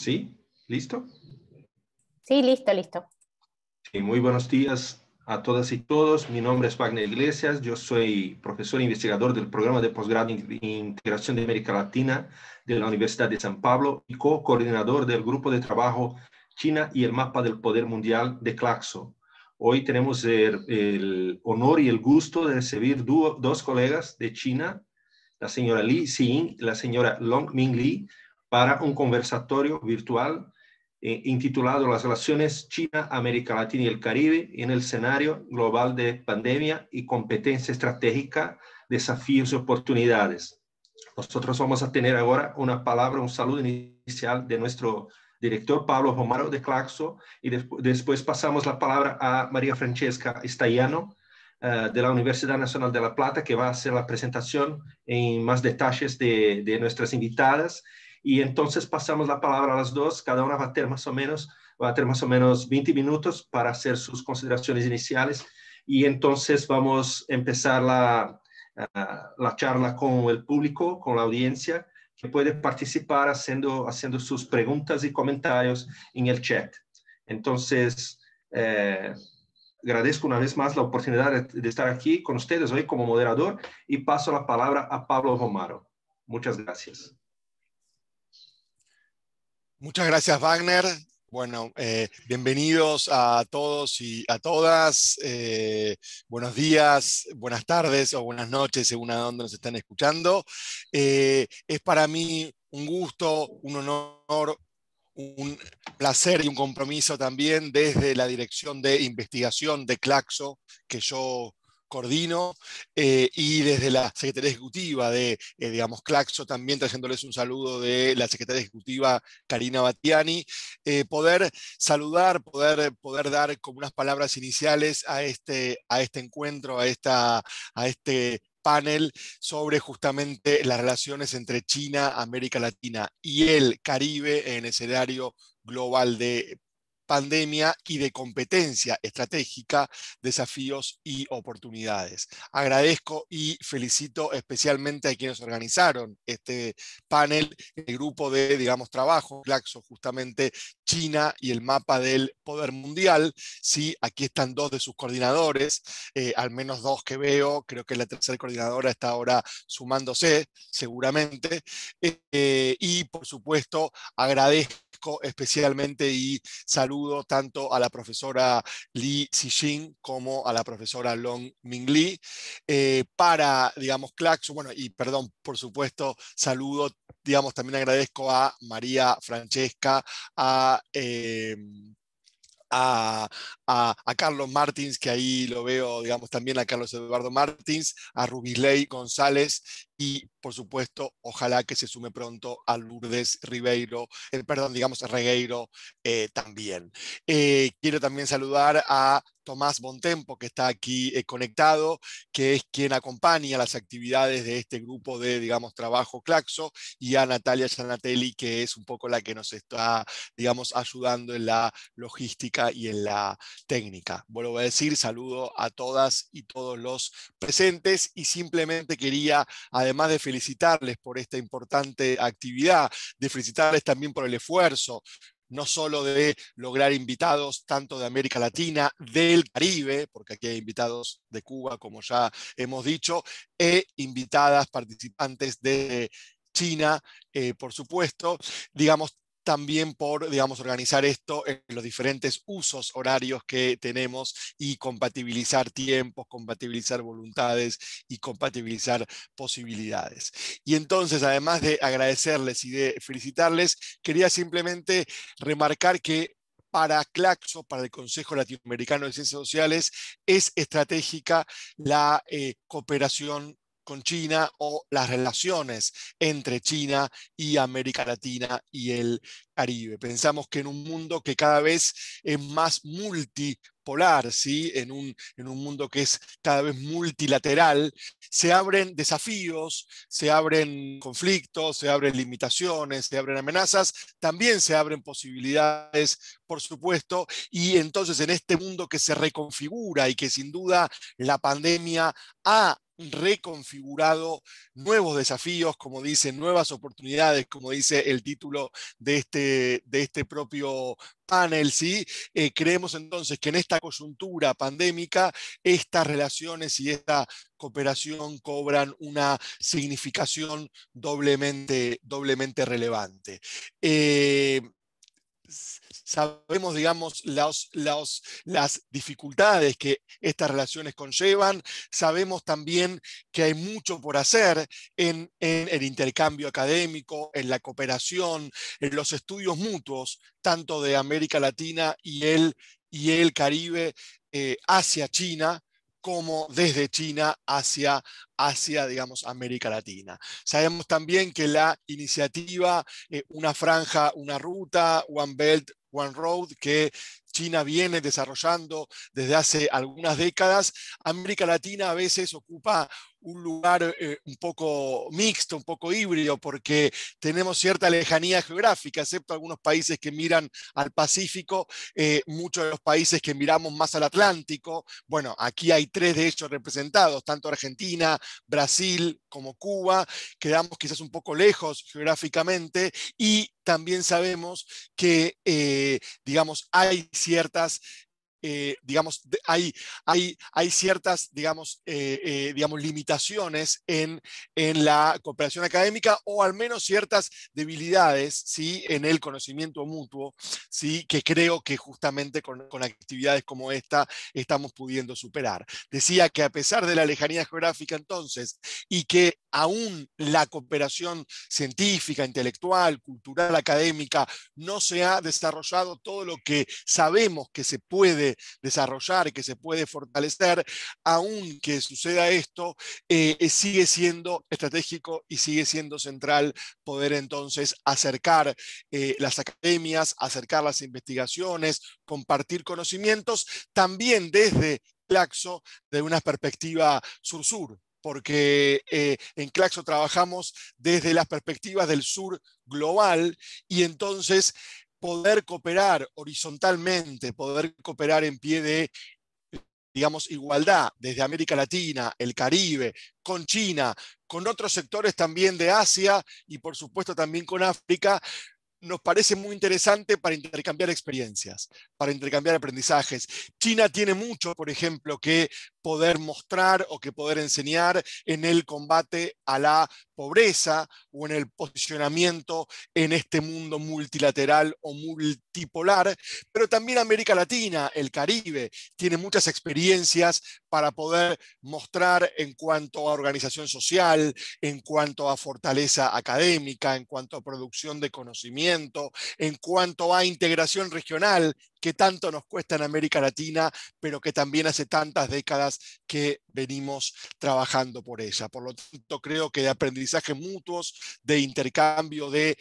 ¿Sí? ¿Listo? Sí, listo, listo. Sí, muy buenos días a todas y todos. Mi nombre es Wagner Iglesias. Yo soy profesor e investigador del programa de posgrado en integración de América Latina de la Universidad de San Pablo y co-coordinador del grupo de trabajo China y el mapa del poder mundial de CLACSO. Hoy tenemos el, honor y el gusto de recibir dos colegas de China, la señora Li Xin y la señora Long Ming Li, para un conversatorio virtual eh, intitulado Las relaciones China-América Latina y el Caribe en el escenario global de pandemia y competencia estratégica, desafíos y oportunidades. Nosotros vamos a tener ahora una palabra, un saludo inicial de nuestro director Pablo Romero de Claxo y después pasamos la palabra a María Francesca Estallano eh, de la Universidad Nacional de La Plata que va a hacer la presentación en más detalles de, de nuestras invitadas y entonces pasamos la palabra a las dos, cada una va a, tener más o menos, va a tener más o menos 20 minutos para hacer sus consideraciones iniciales y entonces vamos a empezar ah, la, charla con el público, con la audiencia, que puede participar haciendo, haciendo sus preguntas y comentarios en el chat. Entonces, eh, agradezco una vez más la oportunidad de, de estar aquí con ustedes hoy como moderador y paso la palabra a Pablo Romaro. Muchas gracias. Muchas gracias, Wagner. Bueno, eh, bienvenidos a todos y a todas. Eh, buenos días, buenas tardes o buenas noches, según a dónde nos están escuchando. Eh, es para mí un gusto, un honor, un placer y un compromiso también desde la dirección de investigación de Claxo, que yo Cordino eh, y desde la Secretaría Ejecutiva de, eh, digamos, Claxo, también trayéndoles un saludo de la Secretaría Ejecutiva Karina Battiani, eh, poder saludar, poder, poder dar como unas palabras iniciales a este, a este encuentro, a, esta, a este panel sobre justamente las relaciones entre China, América Latina y el Caribe en el escenario global de pandemia y de competencia estratégica, desafíos y oportunidades. Agradezco y felicito especialmente a quienes organizaron este panel, el grupo de, digamos, trabajo, claxo justamente China y el mapa del poder mundial. Sí, aquí están dos de sus coordinadores, eh, al menos dos que veo, creo que la tercera coordinadora está ahora sumándose, seguramente. Eh, y por supuesto, agradezco especialmente y saludo tanto a la profesora Li Xixin como a la profesora Long Mingli. Eh, para, digamos, Claxo, bueno, y perdón, por supuesto, saludo, digamos, también agradezco a María Francesca, a, em, a, Carlos Martins, que ahí lo veo, digamos, también a Carlos Eduardo Martins, a Ley González y, por supuesto, ojalá que se sume pronto a Lourdes Ribeiro, eh, perdón, digamos, Regueiro eh, también. Eh, quiero también saludar a Tomás Bontempo, que está aquí conectado, que es quien acompaña las actividades de este grupo de, digamos, trabajo Claxo, y a Natalia Zanatelli que es un poco la que nos está, digamos, ayudando en la logística y en la técnica. Vuelvo a decir, saludo a todas y todos los presentes y simplemente quería, además de felicitarles por esta importante actividad, de felicitarles también por el esfuerzo no solo de lograr invitados tanto de América Latina, del Caribe, porque aquí hay invitados de Cuba, como ya hemos dicho, e invitadas participantes de China, eh, por supuesto, digamos, también por, digamos, organizar esto en los diferentes usos horarios que tenemos y compatibilizar tiempos, compatibilizar voluntades y compatibilizar posibilidades. Y entonces, además de agradecerles y de felicitarles, quería simplemente remarcar que para CLACSO, para el Consejo Latinoamericano de Ciencias Sociales, es estratégica la eh, cooperación con China o las relaciones entre China y América Latina y el Caribe. Pensamos que en un mundo que cada vez es más multipolar, ¿sí? en, un, en un mundo que es cada vez multilateral, se abren desafíos, se abren conflictos, se abren limitaciones, se abren amenazas, también se abren posibilidades, por supuesto, y entonces en este mundo que se reconfigura y que sin duda la pandemia ha reconfigurado nuevos desafíos, como dice, nuevas oportunidades, como dice el título de este, de este propio panel, ¿sí? Eh, creemos entonces que en esta coyuntura pandémica, estas relaciones y esta cooperación cobran una significación doblemente, doblemente relevante. Eh, sabemos, digamos, las dificultades que estas relaciones conllevan, sabemos también que hay mucho por hacer en, el intercambio académico, en la cooperación, en los estudios mutuos, tanto de América Latina y el, y el Caribe eh, hacia China, como desde China hacia, hacia, digamos, América Latina. Sabemos también que la iniciativa eh, Una Franja, Una Ruta, One Belt, One Road, que China viene desarrollando desde hace algunas décadas, América Latina a veces ocupa un lugar eh, un poco mixto, un poco híbrido, porque tenemos cierta lejanía geográfica, excepto algunos países que miran al Pacífico, eh, muchos de los países que miramos más al Atlántico. Bueno, aquí hay tres de ellos representados, tanto Argentina, Brasil como Cuba. Quedamos quizás un poco lejos geográficamente y también sabemos que, eh, digamos, hay ciertas eh, digamos, hay, hay, hay ciertas, digamos, eh, eh, digamos limitaciones en, la cooperación académica o al menos ciertas debilidades ¿sí? en el conocimiento mutuo, ¿sí? que creo que justamente con, con, actividades como esta estamos pudiendo superar. Decía que a pesar de la lejanía geográfica entonces y que aún la cooperación científica, intelectual, cultural, académica no se ha desarrollado todo lo que sabemos que se puede desarrollar que se puede fortalecer, aunque suceda esto, eh, eh, sigue siendo estratégico y sigue siendo central poder entonces acercar eh, las academias, acercar las investigaciones, compartir conocimientos, también desde Claxo, de una perspectiva sur-sur, porque en Claxo trabajamos desde las perspectivas del sur global y entonces poder cooperar horizontalmente, poder cooperar en pie de digamos, igualdad desde América Latina, el Caribe, con China, con otros sectores también de Asia y por supuesto también con África, nos parece muy interesante para intercambiar experiencias, para intercambiar aprendizajes. China tiene mucho, por ejemplo, que poder mostrar o que poder enseñar en el combate a la pobreza o en el posicionamiento en este mundo multilateral o multipolar, pero también América Latina, el Caribe, tiene muchas experiencias para poder mostrar en cuanto a organización social, en cuanto a fortaleza académica, en cuanto a producción de conocimiento, en cuanto a integración regional, que tanto nos cuesta en América Latina, pero que también hace tantas décadas que venimos trabajando por ella. Por lo tanto, creo que de aprendizaje mutuos, de intercambio de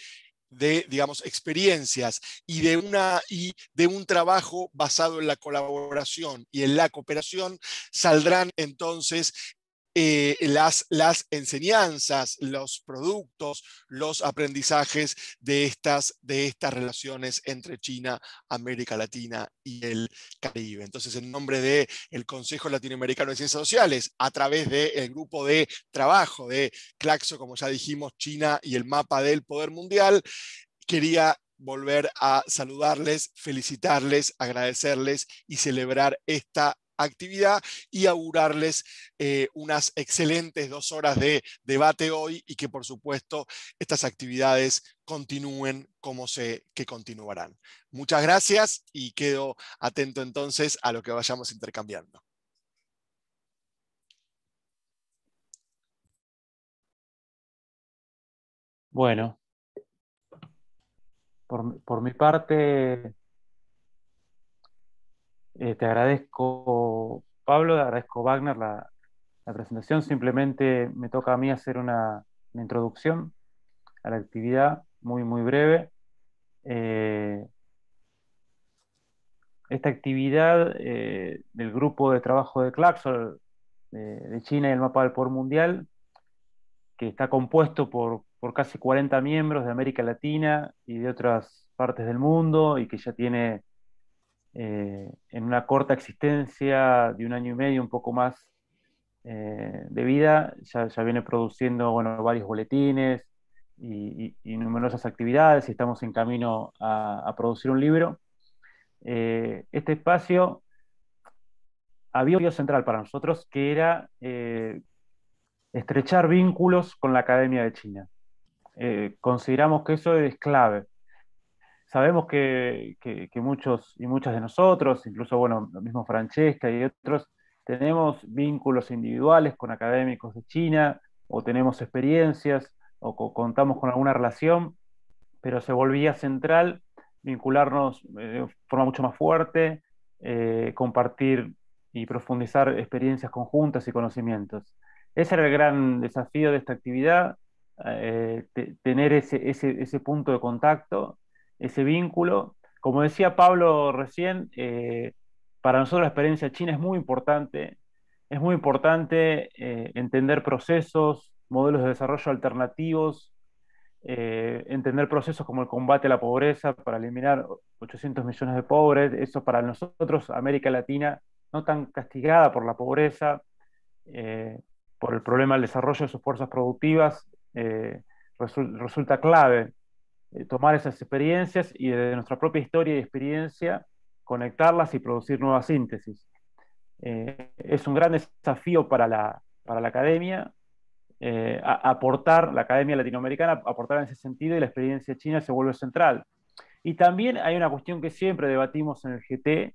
de, digamos, experiencias y de, una, y de un trabajo basado en la colaboración y en la cooperación, saldrán entonces eh, las, enseñanzas, los productos, los aprendizajes de estas, de estas relaciones entre China, América Latina y el Caribe. Entonces, en nombre del el Consejo Latinoamericano de Ciencias Sociales, a través del grupo de trabajo de Claxo, como ya dijimos, China y el mapa del poder mundial, quería volver a saludarles, felicitarles, agradecerles y celebrar esta actividad y augurarles eh, unas excelentes dos horas de debate hoy y que por supuesto estas actividades continúen como sé que continuarán. Muchas gracias y quedo atento entonces a lo que vayamos intercambiando. Bueno, por mi parte, eh, te agradezco, Pablo, te agradezco, Wagner, la, presentación. Simplemente me toca a mí hacer una, introducción a la actividad, muy, muy breve. Eh, esta actividad eh, del grupo de trabajo de Claxol de China y el mapa del por mundial, que está compuesto por, por casi 40 miembros de América Latina y de otras partes del mundo y que ya tiene eh, en una corta existencia de un año y medio, un poco más eh, de vida, ya, viene produciendo bueno, varios boletines y, numerosas actividades y estamos en camino a, producir un libro. Eh, este espacio había un central para nosotros que era estrechar vínculos con la Academia de China. consideramos que eso es clave sabemos que, muchos y muchas de nosotros, incluso, bueno, lo mismo Francesca y otros, tenemos vínculos individuales con académicos de China, o tenemos experiencias, o, contamos con alguna relación, pero se volvía central vincularnos eh, de forma mucho más fuerte, eh, compartir y profundizar experiencias conjuntas y conocimientos. Ese era el gran desafío de esta actividad, eh, tener ese, ese punto de contacto ese vínculo. Como decía Pablo recién, eh, para nosotros la experiencia china es muy importante. Es muy importante eh, entender procesos, modelos de desarrollo alternativos, eh, entender procesos como el combate a la pobreza para eliminar 800 millones de pobres. Eso para nosotros, América Latina, no tan castigada por la pobreza, por el problema del desarrollo de sus fuerzas productivas, resulta clave eh, tomar esas experiencias y de nuestra propia historia y experiencia conectarlas y producir nuevas síntesis. Eh, es un gran desafío para la, para la academia, eh, aportar, la academia latinoamericana, aportar en ese sentido y la experiencia china se vuelve central. Y también hay una cuestión que siempre debatimos en el GT,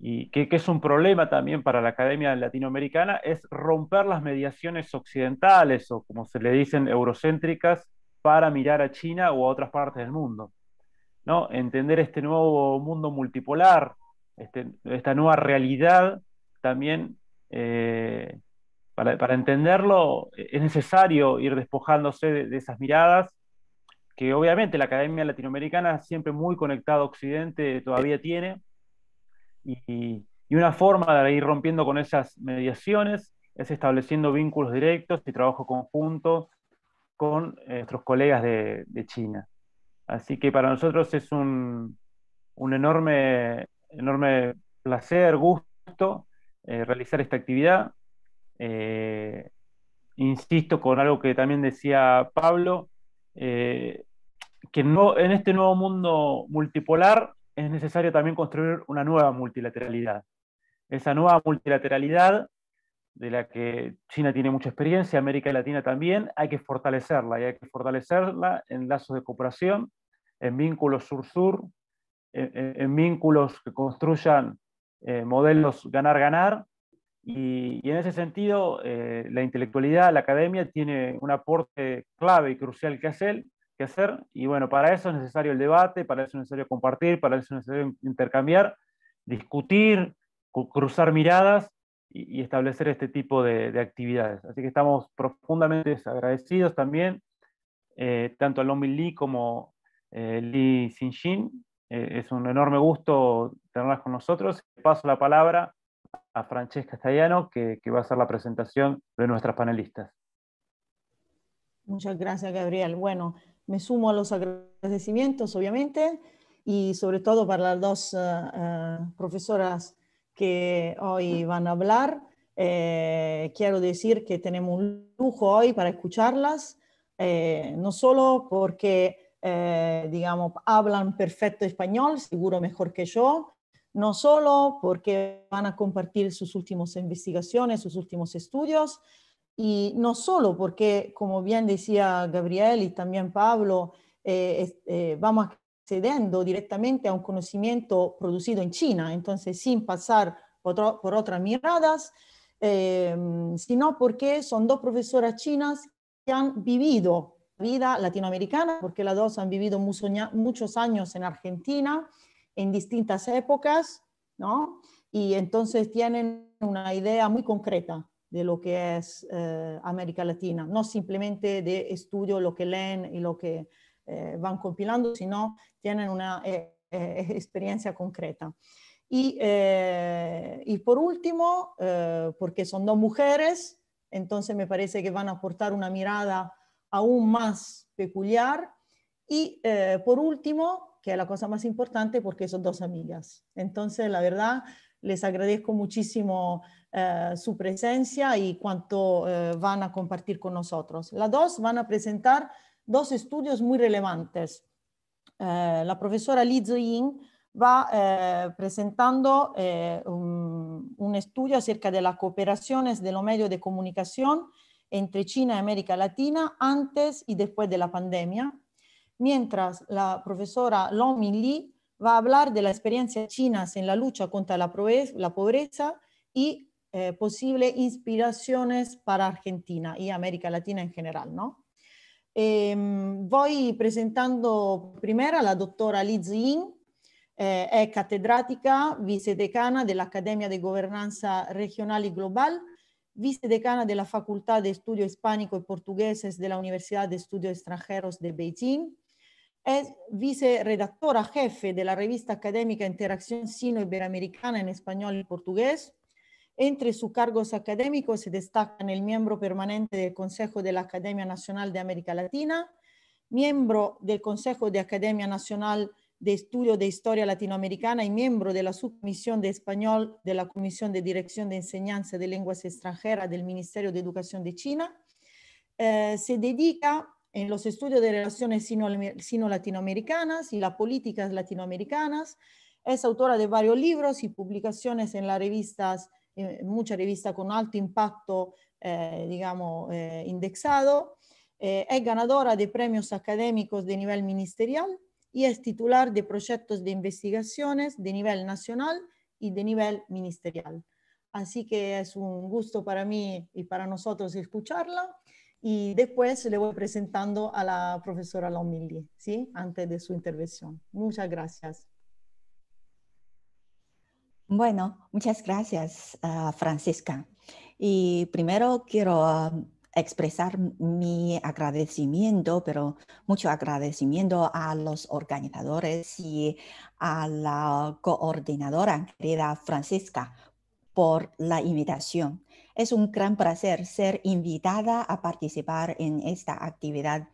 y que, que, es un problema también para la academia latinoamericana, es romper las mediaciones occidentales o como se le dicen, eurocéntricas para mirar a China o a otras partes del mundo. ¿no? Entender este nuevo mundo multipolar, este, esta nueva realidad, también eh, para, entenderlo eh, es necesario ir despojándose de, esas miradas, que obviamente la Academia Latinoamericana, siempre muy conectada a Occidente, todavía tiene, y, y una forma de ir rompiendo con esas mediaciones es estableciendo vínculos directos y trabajo conjunto con eh, nuestros colegas de, China. Así que para nosotros es un, enorme, enorme placer, gusto eh, realizar esta actividad. Eh, insisto con algo que también decía Pablo, que no, en este nuevo mundo multipolar es necesario también construir una nueva multilateralidad. Esa nueva multilateralidad de la que China tiene mucha experiencia, América Latina también, hay que fortalecerla y hay que fortalecerla en lazos de cooperación, en vínculos sur-sur, en, vínculos que construyan eh, modelos ganar-ganar. Y, en ese sentido, eh, la intelectualidad, la academia, tiene un aporte clave y crucial que hacer, que hacer. Y bueno, para eso es necesario el debate, para eso es necesario compartir, para eso es necesario intercambiar, discutir, cruzar miradas y, establecer este tipo de, actividades. Así que estamos profundamente agradecidos también, eh, tanto a Long Lee como eh, Lee Xinjin. Eh, es un enorme gusto tenerlas con nosotros. Paso la palabra a Francesca Castellano, que, va a hacer la presentación de nuestras panelistas. Muchas gracias, Gabriel. Bueno, me sumo a los agradecimientos, obviamente, y sobre todo para las dos ah, ah, profesoras que hoy van a hablar. Eh, quiero decir que tenemos un lujo hoy para escucharlas, eh, no solo porque, eh, digamos, hablan perfecto español, seguro mejor que yo, no solo porque van a compartir sus últimas investigaciones, sus últimos estudios, y no solo porque, como bien decía Gabriel y también Pablo, vamos a accediendo directamente a un conocimiento producido en China, entonces sin pasar por, otras miradas, em, sino porque son dos profesoras chinas que han vivido vida latinoamericana, porque las dos han vivido muchos años en Argentina, en distintas épocas, ¿no? Y entonces tienen una idea muy concreta de lo que es eh, América Latina, no simplemente de estudio, lo que leen y lo que eh, van compilando, sino tienen una eh, eh, experiencia concreta. Y, por último, porque son dos mujeres, entonces me parece que van a aportar una mirada aún más peculiar. Y por último, que es la cosa más importante, porque son dos amigas. Entonces, la verdad, les agradezco muchísimo su presencia y cuánto van a compartir con nosotros. Las dos van a presentar dos estudios muy relevantes. Eh, la profesora Li Zeyin va eh, presentando eh, un, estudio acerca de las cooperaciones de los medios de comunicación entre China y América Latina antes y después de la pandemia, mientras la profesora Lomi Li va a hablar de la experiencia china en la lucha contra la pobreza, y posibles inspiraciones para Argentina y América Latina en general, ¿no? E, ehm, voi presentando prima la dottora Liz Yin, eh, è cattedratica, vicedecana dell'Accademia di Governanza Regionali Global, vicedecana della Facoltà de Estudio Hispánico e Portugueses della Università de Estudios Extranjeros de Beijing, è vice-redactora jefe della rivista accademica Interacción Sino-Iberoamericana in spagnolo e portoghese, Entre sus cargos académicos se destacan el miembro permanente del Consejo de la Academia Nacional de América Latina, miembro del Consejo de Academia Nacional de Estudio de Historia Latinoamericana y miembro de la Subcomisión de Español de la Comisión de Dirección de Enseñanza de Lenguas Extranjeras del Ministerio de Educación de China. Eh, se dedica en los estudios de relaciones sino-latinoamericanas y las políticas latinoamericanas. Es autora de varios libros y publicaciones en las revistas eh, mucha revista con alto impacto, eh, digamos, eh, indexado. es ganadora de premios académicos de nivel ministerial y es titular de proyectos de investigaciones de nivel nacional y de nivel ministerial. Así que es un gusto para mí y para nosotros escucharla y después le voy presentando a la profesora Laumilli, ¿sí? antes de su intervención. Muchas gracias. Bueno, muchas gracias, ah, Francisca. Y primero quiero ah, expresar mi agradecimiento, pero mucho agradecimiento a los organizadores y a la coordinadora, querida Francisca, por la invitación. Es un gran placer ser invitada a participar en esta actividad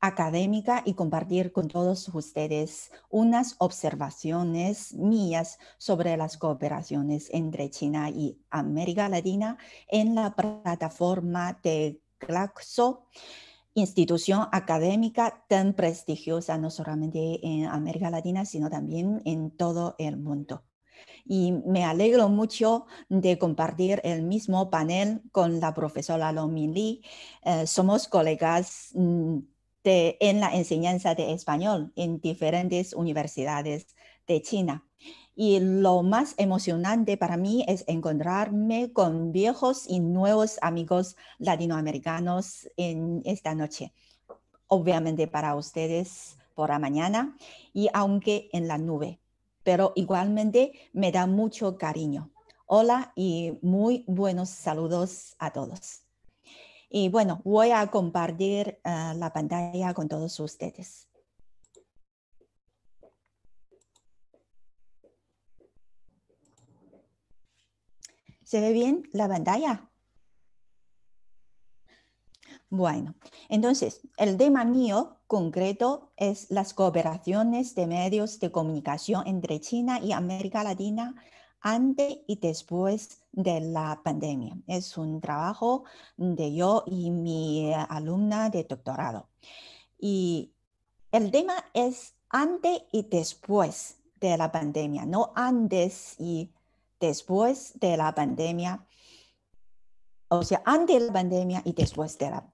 académica y compartir con todos ustedes unas observaciones mías sobre las cooperaciones entre China y América Latina en la plataforma de Glaxo, institución académica tan prestigiosa no solamente en América Latina, sino también en todo el mundo y me alegro mucho de compartir el mismo panel con la profesora Lomi Lee. Eh, somos colegas mm, en la enseñanza de español en diferentes universidades de China. Y lo más emocionante para mí es encontrarme con viejos y nuevos amigos latinoamericanos en esta noche. Obviamente para ustedes por la mañana y aunque en la nube, pero igualmente me da mucho cariño. Hola y muy buenos saludos a todos. Y bueno, voy a compartir ah, la pantalla con todos ustedes. ¿Se ve bien la pantalla? Bueno, entonces, el tema mío concreto es las cooperaciones de medios de comunicación entre China y América Latina antes y después de la pandemia. Es un trabajo de yo y mi eh, alumna de doctorado. Y el tema es antes y después de la pandemia, no antes y después de la pandemia. O sea, antes de la pandemia y después de la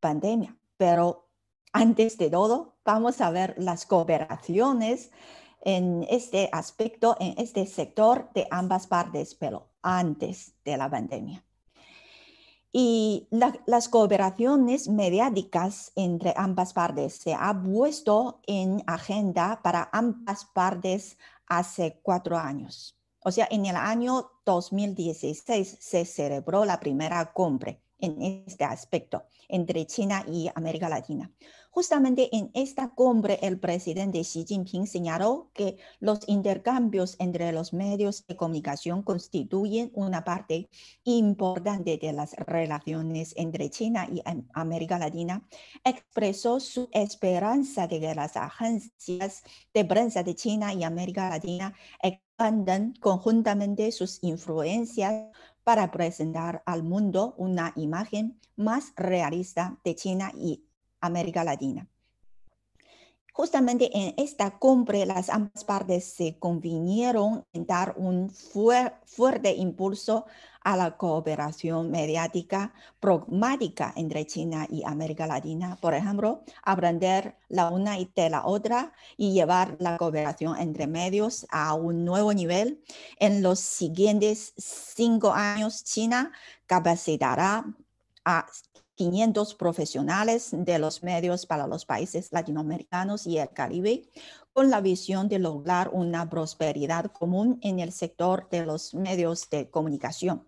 pandemia. Pero antes de todo, vamos a ver las cooperaciones en este aspecto, en este sector de ambas partes, pero antes de la pandemia. Y las cooperaciones mediáticas entre ambas partes se ha puesto en agenda para ambas partes hace cuatro años. O sea, en el año 2016 se celebró la primera cumbre en este aspecto entre China y América Latina Justamente en esta cumbre, el presidente Xi Jinping señaló que los intercambios entre los medios de comunicación constituyen una parte importante de las relaciones entre China y América Latina. Expresó su esperanza de que las agencias de prensa de China y América Latina expandan conjuntamente sus influencias para presentar al mundo una imagen más realista de China y América Latina. Justamente en esta cumbre las ambas partes se convinieron en dar un fuerte impulso a la cooperación mediática pragmática entre China y América Latina. Por ejemplo, aprender la una y de la otra y llevar la cooperación entre medios a un nuevo nivel. En los siguientes cinco años, China capacitará a 500 profesionales de los medios para los países latinoamericanos y el Caribe, con la visión de lograr una prosperidad común en el sector de los medios de comunicación.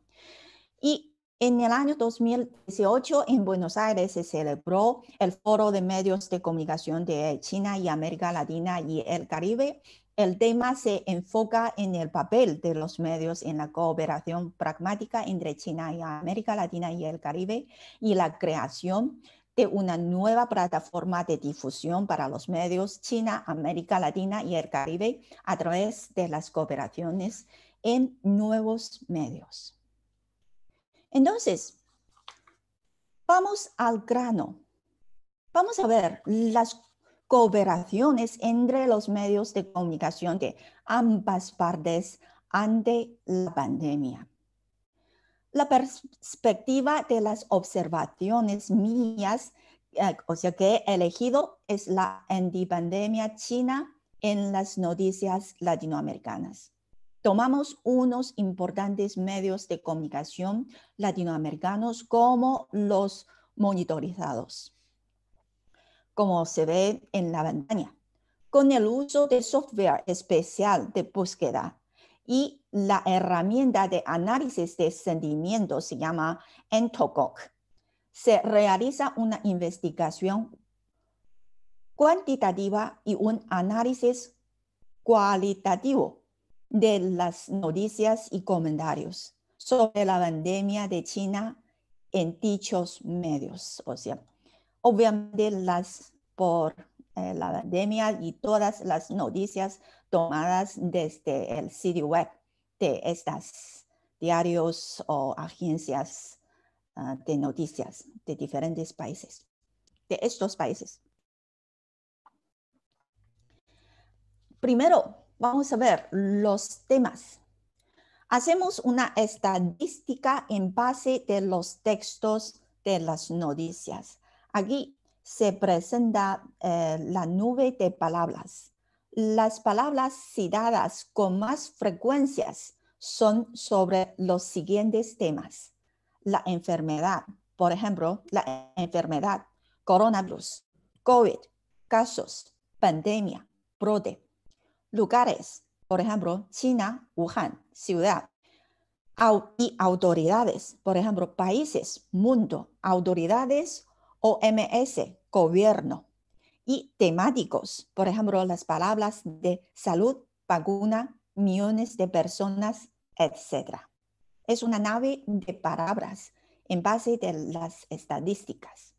Y en el año 2018 en Buenos Aires se celebró el Foro de Medios de Comunicación de China y América Latina y el Caribe, el tema se enfoca en el papel de los medios en la cooperación pragmática entre China y América Latina y el Caribe y la creación de una nueva plataforma de difusión para los medios China, América Latina y el Caribe a través de las cooperaciones en nuevos medios. Entonces, vamos al grano. Vamos a ver las cooperaciones entre los medios de comunicación de ambas partes ante la pandemia. La perspectiva de las observaciones mías, eh, o sea, que he elegido, es la antipandemia china en las noticias latinoamericanas. Tomamos unos importantes medios de comunicación latinoamericanos como los monitorizados como se ve en la pantalla, con el uso de software especial de búsqueda y la herramienta de análisis de sentimientos se llama Entococ, Se realiza una investigación cuantitativa y un análisis cualitativo de las noticias y comentarios sobre la pandemia de China en dichos medios. O sea, obviamente las por eh, la pandemia y todas las noticias tomadas desde el sitio web de estas diarios o agencias ah, de noticias de diferentes países, de estos países. Primero, vamos a ver los temas. Hacemos una estadística en base de los textos de las noticias. Aquí se presenta eh, la nube de palabras. Las palabras citadas con más frecuencias son sobre los siguientes temas. La enfermedad, por ejemplo, la enfermedad, coronavirus, COVID, casos, pandemia, brote. Lugares, por ejemplo, China, Wuhan, ciudad. y autoridades, por ejemplo, países, mundo, autoridades OMS, gobierno, y temáticos, por ejemplo, las palabras de salud, vacuna, millones de personas, etc. Es una nave de palabras en base de las estadísticas.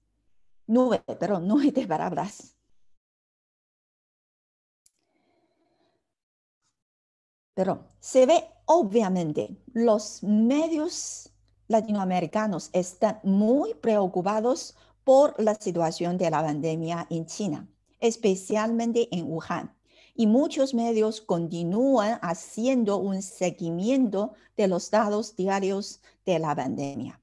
Nube, pero nube de palabras. Pero se ve obviamente los medios latinoamericanos están muy preocupados por la situación de la pandemia en China, especialmente en Wuhan. Y muchos medios continúan haciendo un seguimiento de los datos diarios de la pandemia.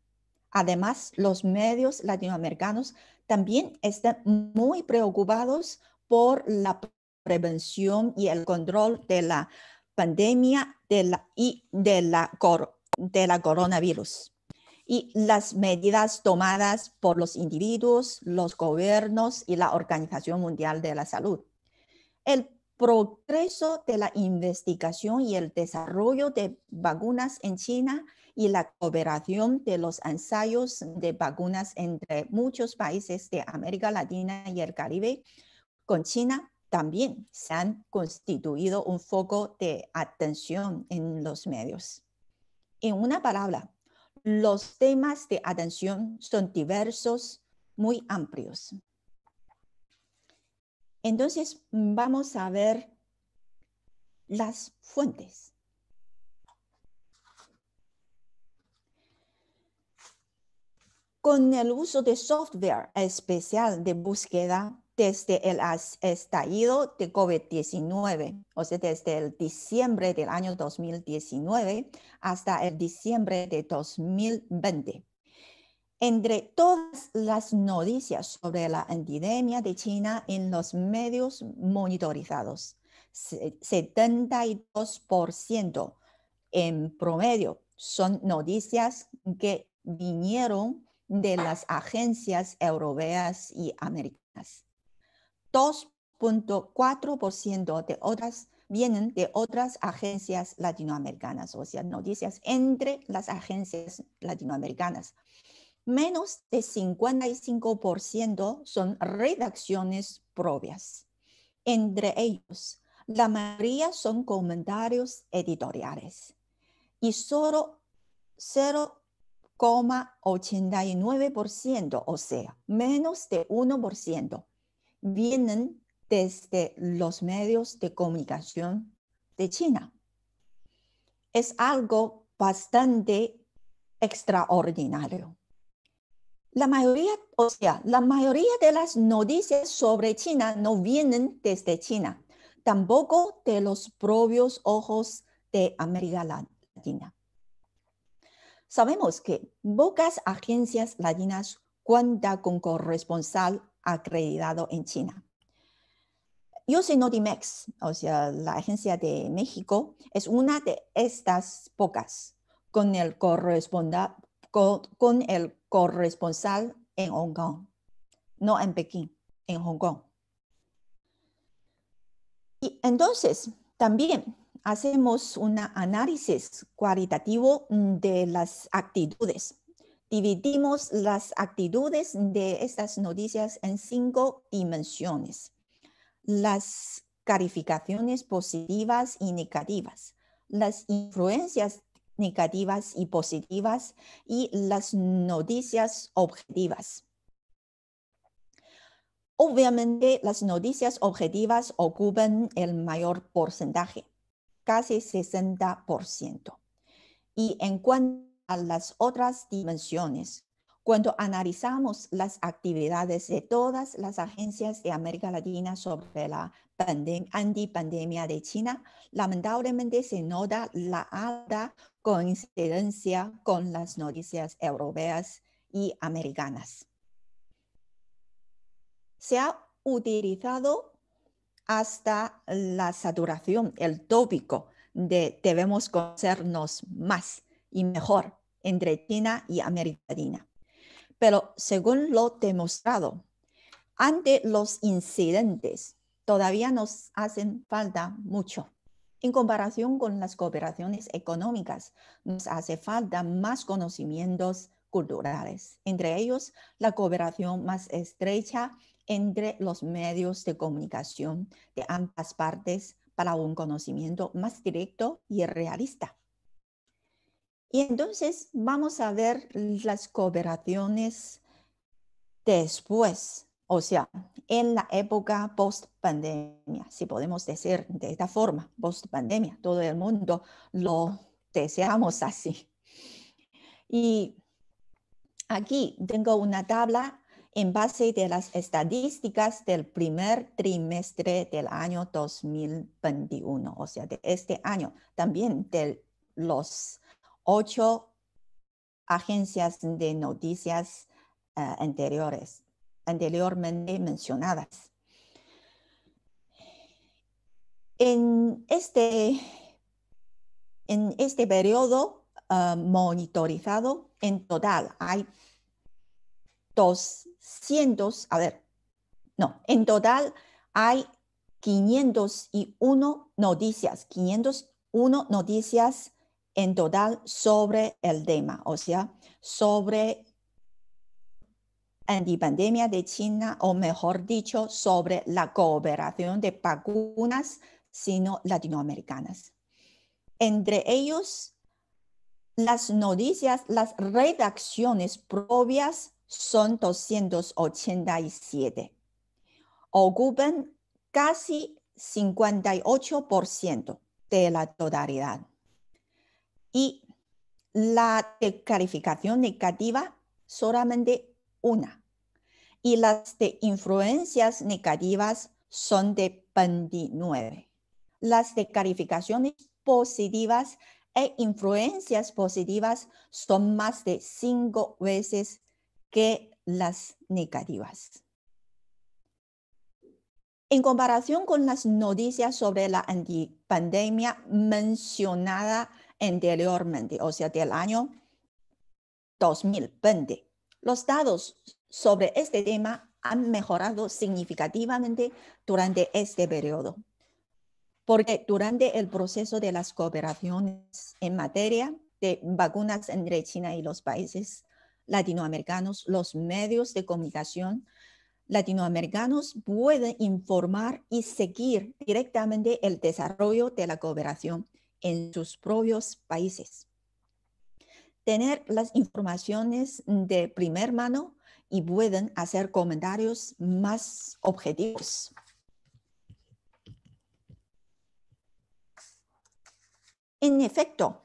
Además, los medios latinoamericanos también están muy preocupados por la prevención y el control de la pandemia y de la, de la coronavirus y las medidas tomadas por los individuos, los gobiernos y la Organización Mundial de la Salud. El progreso de la investigación y el desarrollo de vacunas en China y la cooperación de los ensayos de vacunas entre muchos países de América Latina y el Caribe con China también se han constituido un foco de atención en los medios. En una palabra, los temas de atención son diversos, muy amplios. Entonces, vamos a ver las fuentes. Con el uso de software especial de búsqueda, desde el estallido de COVID-19, o sea, desde el diciembre del año 2019 hasta el diciembre de 2020. Entre todas las noticias sobre la epidemia de China en los medios monitorizados, 72% en promedio son noticias que vinieron de las agencias europeas y americanas. 2.4% de otras vienen de otras agencias latinoamericanas, o sea, noticias entre las agencias latinoamericanas. Menos de 55% son redacciones propias. Entre ellos, la mayoría son comentarios editoriales y solo 0,89%, o sea, menos de 1% vienen desde los medios de comunicación de China. Es algo bastante extraordinario. La mayoría, o sea, la mayoría de las noticias sobre China no vienen desde China, tampoco de los propios ojos de América Latina. Sabemos que pocas agencias latinas cuentan con corresponsal acreditado en China. Yo soy Notimex, o sea, la agencia de México, es una de estas pocas con el, con el corresponsal en Hong Kong, no en Pekín, en Hong Kong. Y entonces, también hacemos un análisis cualitativo de las actitudes dividimos las actitudes de estas noticias en cinco dimensiones. Las calificaciones positivas y negativas, las influencias negativas y positivas y las noticias objetivas. Obviamente, las noticias objetivas ocupan el mayor porcentaje, casi 60%. Y en cuanto a las otras dimensiones. Cuando analizamos las actividades de todas las agencias de América Latina sobre la antipandemia de China, lamentablemente se nota la alta coincidencia con las noticias europeas y americanas. Se ha utilizado hasta la saturación, el tópico de debemos conocernos más y mejor entre China y América Latina. Pero según lo demostrado, ante los incidentes todavía nos hacen falta mucho. En comparación con las cooperaciones económicas, nos hace falta más conocimientos culturales, entre ellos la cooperación más estrecha entre los medios de comunicación de ambas partes para un conocimiento más directo y realista. Y entonces vamos a ver las cooperaciones después, o sea, en la época post pandemia, si podemos decir de esta forma, post pandemia, todo el mundo lo deseamos así. Y aquí tengo una tabla en base de las estadísticas del primer trimestre del año 2021, o sea, de este año, también de los ocho agencias de noticias eh, anteriores, anteriormente mencionadas. En este, en este periodo eh, monitorizado, en total hay 200, a ver, no, en total hay 501 noticias, 501 noticias en total sobre el tema, o sea, sobre la antipandemia de China, o mejor dicho, sobre la cooperación de vacunas sino latinoamericanas. Entre ellos, las noticias, las redacciones propias son 287. Ocupan casi 58% de la totalidad y la de calificación negativa solamente una. Y las de influencias negativas son de 29. Las de calificaciones positivas e influencias positivas son más de cinco veces que las negativas. En comparación con las noticias sobre la antipandemia mencionada anteriormente, o sea, del año 2020. Los datos sobre este tema han mejorado significativamente durante este periodo, porque durante el proceso de las cooperaciones en materia de vacunas entre China y los países latinoamericanos, los medios de comunicación latinoamericanos pueden informar y seguir directamente el desarrollo de la cooperación en sus propios países. Tener las informaciones de primer mano y pueden hacer comentarios más objetivos. En efecto,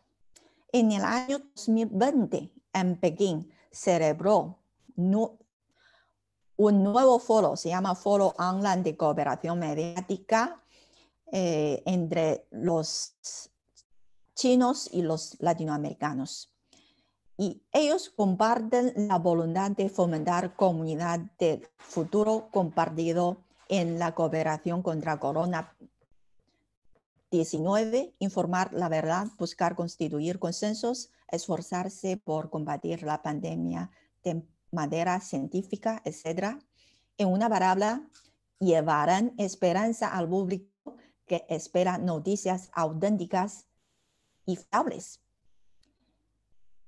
en el año 2020 en Pekín celebró un nuevo foro, se llama Foro Online de Cooperación Mediática eh, entre los chinos y los latinoamericanos. Y ellos comparten la voluntad de fomentar comunidad de futuro compartido en la cooperación contra Corona 19, informar la verdad, buscar constituir consensos, esforzarse por combatir la pandemia de manera científica, etc. En una palabra, llevarán esperanza al público que espera noticias auténticas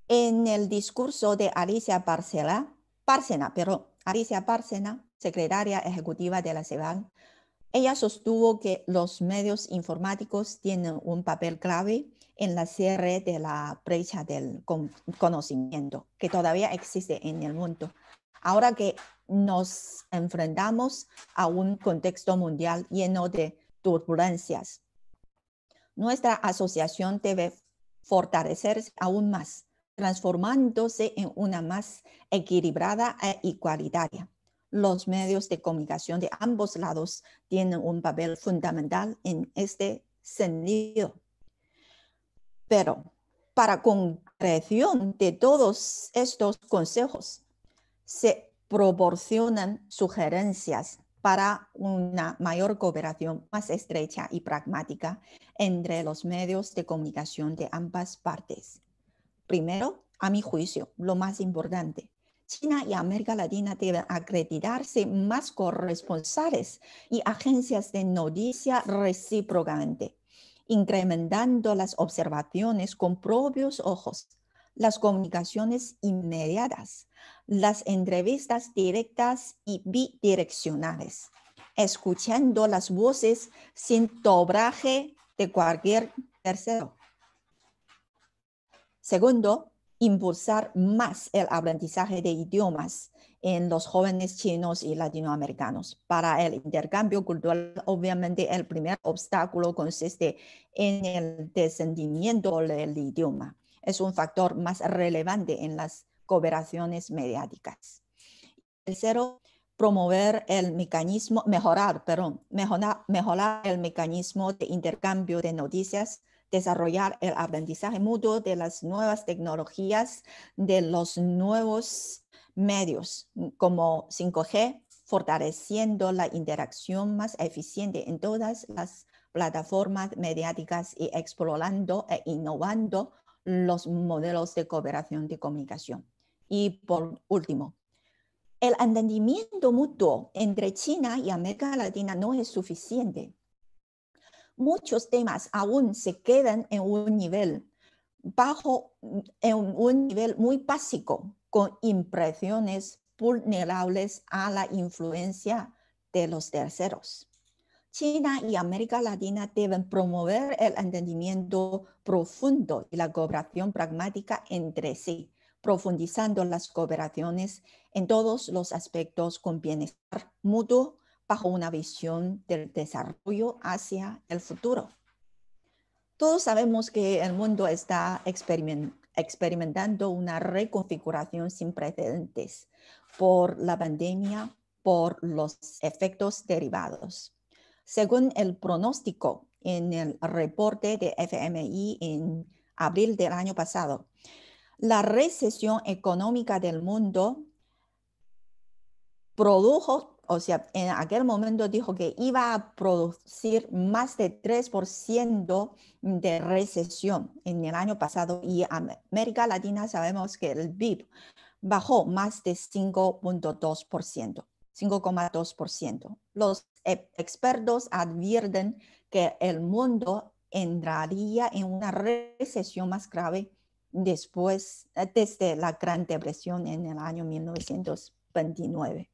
en el discurso de Alicia Párcena, pero perdón, Alicia secretaria ejecutiva de la CEBAN, ella sostuvo que los medios informáticos tienen un papel clave en la cierre de la brecha del conocimiento que todavía existe en el mundo. Ahora que nos enfrentamos a un contexto mundial lleno de turbulencias, nuestra asociación debe fortalecerse aún más, transformándose en una más equilibrada e igualitaria. Los medios de comunicación de ambos lados tienen un papel fundamental en este sentido. Pero para concreción de todos estos consejos, se proporcionan sugerencias para una mayor cooperación más estrecha y pragmática entre los medios de comunicación de ambas partes. Primero, a mi juicio, lo más importante, China y América Latina deben acreditarse más corresponsales y agencias de noticia recíprocamente, incrementando las observaciones con propios ojos las comunicaciones inmediatas, las entrevistas directas y bidireccionales, escuchando las voces sin dobraje de cualquier tercero. Segundo, impulsar más el aprendizaje de idiomas en los jóvenes chinos y latinoamericanos. Para el intercambio cultural, obviamente, el primer obstáculo consiste en el descendimiento del idioma es un factor más relevante en las cooperaciones mediáticas. Tercero, promover el mecanismo, mejorar, perdón, mejorar, mejorar el mecanismo de intercambio de noticias, desarrollar el aprendizaje mutuo de las nuevas tecnologías, de los nuevos medios mm, como 5G, fortaleciendo la interacción más eficiente en todas las plataformas mediáticas y explorando e innovando los modelos de cooperación de comunicación. Y por último, el entendimiento mutuo entre China y América Latina no es suficiente. Muchos temas aún se quedan en un nivel bajo, en un nivel muy básico, con impresiones vulnerables a la influencia de los terceros. China y América Latina deben promover el entendimiento profundo y la cooperación pragmática entre sí, profundizando las cooperaciones en todos los aspectos con bienestar mutuo bajo una visión del desarrollo hacia el futuro. Todos sabemos que el mundo está experimentando una reconfiguración sin precedentes por la pandemia, por los efectos derivados. Según el pronóstico en el reporte de FMI en abril del año pasado, la recesión económica del mundo produjo, o sea, en aquel momento dijo que iba a producir más de 3% de recesión en el año pasado y América Latina sabemos que el PIB bajó más de 5.2%. 5,2%. Los e, expertos advierten que el mundo entraría en una recesión más grave después, eh, desde la Gran Depresión en el año 1929.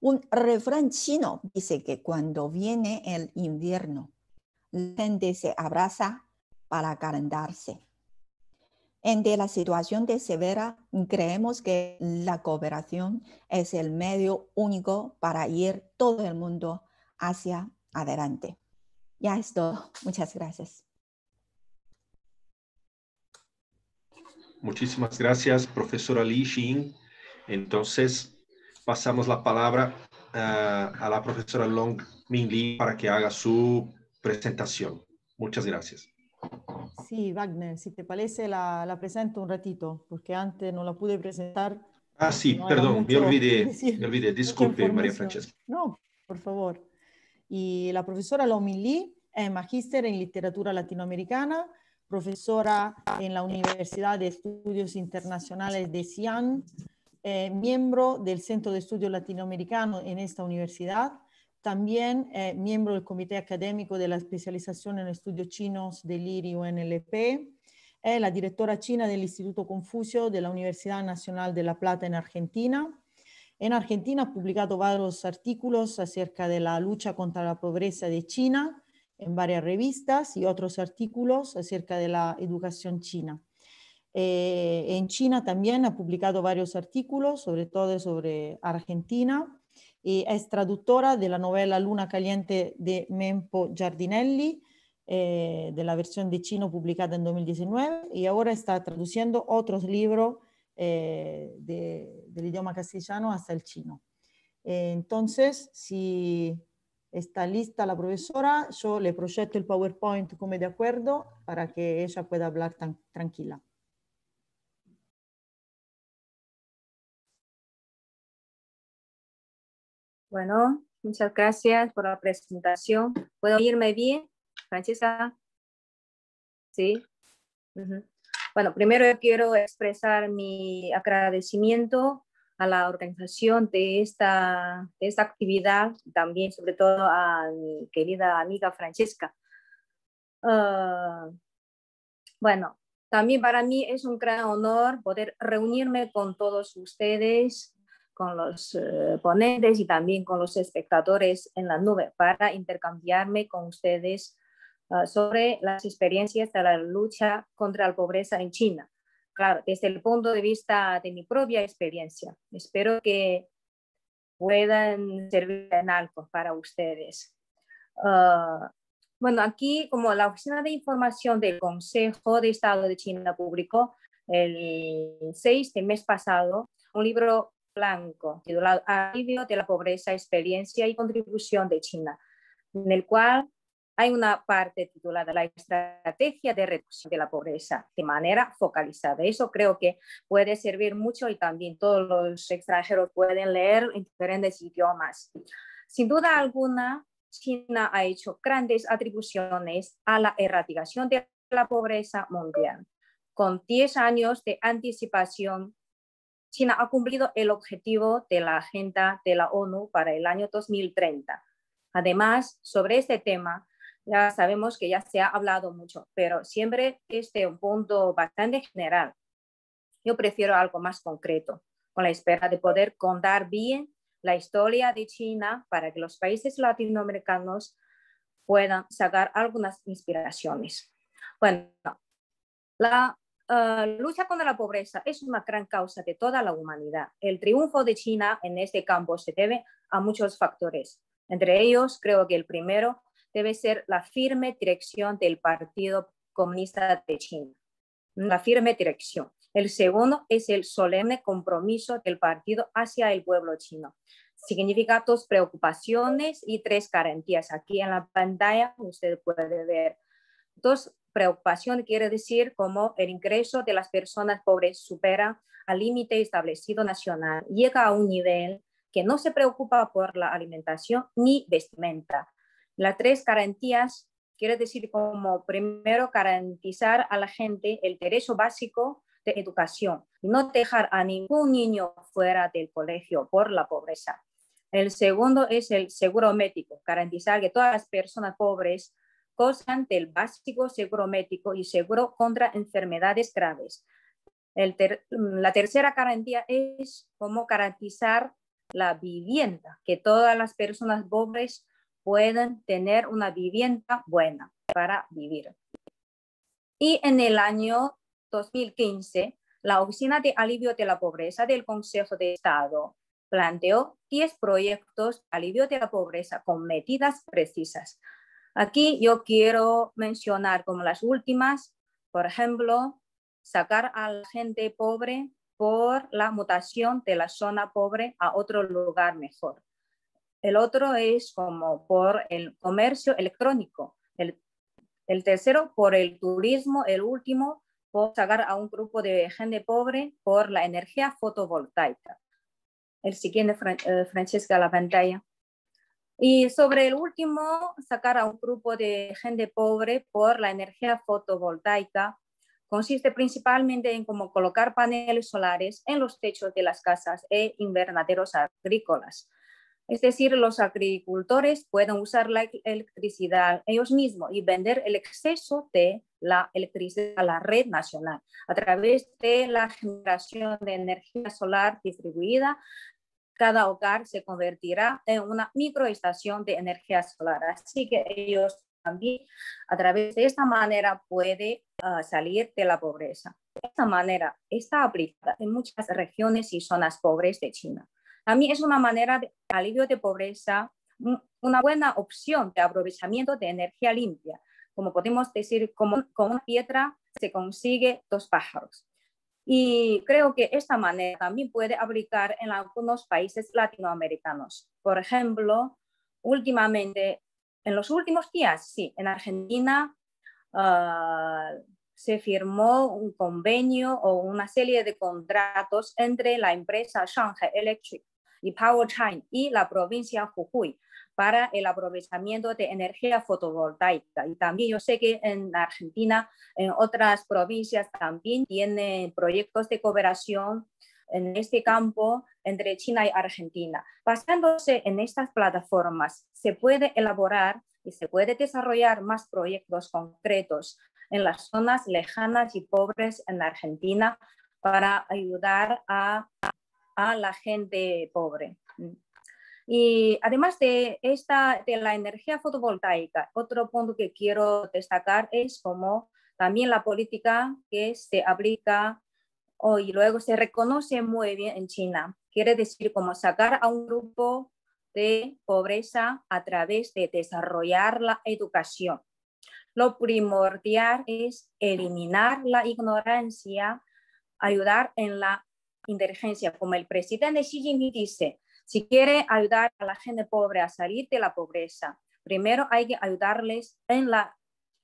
Un refrán chino dice que cuando viene el invierno, la gente se abraza para calentarse. Entre la situación de severa, creemos que la cooperación es el medio único para ir todo el mundo hacia adelante. Ya es todo. Muchas gracias. Muchísimas gracias, profesora Li Xin. Entonces, pasamos la palabra ah, a la profesora Long Min Li para que haga su presentación. Muchas gracias. Sí, Wagner, si te parece, la, la, presento un ratito, porque antes no la pude presentar. Ah, sí, perdón, me olvidé, olvidé, disculpe, María Francesca. No, por favor. Y la profesora Lomi Lee es eh, magíster en literatura latinoamericana, profesora en la Universidad de Estudios Internacionales de Xi'an, eh, miembro del Centro de Estudios Latinoamericano en esta universidad, también es eh, miembro del Comité Académico de la Especialización en Estudios Chinos del IRI UNLP. Es eh, la directora china del Instituto Confucio de la Universidad Nacional de La Plata en Argentina. En Argentina ha publicado varios artículos acerca de la lucha contra la pobreza de China en varias revistas y otros artículos acerca de la educación china. Eh, en China también ha publicado varios artículos, sobre todo sobre Argentina y es traductora de la novela Luna Caliente de Mempo Giardinelli, eh, de la versión de chino publicada en 2019, y ahora está traduciendo otros libros eh, del idioma castellano hasta el chino. Eh, entonces, si está lista la profesora, yo le proyecto el PowerPoint como de acuerdo para que ella pueda hablar tan tranquila. Bueno, muchas gracias por la presentación. ¿Puedo oírme bien, Francesca? Sí. Bueno, primero quiero expresar mi agradecimiento a la organización de esta, esta actividad, también sobre todo a mi querida amiga Francesca. Ah, bueno, también para mí es un gran honor poder reunirme con todos ustedes con los eh, ponentes y también con los espectadores en la nube para intercambiarme con ustedes ah, sobre las experiencias de la lucha contra la pobreza en China. Claro, desde el punto de vista de mi propia experiencia. Espero que puedan servir en algo para ustedes. Ah, bueno, aquí como la Oficina de Información del Consejo de Estado de China publicó el 6 de mes pasado un libro Blanco, titulado Alivio de la pobreza, experiencia y contribución de China, en el cual hay una parte titulada La estrategia de reducción de la pobreza de manera focalizada. Eso creo que puede servir mucho y también todos los extranjeros pueden leer en diferentes idiomas. Sin duda alguna, China ha hecho grandes atribuciones a la erradicación de la pobreza mundial, con 10 años de anticipación China ha cumplido el objetivo de la agenda de la ONU para el año 2030. Además, sobre este tema, ya sabemos que ya se ha hablado mucho, pero siempre es un punto bastante general. Yo prefiero algo más concreto, con la espera de poder contar bien la historia de China para que los países latinoamericanos puedan sacar algunas inspiraciones. Bueno, la la ah, lucha contra la pobreza es una gran causa de toda la humanidad. El triunfo de China en este campo se debe a muchos factores. Entre ellos, creo que el primero debe ser la firme dirección del Partido Comunista de China. La firme dirección. El segundo es el solemne compromiso del partido hacia el pueblo chino. Significa dos preocupaciones y tres garantías. Aquí en la pantalla usted puede ver dos preocupación quiere decir como el ingreso de las personas pobres supera al límite establecido nacional, llega a un nivel que no se preocupa por la alimentación ni vestimenta. Las tres garantías quiere decir como primero garantizar a la gente el derecho básico de educación y no dejar a ningún niño fuera del colegio por la pobreza. El segundo es el seguro médico, garantizar que todas las personas pobres ante del básico seguro médico y seguro contra enfermedades graves. Mm, la tercera garantía es cómo garantizar la vivienda, que todas las personas pobres puedan tener una vivienda buena para vivir. Y en el año 2015, la Oficina de Alivio de la Pobreza del Consejo de Estado planteó 10 proyectos de alivio de la pobreza con medidas precisas Aquí yo quiero mencionar como las últimas, por ejemplo, sacar a la gente pobre por la mutación de la zona pobre a otro lugar mejor. El otro es como por el comercio electrónico. El, tercero por el turismo. El último por sacar a un grupo de gente pobre por la energía fotovoltaica. El siguiente, eh, Francesca, la pantalla. Y sobre el último, sacar a un grupo de gente pobre por la energía fotovoltaica. Consiste principalmente en cómo colocar paneles solares en los techos de las casas e invernaderos agrícolas. Es decir, los agricultores pueden usar la electricidad ellos mismos y vender el exceso de la electricidad a la red nacional a través de la generación de energía solar distribuida cada hogar se convertirá en una microestación de energía solar. Así que ellos también a través de esta manera pueden ah, salir de la pobreza. esta manera está aplicada en muchas regiones y zonas pobres de China. También es una manera de alivio de pobreza, una buena opción de aprovechamiento de energía limpia. Como podemos decir, como, con una piedra se consigue dos pájaros. Y creo que esta manera también puede aplicar en algunos países latinoamericanos. Por ejemplo, últimamente, en los últimos días, sí, en Argentina ah, se firmó un convenio o una serie de contratos entre la empresa Shanghai Electric y Power China y la provincia Jujuy para el aprovechamiento de energía fotovoltaica. Y también yo sé que en Argentina, en otras provincias también tienen proyectos de cooperación en este campo entre China y Argentina. Basándose en estas plataformas, se puede elaborar y se puede desarrollar más proyectos concretos en las zonas lejanas y pobres en Argentina para ayudar a, a la gente pobre. Y además de esta, de la energía fotovoltaica, otro punto que quiero destacar es como también la política que se aplica hoy y luego se reconoce muy bien en China. Quiere decir como sacar a un grupo de pobreza a través de desarrollar la educación. Lo primordial es eliminar la ignorancia, ayudar en la inteligencia, como el presidente Xi Jinping dice, si quiere ayudar a la gente pobre a salir de la pobreza, primero hay que ayudarles en la,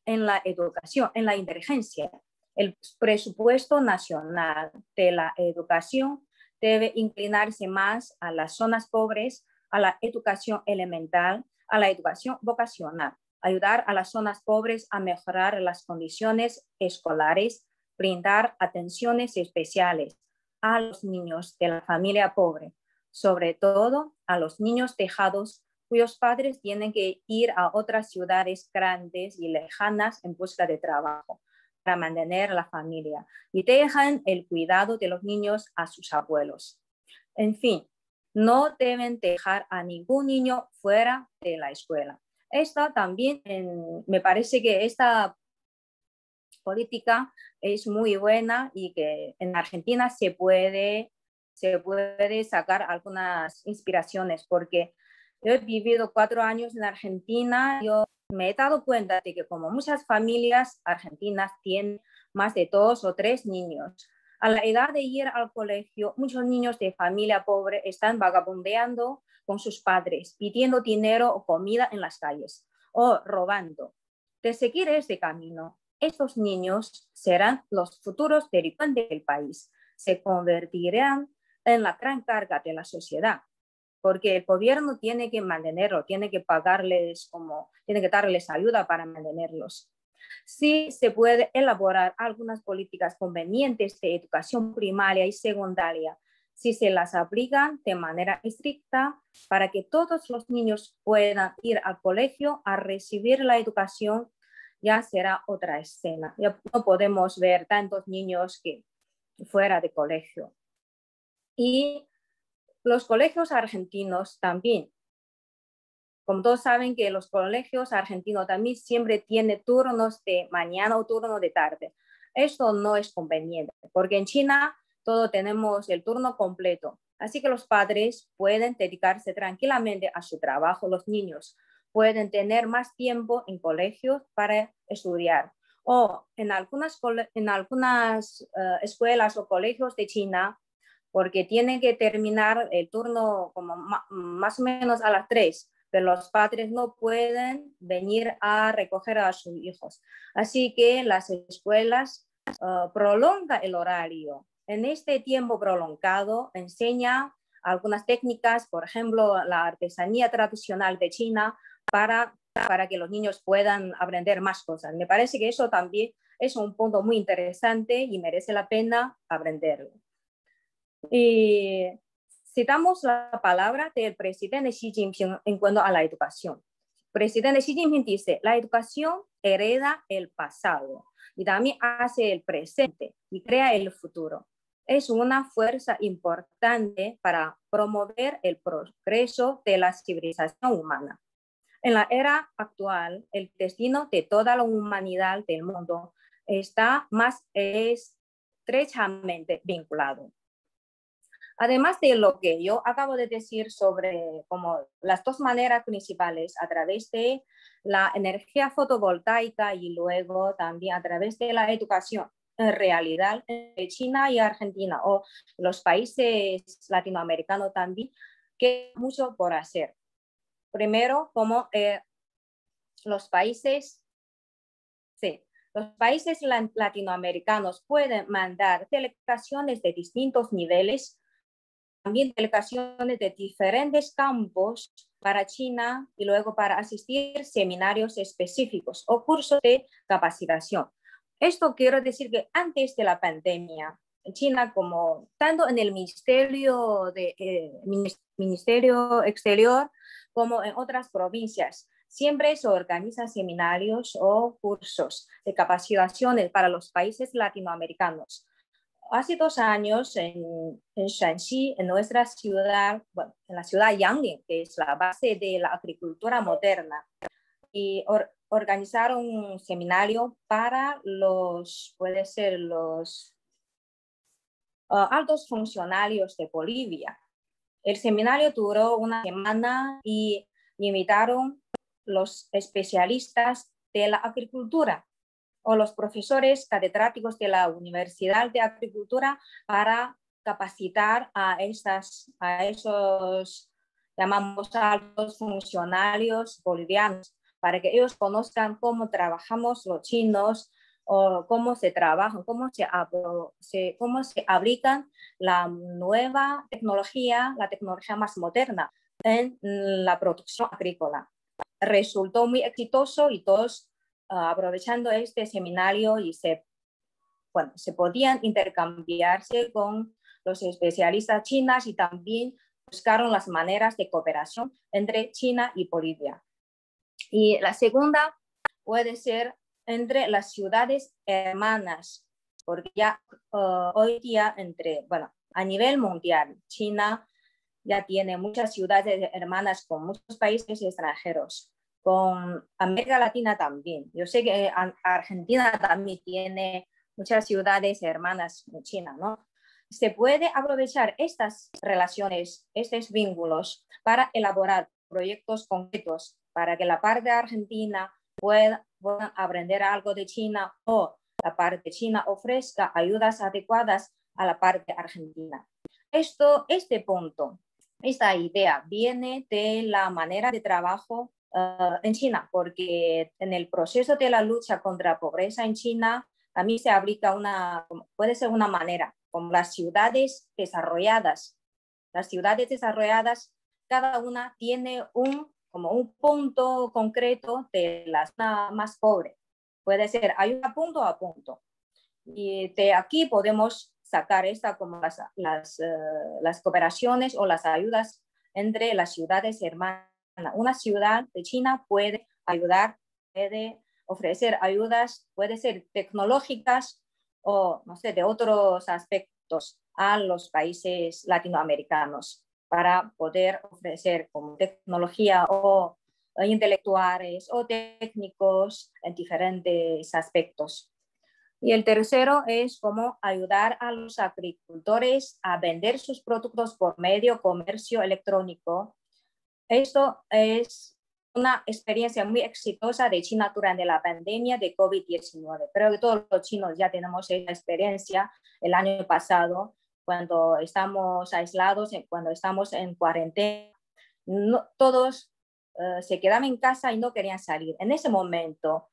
en la educación, en la inteligencia. El presupuesto nacional de la educación debe inclinarse más a las zonas pobres, a la educación elemental, a la educación vocacional, ayudar a las zonas pobres a mejorar las condiciones escolares, brindar atenciones especiales a los niños de la familia pobre, sobre todo a los niños tejados cuyos padres tienen que ir a otras ciudades grandes y lejanas en busca de trabajo para mantener la familia y dejan el cuidado de los niños a sus abuelos. En fin, no deben dejar a ningún niño fuera de la escuela. Esta también, me parece que esta política es muy buena y que en Argentina se puede se puede sacar algunas inspiraciones, porque yo he vivido cuatro años en Argentina, yo me he dado cuenta de que como muchas familias argentinas tienen más de dos o tres niños, a la edad de ir al colegio, muchos niños de familia pobre están vagabundeando con sus padres, pidiendo dinero o comida en las calles o robando. De seguir ese camino, estos niños serán los futuros delincuentes del país, se convertirán en la gran carga de la sociedad, porque el gobierno tiene que mantenerlo, tiene que pagarles como, tiene que darles ayuda para mantenerlos. Si se puede elaborar algunas políticas convenientes de educación primaria y secundaria si se las aplican de manera estricta para que todos los niños puedan ir al colegio a recibir la educación, ya será otra escena. Ya no podemos ver tantos niños que fuera de colegio. Y los colegios argentinos también. Como todos saben que los colegios argentinos también siempre tienen turnos de mañana o turno de tarde. Esto no es conveniente porque en China todos tenemos el turno completo. Así que los padres pueden dedicarse tranquilamente a su trabajo, los niños pueden tener más tiempo en colegios para estudiar. O en algunas, en algunas eh, escuelas o colegios de China porque tienen que terminar el turno como más o menos a las 3, pero los padres no pueden venir a recoger a sus hijos. Así que las escuelas uh, prolonga prolongan el horario. En este tiempo prolongado enseña algunas técnicas, por ejemplo, la artesanía tradicional de China para, para que los niños puedan aprender más cosas. Me parece que eso también es un punto muy interesante y merece la pena aprenderlo. Y citamos la palabra del presidente Xi Jinping en cuanto a la educación. El presidente Xi Jinping dice, la educación hereda el pasado y también hace el presente y crea el futuro. Es una fuerza importante para promover el progreso de la civilización humana. En la era actual, el destino de toda la humanidad del mundo está más estrechamente vinculado Además de lo que yo acabo de decir sobre como las dos maneras principales, a través de la energía fotovoltaica y luego también a través de la educación, en realidad en China y Argentina o los países latinoamericanos también, que mucho por hacer. Primero, como eh, los países, sí, los países latinoamericanos pueden mandar delegaciones de distintos niveles también delegaciones de diferentes campos para China y luego para asistir seminarios específicos o cursos de capacitación. Esto quiero decir que antes de la pandemia, China, como tanto en el Ministerio, de, eh, Ministerio Exterior como en otras provincias, siempre se organizan seminarios o cursos de capacitaciones para los países latinoamericanos hace dos años en, en en nuestra ciudad, bueno, en la ciudad de Yangling, que es la base de la agricultura moderna, y organizaron un seminario para los, puede ser los uh, altos funcionarios de Bolivia. El seminario duró una semana y invitaron los especialistas de la agricultura o los profesores catedráticos de la Universidad de Agricultura para capacitar a, a esos, llamamos los funcionarios bolivianos, para que ellos conozcan cómo trabajamos los chinos, o cómo se trabaja, cómo se, cómo se aplican la nueva tecnología, la tecnología más moderna en la producción agrícola. Resultó muy exitoso y todos Ah, aprovechando este seminario y se, podían intercambiarse con los especialistas chinas y también buscaron las maneras de cooperación entre China y Bolivia. Y la segunda puede ser entre las ciudades hermanas, porque ya ah, hoy día entre, bueno, a nivel mundial, China ya tiene muchas ciudades hermanas con muchos países extranjeros con América Latina también. Yo sé que eh, Argentina también tiene muchas ciudades hermanas en China, ¿no? Se puede aprovechar estas relaciones, estos vínculos, para elaborar proyectos concretos para que la parte argentina pueda, aprender algo de China o la parte china ofrezca ayudas adecuadas a la parte argentina. Esto, este punto, esta idea viene de la manera de trabajo Ah, en China, porque en el proceso de la lucha contra la pobreza en China, a mí se aplica una, puede ser una manera, como las ciudades desarrolladas. Las ciudades desarrolladas, cada una tiene un, como un punto concreto de las más pobre. Puede ser, hay un punto a punto. Y de aquí podemos sacar esta como las, las eh, cooperaciones o las ayudas entre las ciudades hermanas una ciudad de China puede ayudar, puede ofrecer ayudas, puede ser tecnológicas o, no sé, de otros aspectos a los países latinoamericanos para poder ofrecer como tecnología o intelectuales o técnicos en diferentes aspectos. Y el tercero es cómo ayudar a los agricultores a vender sus productos por medio comercio electrónico esto es una experiencia muy exitosa de China durante la pandemia de COVID-19. Creo que todos los chinos ya tenemos esa experiencia el año pasado, cuando estamos aislados, cuando estamos en cuarentena. todos eh, se quedaban en casa y no querían salir. En ese momento,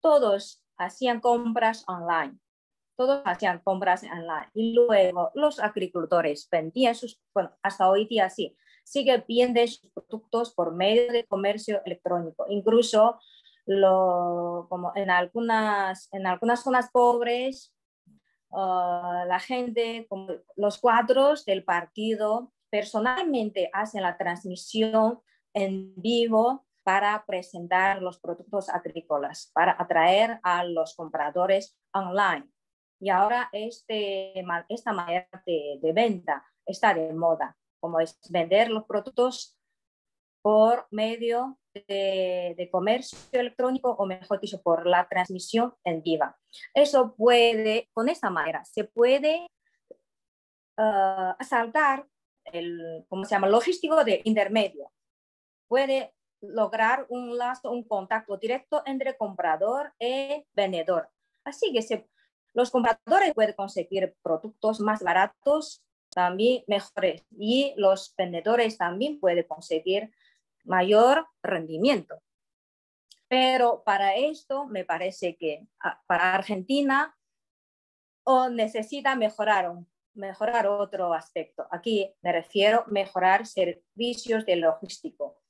todos hacían compras online. Todos hacían compras online. Y luego los agricultores vendían sus, bueno, hasta hoy día sí, sigue viendo sus productos por medio de comercio electrónico. Incluso como en, algunas, en algunas zonas pobres, ah, la gente, como los cuadros del partido, personalmente hacen la transmisión en vivo para presentar los productos agrícolas, para atraer a los compradores online. Y ahora este, esta manera de, de venta está de moda como es vender los productos por medio de, comercio electrónico o mejor dicho, por la transmisión en viva. Eso puede, con esa manera, se puede ah, asaltar el, ¿cómo se llama?, logístico de intermedio. Puede lograr un lazo, un contacto directo entre comprador y vendedor. Así que se, los compradores pueden conseguir productos más baratos también mejores y los vendedores también pueden conseguir mayor rendimiento. Pero para esto me parece que para Argentina o necesita mejorar, mejorar otro aspecto. Aquí me refiero a mejorar servicios de logístico.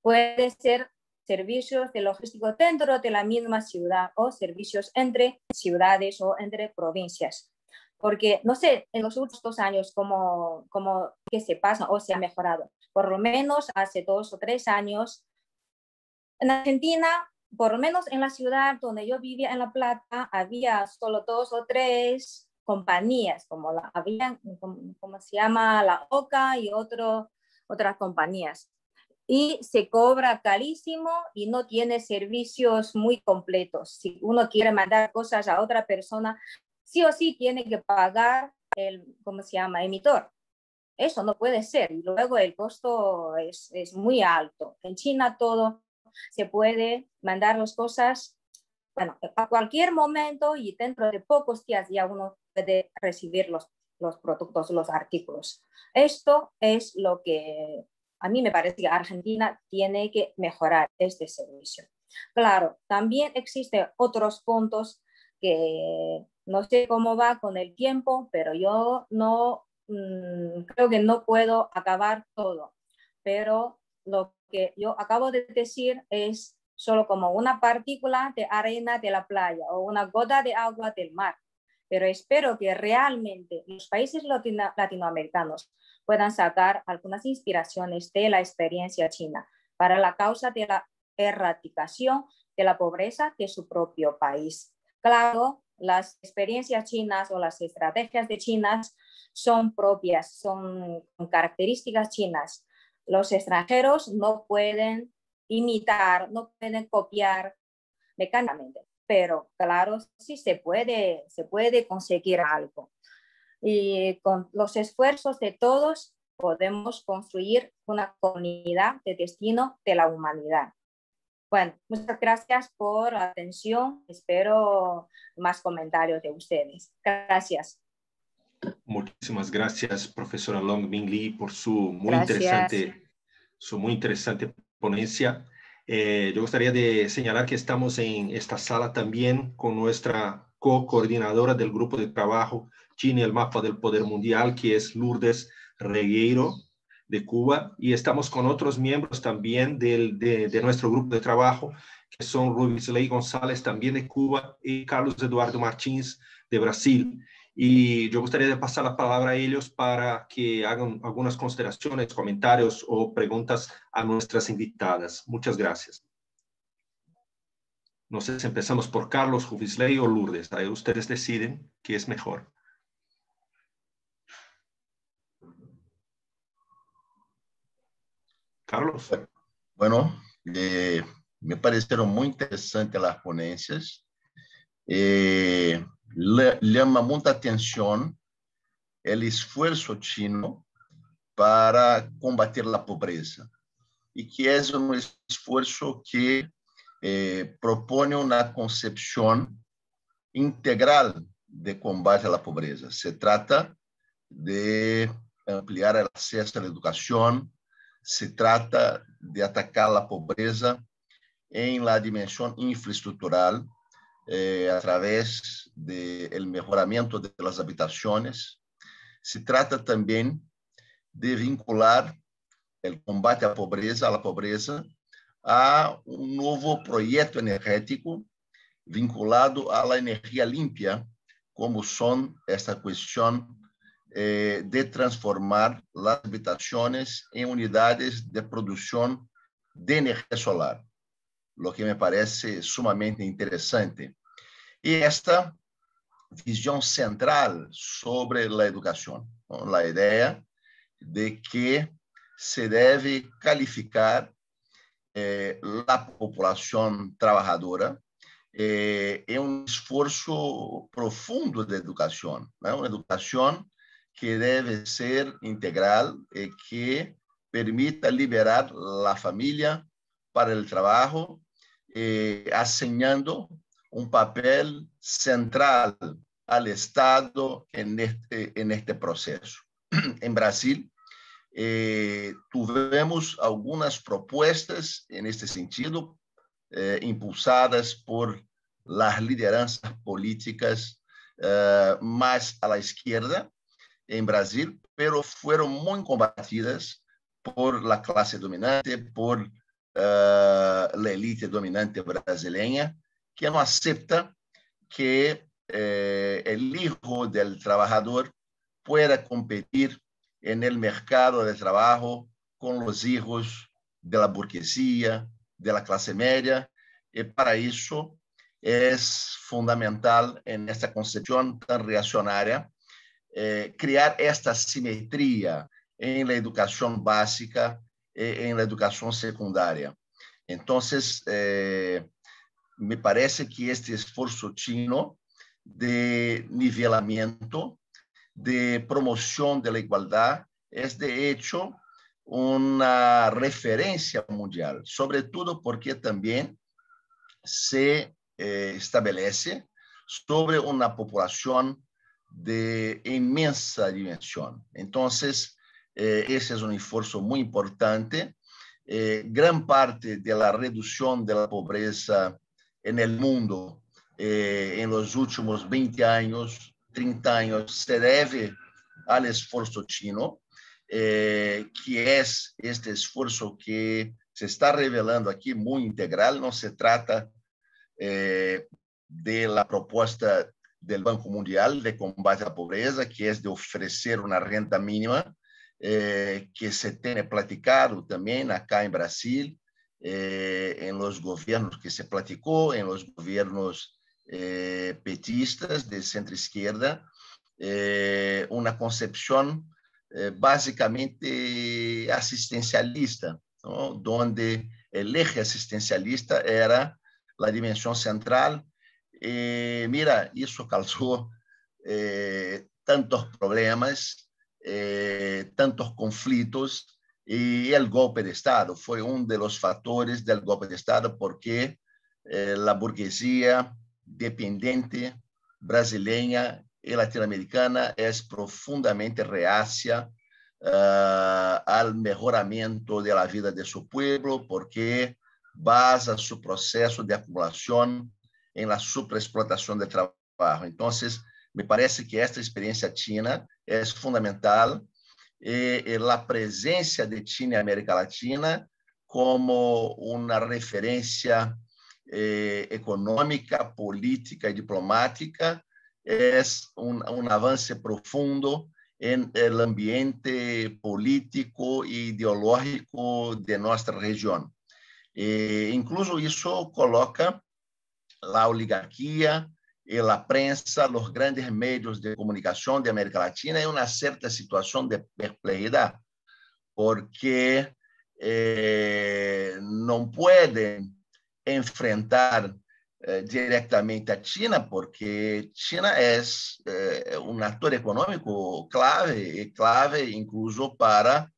Puede ser servicios de logístico dentro de la misma ciudad o servicios entre ciudades o entre provincias porque no sé, en los últimos dos años, como, como que se pasa o se ha mejorado. Por lo menos hace dos o tres años, en Argentina, por lo menos en la ciudad donde yo vivía, en La Plata, había solo dos o tres compañías, como la habían, como, se llama, la OCA y otro, otras compañías. Y se cobra carísimo y no tiene servicios muy completos. Si uno quiere mandar cosas a otra persona, sí o sí tiene que pagar el, ¿cómo se llama?, emitor. Eso no puede ser. Y luego el costo es, muy alto. En China todo se puede mandar las cosas, bueno, a cualquier momento y dentro de pocos días ya uno puede recibir los, los productos, los artículos. Esto es lo que a mí me parece que Argentina tiene que mejorar este servicio. Claro, también existen otros puntos que no sé cómo va con el tiempo, pero yo no mm, creo que no puedo acabar todo. Pero lo que yo acabo de decir es solo como una partícula de arena de la playa o una gota de agua del mar. Pero espero que realmente los países latinoamericanos puedan sacar algunas inspiraciones de la experiencia china para la causa de la erradicación de la pobreza de su propio país. Claro, las experiencias chinas o las estrategias de chinas son propias, son características chinas. Los extranjeros no pueden imitar, no pueden copiar mecánicamente, pero claro, sí se puede, se puede conseguir algo. Y con los esfuerzos de todos podemos construir una comunidad de destino de la humanidad. Bueno, muchas gracias por la atención. Espero más comentarios de ustedes. Gracias. Muchísimas gracias, profesora Long Ming Lee, por su muy interesante, su muy interesante ponencia. Eh, yo gustaría de señalar que estamos en esta sala también con nuestra co-coordinadora del grupo de trabajo China el mapa del poder mundial, que es Lourdes Regueiro de Cuba y estamos con otros miembros también de, nuestro grupo de trabajo, que son Rubisley Ley González también de Cuba y Carlos Eduardo Martins de Brasil. Y yo gustaría pasar la palabra a ellos para que hagan algunas consideraciones, comentarios o preguntas a nuestras invitadas. Muchas gracias. No sé empezamos por Carlos, Rubisley o Lourdes. ustedes deciden qué es mejor. Carlos. Bueno, eh, me pareceram muito interessantes as ponencias. Eh, le, llama muita atenção o esforço chino para combater a pobreza e que é um esforço que eh, propõe uma concepção integral de combate à pobreza. Se trata de ampliar o acesso à educação, se trata de atacar a pobreza em la dimensão infraestrutural eh, através do de melhoramento das habitações. Se trata também de vincular o combate à pobreza, à pobreza, a um novo projeto energético vinculado à energia limpa, como são esta questão eh, de transformar as habitações em unidades de produção de energia solar, o que me parece sumamente interessante. E esta visão central sobre a educação, a ideia de que se deve calificar eh, a população trabalhadora eh, em um esforço profundo de educação, uma educação que debe ser integral y eh, que permita liberar la familia para el trabajo, eh, asignando un papel central al Estado en este, en este proceso. en Brasil, eh, tuvimos algunas propuestas en este sentido, impulsadas por las lideranzas políticas más a la izquierda, en Brasil, pero fueron muy combatidas por la clase dominante, por eh, la élite dominante brasileña, que no acepta que eh, el hijo del trabajador pueda competir en el mercado de trabajo con los hijos de la burguesía, de la clase media, y para eso es fundamental en esta concepción tan reaccionaria eh, criar esta simetria em la educação básica e em la educação secundária. Então, eh, me parece que este esforço chino de nivelamento, de promoção da igualdade, é de hecho uma referência mundial, sobretudo porque também se eh, estabelece sobre uma população de inmensa dimensão. Então, eh, é um esforço muito importante. Eh, gran parte da redução da pobreza en el mundo eh, os los últimos 20 anos, 30 anos, se deve ao esforço chino, eh, que es este esforço que se está revelando aqui muito integral. Não se trata eh, de la propuesta del Banco Mundial de combate a la pobreza, que es de ofrecer una renta mínima, eh, que se tiene platicado también acá en Brasil, eh, en los gobiernos que se platicó, en los gobiernos eh, petistas de centro izquierda, una concepción básicamente asistencialista, donde el eje asistencialista era la dimensión central y mira, eso causó eh, tantos problemas, eh, tantos conflictos y el golpe de Estado fue uno de los factores del golpe de Estado, porque eh, la burguesía dependiente brasileña y latinoamericana es profundamente reacia ah, al mejoramiento de la vida de su pueblo porque basa su proceso de acumulación em la superexplotação de trabalho. Então, me parece que esta experiência tina é fundamental e, e a presença de China na América Latina como uma referência eh, econômica, política e diplomática é um, avanço profundo no ambiente político e ideológico de nossa região. E, incluso isso coloca la oligarquía, y la prensa, los grandes medios de comunicación de América Latina en una cierta situación de perplejidad, porque eh, no pueden enfrentar eh, directamente a China, porque China es eh, un actor económico clave, clave incluso para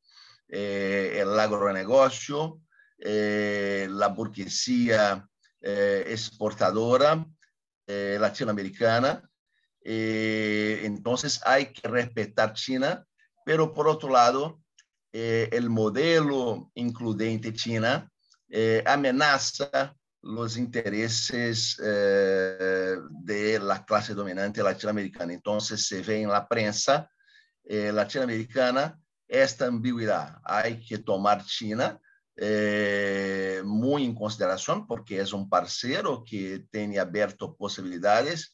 el agronegocio, la burguesía eh, exportadora eh, latinoamericana. Eh, entonces hay que respetar China, pero por otro lado, el modelo incluyente China amenaza los intereses de la clase dominante latinoamericana. Entonces se ve en la prensa latinoamericana esta ambigüedad. Hay que tomar China, eh, em consideração porque é um parceiro que tem aberto possibilidades,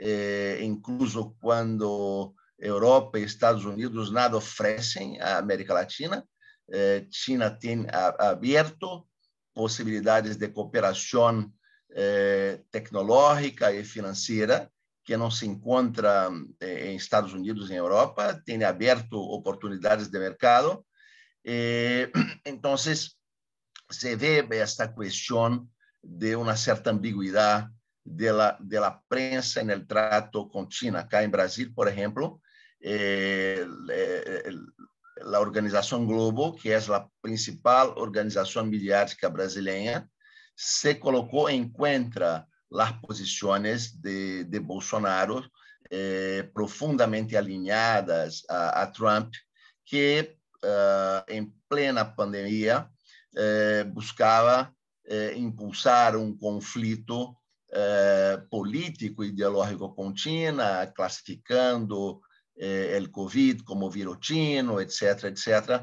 eh, incluso quando Europa e Estados Unidos nada oferecem à América Latina, eh, China tem aberto possibilidades de cooperação eh, tecnológica e financeira que não se encontra em eh, Estados Unidos, em Europa, tem aberto oportunidades de mercado. Então, se vê esta questão de uma certa ambiguidade de la, de la prensa en el trato con China. Acá en Brasil, por ejemplo, eh, a Organização Globo, que é a principal organização midiática brasileira, se colocou em contra as posições de, de Bolsonaro, eh, profundamente alinhadas a, a Trump, que em eh, plena pandemia eh, buscava eh, impulsar um conflito eh, político e ideológico com China, classificando o eh, Covid como virutino, etc., etc.,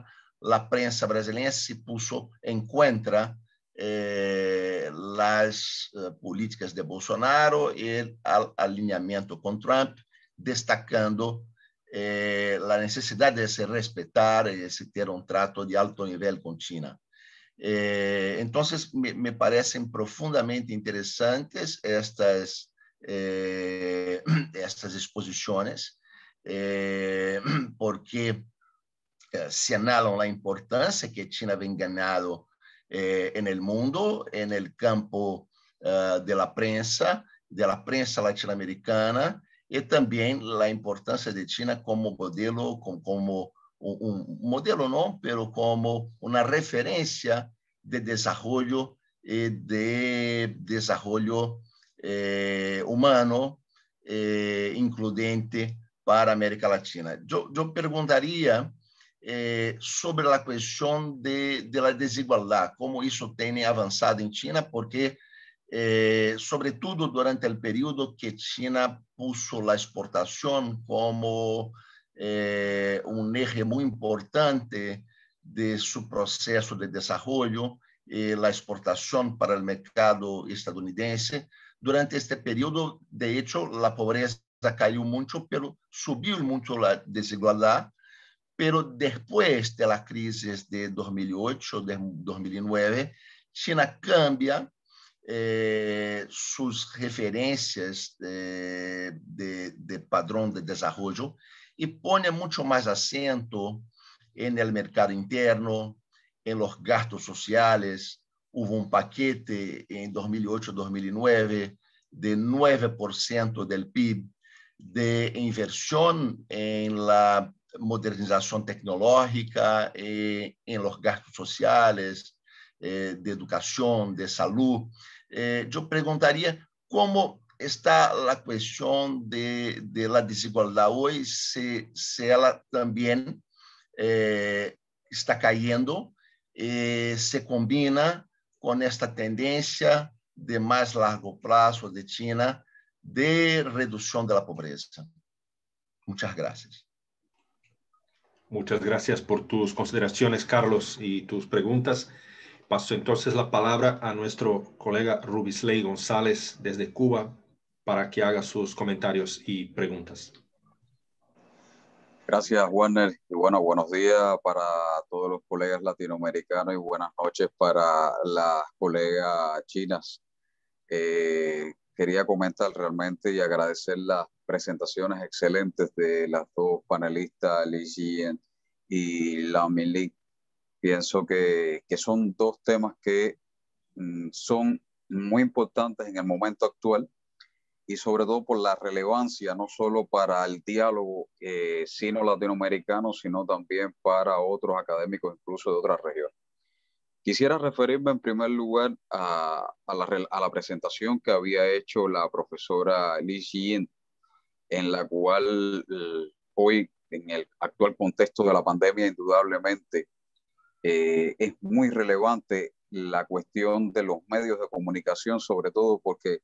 a prensa brasileira se puso em contra eh, as políticas de Bolsonaro e o alinhamento com Trump, destacando eh, a necessidade de se respeitar e de se ter um trato de alto nível com China. Eh, entonces, me, parecen profundamente interesantes estas, eh, estas exposiciones, eh, porque eh, señalan la importancia que China ha ganado en el mundo, en el campo ah, de la prensa, de la prensa latinoamericana, y también la importancia de China como modelo, como, como um modelo, não, Pero como uma referência de desenvolvimento e eh, de desenvolvimento eh, humano eh, incluyente para América Latina. Eu perguntaria eh, sobre a questão de, de, la isso tem avançado em China, porque eh, sobretudo durante o período que China pôs a exportação como Eh, un eje muy importante de su proceso de desarrollo, y eh, la exportación para el mercado estadounidense. Durante este periodo, de hecho, la pobreza cayó mucho, pero subió mucho la desigualdad. Pero después de la crisis de 2008, de 2009, China cambia eh, sus referencias de, padrón de, desarrollo de y pone mucho más acento en el mercado interno, en los gastos sociales. Hubo un paquete en 2008-2009 de 9% del PIB de inversión en la modernización tecnológica, eh, en los gastos sociales, eh, de educación, de salud. Eh, yo preguntaría cómo está la cuestión de, la desigualdad. Hoy se, ella también eh, está cayendo, eh, se combina con esta tendencia de más largo plazo de China de reducción de la pobreza. Muchas gracias. Muchas gracias por tus consideraciones, Carlos, y tus preguntas. Paso entonces la palabra a nuestro colega Rubisley González desde Cuba para que haga sus comentarios y preguntas. Gracias, Warner. Y bueno, buenos días para todos los colegas latinoamericanos y buenas noches para las colegas chinas. Eh, quería comentar realmente y agradecer las presentaciones excelentes de las dos panelistas, Li Jian y Lao Pienso que, que son dos temas que mm, son muy importantes en el momento actual y sobre todo por la relevancia, no solo para el diálogo eh, sino latinoamericano, sino también para otros académicos, incluso de otras regiones. Quisiera referirme en primer lugar a, a, la, a la, presentación que había hecho la profesora Liz Yin, en la cual eh, hoy, en el actual contexto de la pandemia, indudablemente eh, es muy relevante la cuestión de los medios de comunicación, sobre todo porque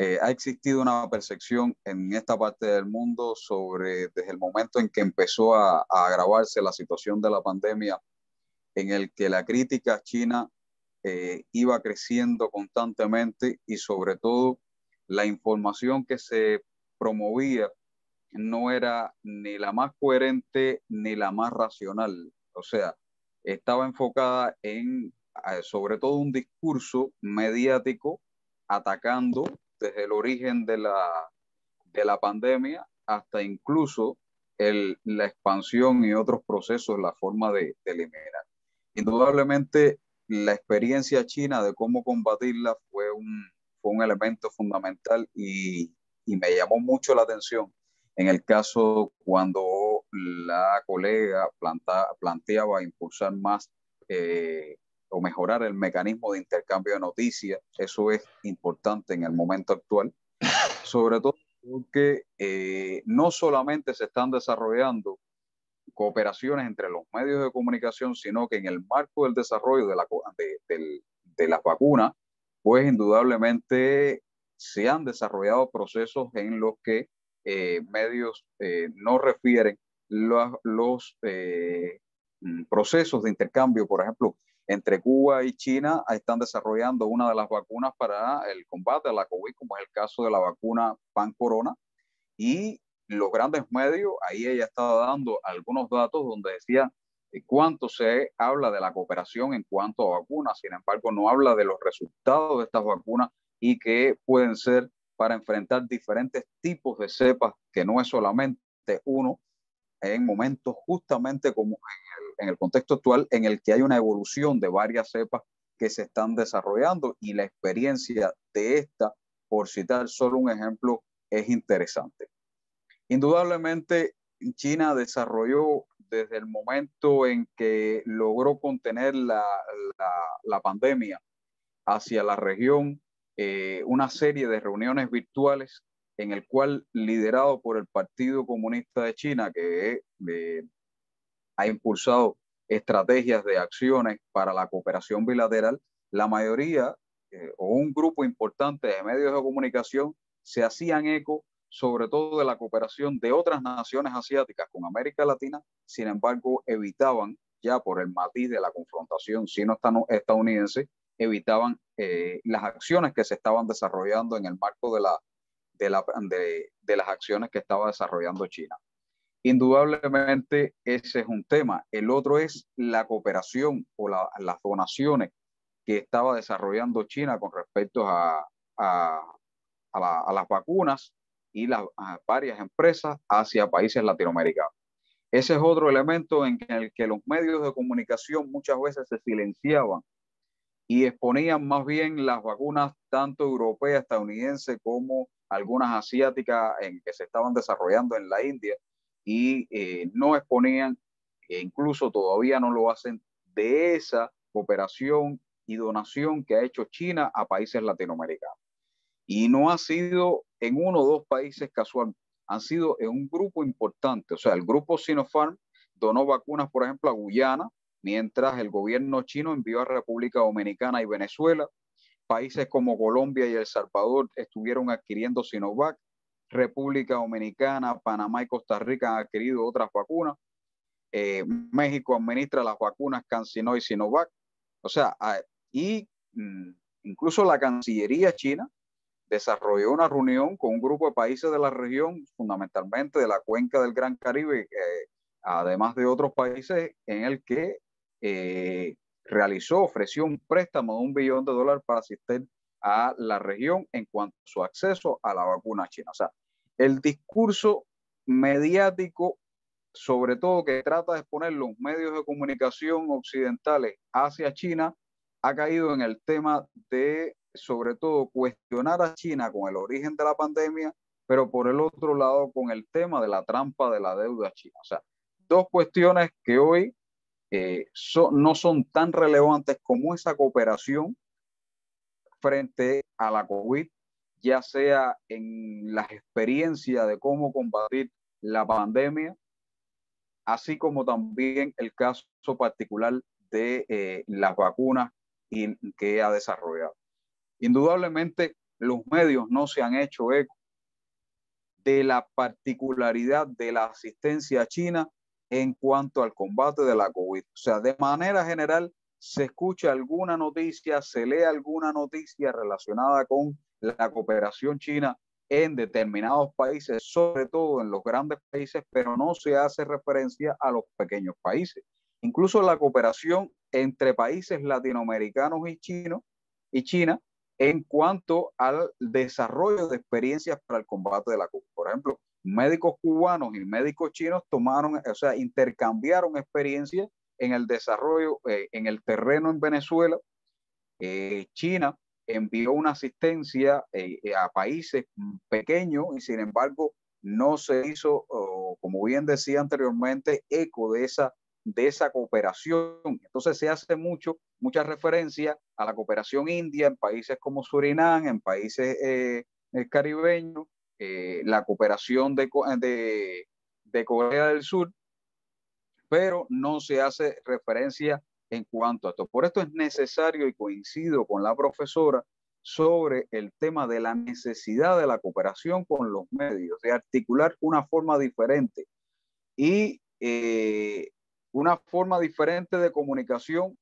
eh, ha existido una percepción en esta parte del mundo sobre desde el momento en que empezó a, agravarse la situación de la pandemia, en el que la crítica China eh, iba creciendo constantemente y sobre todo la información que se promovía no era ni la más coherente ni la más racional. O sea, estaba enfocada en eh, sobre todo un discurso mediático atacando desde el origen de la, de la pandemia hasta incluso el, la expansión y otros procesos, la forma de, de eliminar. Indudablemente, la experiencia china de cómo combatirla fue un, fue un elemento fundamental y, y me llamó mucho la atención en el caso cuando la colega planteaba impulsar más eh, o mejorar el mecanismo de intercambio de noticias. Eso es importante en el momento actual, sobre todo porque eh, no solamente se están desarrollando cooperaciones entre los medios de comunicación, sino que en el marco del desarrollo de, la, de, pues indudablemente se han desarrollado procesos en los que eh, medios eh, no refieren los, procesos de intercambio, por ejemplo, entre Cuba y China están desarrollando una de las vacunas para el combate a la COVID, como es el caso de la vacuna Pan Corona. Y los grandes medios, ahí ella estaba dando algunos datos donde decía eh, cuánto se habla de la cooperación en cuanto a vacunas, sin embargo no habla de los resultados de estas vacunas y que pueden ser para enfrentar diferentes tipos de cepas, que no es solamente uno, en momentos justamente como en el, contexto actual en el que hay una evolución de varias cepas que se están desarrollando y la experiencia de esta, por citar solo un ejemplo, es interesante. Indudablemente, China desarrolló desde el momento en que logró contener la, pandemia hacia la región eh, una serie de reuniones virtuales en el cual, liderado por el Partido Comunista de China, que eh, ha impulsado estrategias de acciones para la cooperación bilateral, la mayoría eh, o un grupo importante de medios de comunicación se hacían eco sobre todo de la cooperación de otras naciones asiáticas con América Latina, sin embargo, evitaban, ya por el matiz de la confrontación sino-estadounidense, evitaban eh, las acciones que se estaban desarrollando en el marco de la de, las acciones que estaba desarrollando China. Indudablemente ese es un tema. El otro es la cooperación o las donaciones que estaba desarrollando China con respecto a, a las vacunas y las varias empresas hacia países latinoamericanos. Ese es otro elemento en el que los medios de comunicación muchas veces se silenciaban y exponían más bien las vacunas tanto europeas, estadounidenses como algunas asiáticas en, que se estaban desarrollando en la India y eh, no exponían, e incluso todavía no lo hacen, de esa cooperación y donación que ha hecho China a países latinoamericanos. Y no ha sido en uno o dos países casual, han sido en un grupo importante. O sea, el grupo Sinopharm donó vacunas, por ejemplo, a Guyana, mientras el gobierno chino envió a República Dominicana y Venezuela Países como Colombia y El Salvador estuvieron adquiriendo Sinovac. República Dominicana, Panamá y Costa Rica han adquirido otras vacunas. Eh, México administra las vacunas CanSino y Sinovac. O sea, ah, y mm, incluso la Cancillería china desarrolló una reunión con un grupo de países de la región, fundamentalmente de la cuenca del Gran Caribe, eh, además de otros países, en el que eh, realizó, ofreció un préstamo de un billón de dólares para asistir a la región en cuanto a su acceso a la vacuna china. O sea, el discurso mediático, sobre todo que trata de exponer los medios de comunicación occidentales hacia China, ha caído en el tema de, sobre todo, cuestionar a China con el origen de la pandemia, pero por el otro lado con el tema de la trampa de la deuda china. O sea, dos cuestiones que hoy eh, no son tan relevantes como esa cooperación frente a la COVID, ya sea en las experiencias de cómo combatir la pandemia, así como también el caso particular de eh, las vacunas que ha desarrollado. Indudablemente, los medios no se han hecho eco de la particularidad de la asistencia China en cuanto al combate de la COVID. O sea, de manera general, se escucha alguna noticia, se lee alguna noticia relacionada con la cooperación china en determinados países, sobre todo en los grandes países, pero no se hace referencia a los pequeños países. Incluso la cooperación entre países latinoamericanos y chinos y China en cuanto al desarrollo de experiencias para el combate de la COVID. Por ejemplo, médicos cubanos y médicos chinos tomaron, o sea, intercambiaron experiencias en el desarrollo, eh, en el terreno en Venezuela. Eh, China envió una asistencia eh, a países pequeños y sin embargo no se hizo, como bien decía anteriormente, eco de esa, de esa cooperación. Entonces se hace mucho, mucha referencia a la cooperación india en países como Surinam, en países caribeños, eh, la cooperación de, Corea del Sur, pero no se hace referencia en cuanto a esto. Por esto es necesario y coincido con la profesora sobre el tema de la necesidad de la cooperación con los medios, de articular una forma diferente y eh, una forma diferente de comunicación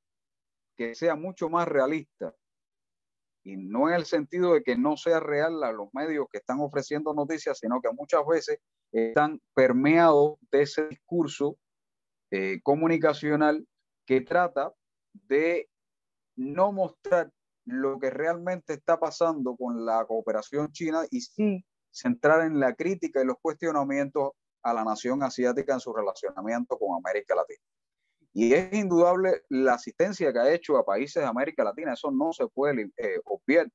que sea mucho más realista y no en el sentido de que no sea real a los medios que están ofreciendo noticias, sino que muchas veces están permeados de ese discurso eh, comunicacional que trata de no mostrar lo que realmente está pasando con la cooperación china y sí centrar en la crítica y los cuestionamientos a la nación asiática en su relacionamiento con América Latina. Y es indudable la asistencia que ha hecho a países de América Latina, eso no se puede eh, obviar.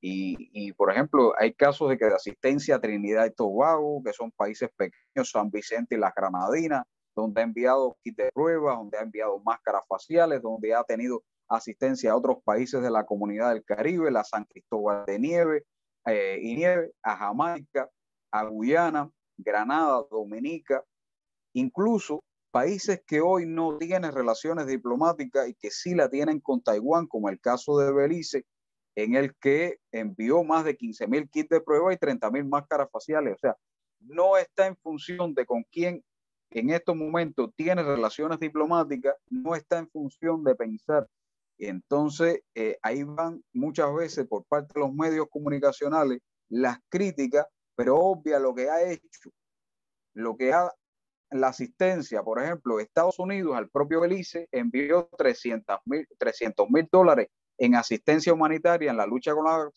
Y, y, por ejemplo, hay casos de que asistencia a Trinidad y Tobago, que son países pequeños, San Vicente y las Granadinas, donde ha enviado kit de pruebas, donde ha enviado máscaras faciales, donde ha tenido asistencia a otros países de la comunidad del Caribe, la San Cristóbal de Nieve eh, y Nieve, a Jamaica, a Guyana, Granada, Dominica, incluso países que hoy no tienen relaciones diplomáticas y que sí la tienen con Taiwán, como el caso de Belice, en el que envió más de 15.000 kits de prueba y 30.000 máscaras faciales. O sea, no está en función de con quién en estos momentos tiene relaciones diplomáticas, no está en función de pensar. Entonces, eh, ahí van muchas veces por parte de los medios comunicacionales las críticas, pero obvia lo que ha hecho, lo que ha la asistencia, por ejemplo, Estados Unidos al propio Belice envió 300 mil dólares en asistencia humanitaria en la lucha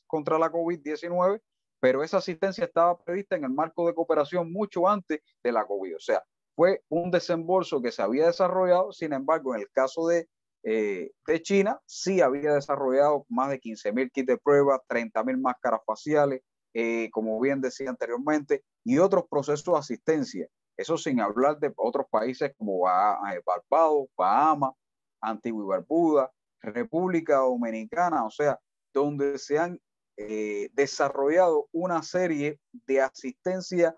contra la COVID-19, pero esa asistencia estaba prevista en el marco de cooperación mucho antes de la COVID. O sea, fue un desembolso que se había desarrollado, sin embargo, en el caso de, eh, China, sí había desarrollado más de 15 mil kits de prueba, 30 mil máscaras faciales, eh, como bien decía anteriormente, y otros procesos de asistencia eso sin hablar de otros países como eh, Barbados, Bahamas, Antigua y Barbuda, República Dominicana, o sea, donde se han eh, desarrollado una serie de asistencia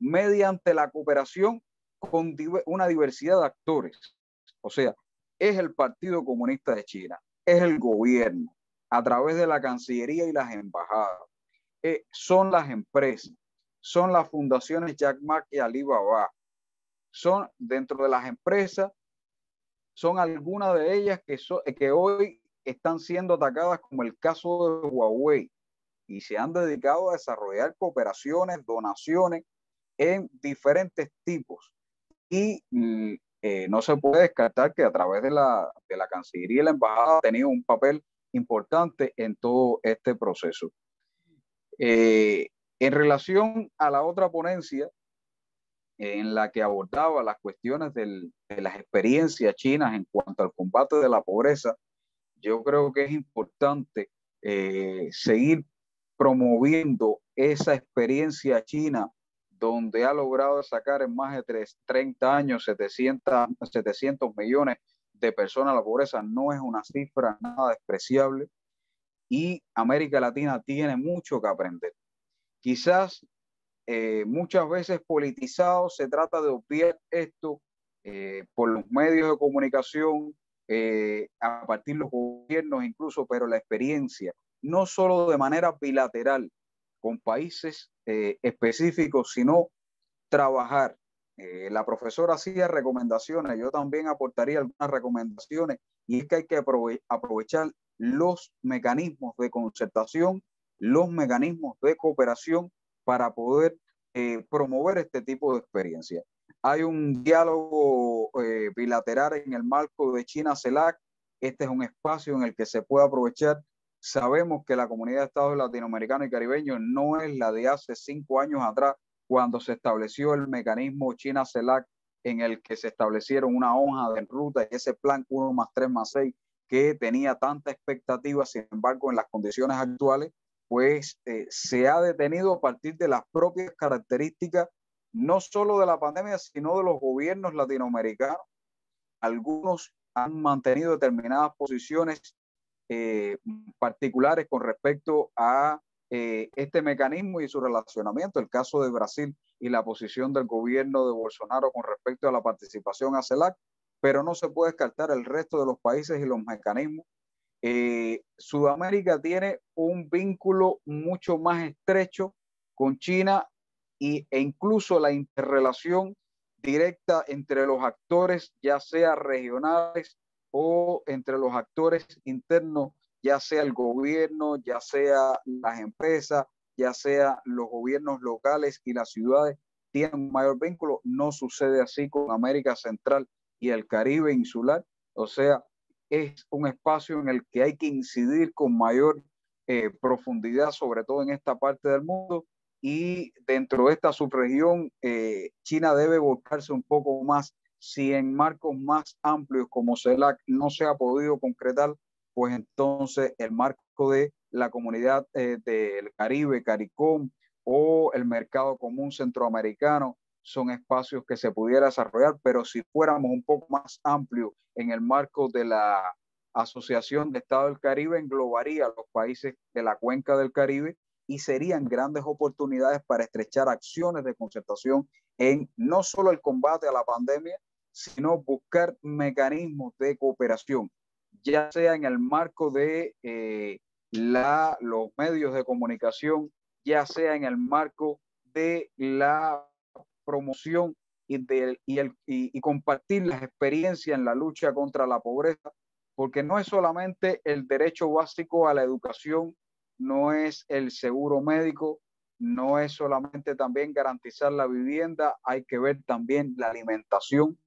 mediante la cooperación con una diversidad de actores. O sea, es el Partido Comunista de China, es el gobierno, a través de la Cancillería y las embajadas, eh, son las empresas, son las fundaciones Jack Ma y Alibaba. Son dentro de las empresas, son algunas de ellas que, que hoy están siendo atacadas como el caso de Huawei y se han dedicado a desarrollar cooperaciones, donaciones en diferentes tipos. Y mm, eh, no se puede descartar que a través de la, Cancillería y la Embajada ha tenido un papel importante en todo este proceso. Eh, en relación a la otra ponencia, en la que abordaba las cuestiones de las experiencias chinas en cuanto al combate de la pobreza, yo creo que es importante eh, seguir promoviendo esa experiencia china donde ha logrado sacar en más de 30 años 700, 700 millones de personas a la pobreza. No es una cifra nada despreciable y América Latina tiene mucho que aprender quizás eh, muchas veces politizado, se trata de obviar esto eh, por los medios de comunicación, eh, a partir de los gobiernos incluso, pero la experiencia, no solo de manera bilateral con países específicos, sino trabajar. la profesora hacía recomendaciones, yo también aportaría algunas recomendaciones, y es que hay que aprovechar los mecanismos de concertación los mecanismos de cooperación para poder eh, promover este tipo de experiencia. Hay un diálogo eh, bilateral en el marco de China-CELAC. Este es un espacio en el que se puede aprovechar. Sabemos que la comunidad de estados latinoamericanos y caribeños no es la de hace cinco años atrás, cuando se estableció el mecanismo China-CELAC, en el que se establecieron una hoja de ruta y ese plan 1 más 3 más 6 que tenía tanta expectativa, sin embargo, en las condiciones actuales pues eh, se ha detenido a partir de las propias características, no solo de la pandemia, sino de los gobiernos latinoamericanos. Algunos han mantenido determinadas posiciones eh, particulares con respecto a eh, este mecanismo y su relacionamiento. El caso de Brasil y la posición del gobierno de Bolsonaro con respecto a la participación a CELAC, pero no se puede descartar el resto de los países y los mecanismos eh, Sudamérica tiene un vínculo mucho más estrecho con China y, e incluso la interrelación directa entre los actores, ya sea regionales o entre los actores internos, ya sea el gobierno, ya sea las empresas, ya sea los gobiernos locales y las ciudades, tienen mayor vínculo. No sucede así con América Central y el Caribe insular. O sea, es un espacio en el que hay que incidir con mayor eh, profundidad, sobre todo en esta parte del mundo. Y dentro de esta subregión, eh, China debe volcarse un poco más. Si en marcos más amplios como CELAC no se ha podido concretar, pues entonces el marco de la comunidad eh, del Caribe, CARICOM, o el mercado común centroamericano, son espacios que se pudiera desarrollar, pero si fuéramos un poco más amplios en el marco de la Asociación de Estado del Caribe, englobaría a los países de la cuenca del Caribe y serían grandes oportunidades para estrechar acciones de concertación en no solo el combate a la pandemia, sino buscar mecanismos de cooperación, ya sea en el marco de eh, la, los medios de comunicación, ya sea en el marco de la promoción y, el, compartir las experiencias en la lucha contra la pobreza, porque no es solamente el derecho básico a la educación, no es el seguro médico, no es solamente también garantizar la vivienda, hay que ver también la alimentación.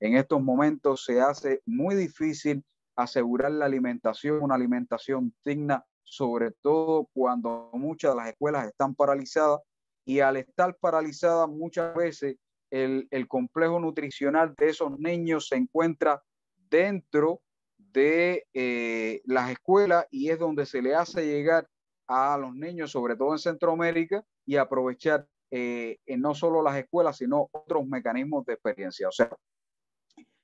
En estos momentos se hace muy difícil asegurar la alimentación, una alimentación digna, sobre todo cuando muchas de las escuelas están paralizadas y al estar paralizada muchas veces el, el complejo nutricional de esos niños se encuentra dentro de eh, las escuelas y es donde se le hace llegar a los niños, sobre todo en Centroamérica, y aprovechar eh, no solo las escuelas, sino otros mecanismos de experiencia. O sea,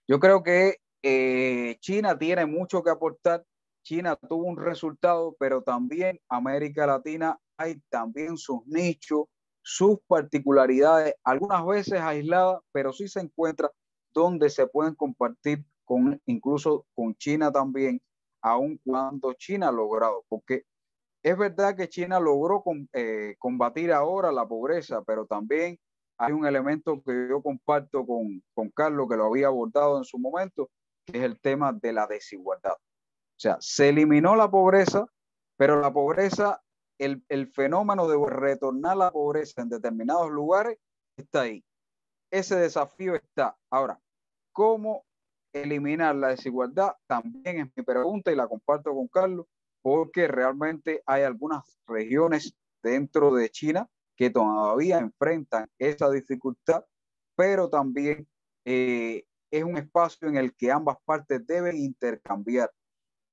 yo creo que eh, China tiene mucho que aportar. China tuvo un resultado, pero también América Latina hay también sus nichos, sus particularidades, algunas veces aisladas, pero sí se encuentra donde se pueden compartir con incluso con China también, aun cuando China ha logrado, porque es verdad que China logró con, eh, combatir ahora la pobreza, pero también hay un elemento que yo comparto con, con Carlos, que lo había abordado en su momento, que es el tema de la desigualdad. O sea, se eliminó la pobreza, pero la pobreza el, fenómeno de retornar la pobreza en determinados lugares está ahí. Ese desafío está. Ahora, ¿cómo eliminar la desigualdad? También es mi pregunta y la comparto con Carlos, porque realmente hay algunas regiones dentro de China que todavía enfrentan esa dificultad, pero también eh, es un espacio en el que ambas partes deben intercambiar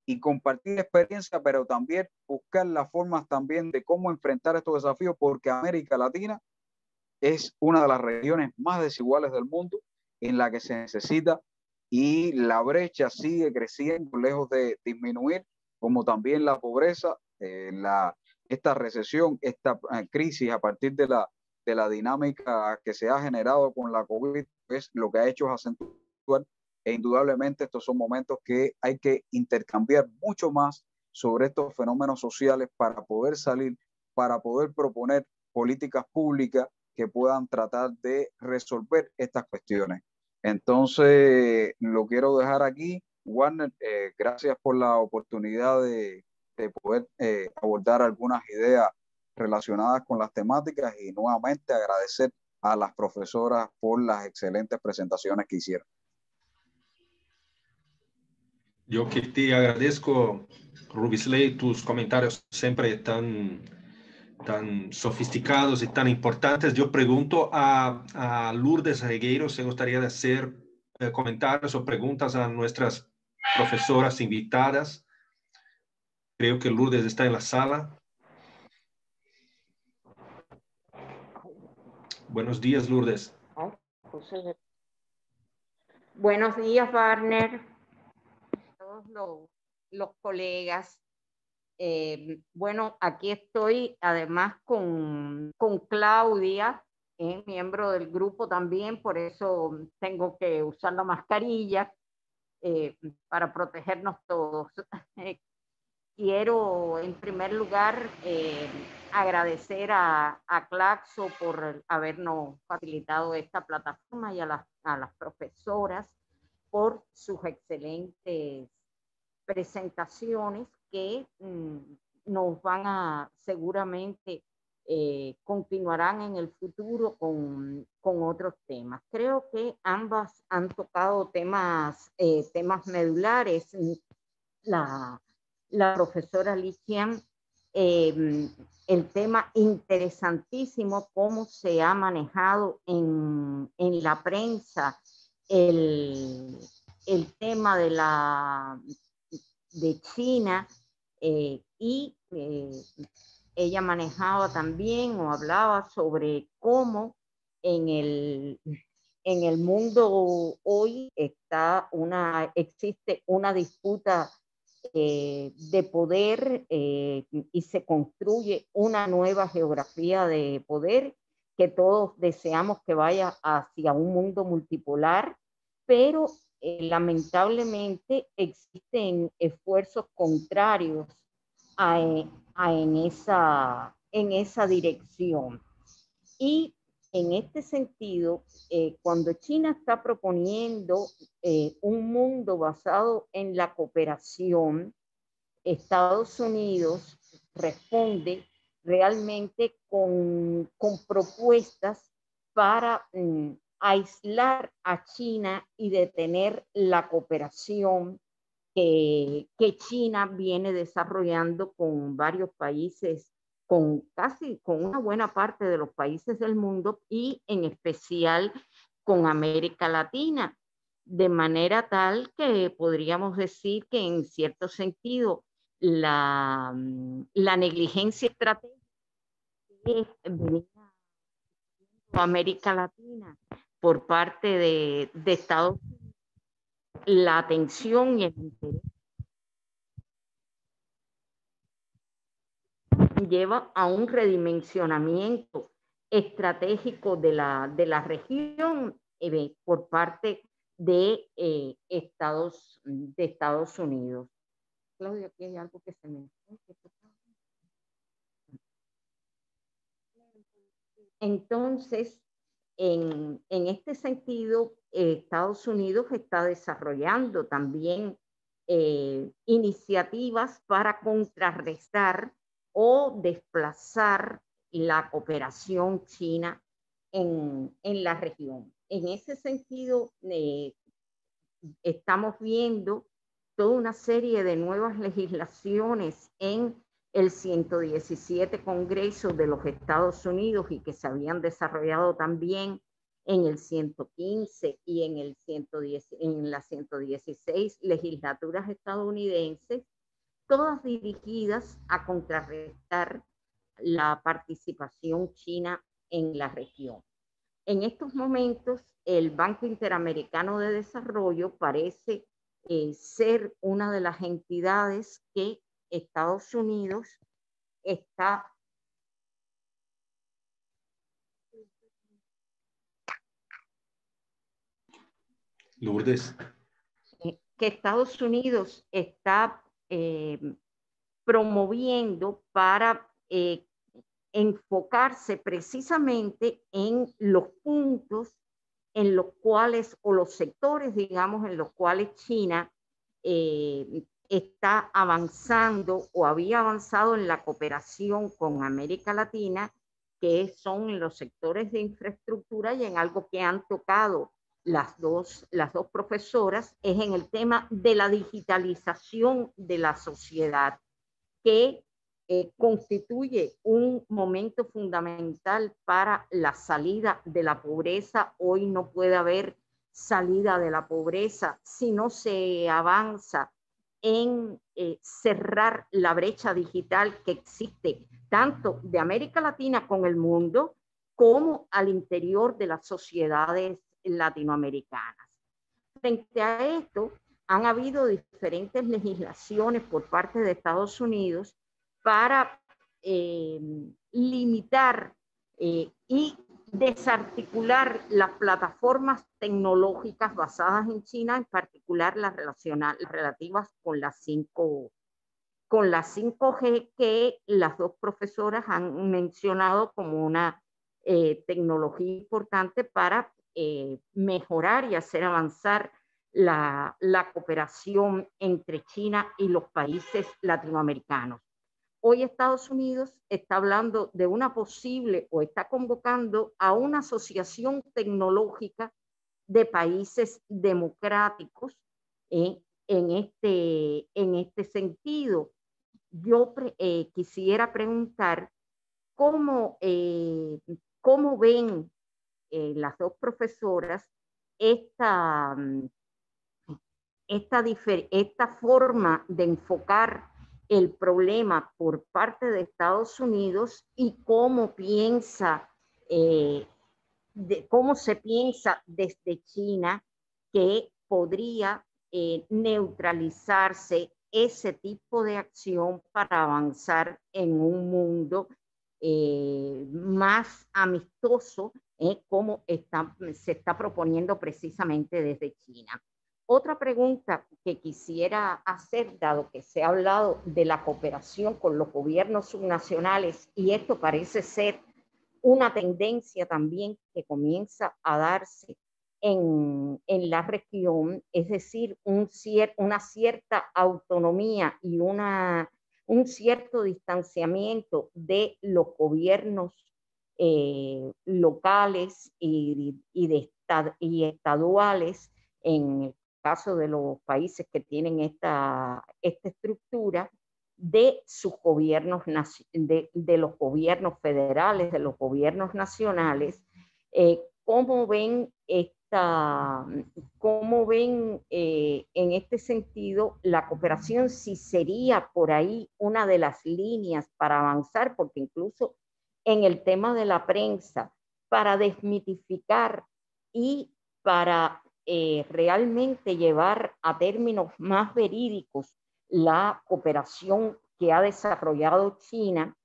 y compartir experiencia, pero también buscar las formas también de cómo enfrentar estos desafíos, porque América Latina es una de las regiones más desiguales del mundo en la que se necesita y la brecha sigue creciendo, lejos de disminuir, como también la pobreza, eh, la, esta recesión, esta eh, crisis a partir de la, de la dinámica que se ha generado con la COVID, es lo que ha hecho es acentuar e indudablemente estos son momentos que hay que intercambiar mucho más sobre estos fenómenos sociales para poder salir, para poder proponer políticas públicas que puedan tratar de resolver estas cuestiones. Entonces, lo quiero dejar aquí. Warner, eh, gracias por la oportunidad de, poder eh, abordar algunas ideas relacionadas con las temáticas y nuevamente agradecer a las profesoras por las excelentes presentaciones que hicieron. Yo que te agradezco, Rubisley, tus comentarios siempre tan, tan sofisticados y tan importantes. Yo pregunto a, Lourdes Regueiro si gustaría hacer eh, comentarios o preguntas a nuestras profesoras invitadas. Creo que Lourdes está en la sala. Buenos días, Lourdes. Ah, pues, eh, buenos días, Warner los, colegas. Eh, bueno, aquí estoy además con, Claudia, miembro del grupo también, por eso tengo que usar la mascarilla eh, para protegernos todos. Quiero en primer lugar eh, agradecer a, a, Claxo por habernos facilitado esta plataforma y a las profesoras por sus excelentes presentaciones que mm, nos van a seguramente eh, continuarán en el futuro con, con, otros temas. Creo que ambas han tocado temas, eh, temas medulares. La, la profesora Lichian, eh, el tema interesantísimo, cómo se ha manejado en, en la prensa el, el tema de la de China eh, y eh, ella manejaba también o hablaba sobre cómo en el, en el mundo hoy está una, existe una disputa eh, de poder y se construye una nueva geografía de poder que todos deseamos que vaya hacia un mundo multipolar, pero eh, lamentablemente existen esfuerzos contrarios eh, a, en, esa, en esa dirección. Y en este sentido, eh, cuando China está proponiendo un mundo basado en la cooperación, Estados Unidos responde realmente con, propuestas para mm, aislar a China y detener la cooperación que, China viene desarrollando con varios países, con casi con una buena parte de los países del mundo y en especial con América Latina, de manera tal que podríamos decir que en cierto sentido la, negligencia estratégica de América Latina por parte de, Estados Unidos la atención y el interés lleva a un redimensionamiento estratégico de la, región eh, por parte de, eh, Estados, de Unidos. algo que se me... Entonces, en, este sentido, Estados Unidos está desarrollando también eh, iniciativas para contrarrestar o desplazar la cooperación china en, la región. En ese sentido, eh, estamos viendo toda una serie de nuevas legislaciones en el 117 Congreso de los Estados Unidos y que se habían desarrollado también en el 115 y en, el 110, en las 116 legislaturas estadounidenses, todas dirigidas a contrarrestar la participación china en la región. En estos momentos, el Banco Interamericano de Desarrollo parece eh, ser una de las entidades que Estados Unidos está Lourdes. Que Estados Unidos está eh, promoviendo para eh, enfocarse precisamente en los puntos en los cuales, o los sectores, digamos, en los cuales China eh, está avanzando o había avanzado en la cooperación con América Latina, que son los sectores de infraestructura y en algo que han tocado las dos, las dos profesoras, es en el tema de la digitalización de la sociedad, que eh, constituye un momento fundamental para la salida de la pobreza. Hoy no puede haber salida de la pobreza si no se avanza en eh, cerrar la brecha digital que existe tanto de América Latina con el mundo como al interior de las sociedades latinoamericanas. Frente a esto, han habido diferentes legislaciones por parte de Estados Unidos para eh, limitar eh, y desarticular las plataformas tecnológicas basadas en China, en particular las, relativas con las 5 con g que las dos profesoras han mencionado como una eh, tecnología importante para eh, mejorar y hacer avanzar la cooperación entre China y los países latinoamericanos. Hoy Estados Unidos está hablando de una posible o está convocando a una asociación tecnológica de países democráticos ¿eh? en, este, en este sentido. Yo eh, quisiera preguntar cómo, eh, ven las dos profesoras esta, esta forma de enfocar el problema por parte de Estados Unidos y cómo piensa, eh, cómo se piensa desde China que podría eh, neutralizarse ese tipo de acción para avanzar en un mundo eh, más amistoso, como se está proponiendo precisamente desde China. Otra pregunta que quisiera hacer, dado que se ha hablado de la cooperación con los gobiernos subnacionales y esto parece ser una tendencia también que comienza a darse en, la región, es decir, una cierta autonomía y una, un cierto distanciamiento de los gobiernos eh, locales y, y estaduales en el caso de los países que tienen esta, esta estructura, de sus gobiernos, de, de, los gobiernos federales, de los gobiernos nacionales, eh, cómo ven, esta, cómo ven eh, en este sentido la cooperación, si sería por ahí una de las líneas para avanzar, porque incluso en el tema de la prensa, para desmitificar y para eh, realmente llevar a términos más verídicos la cooperación que ha desarrollado China,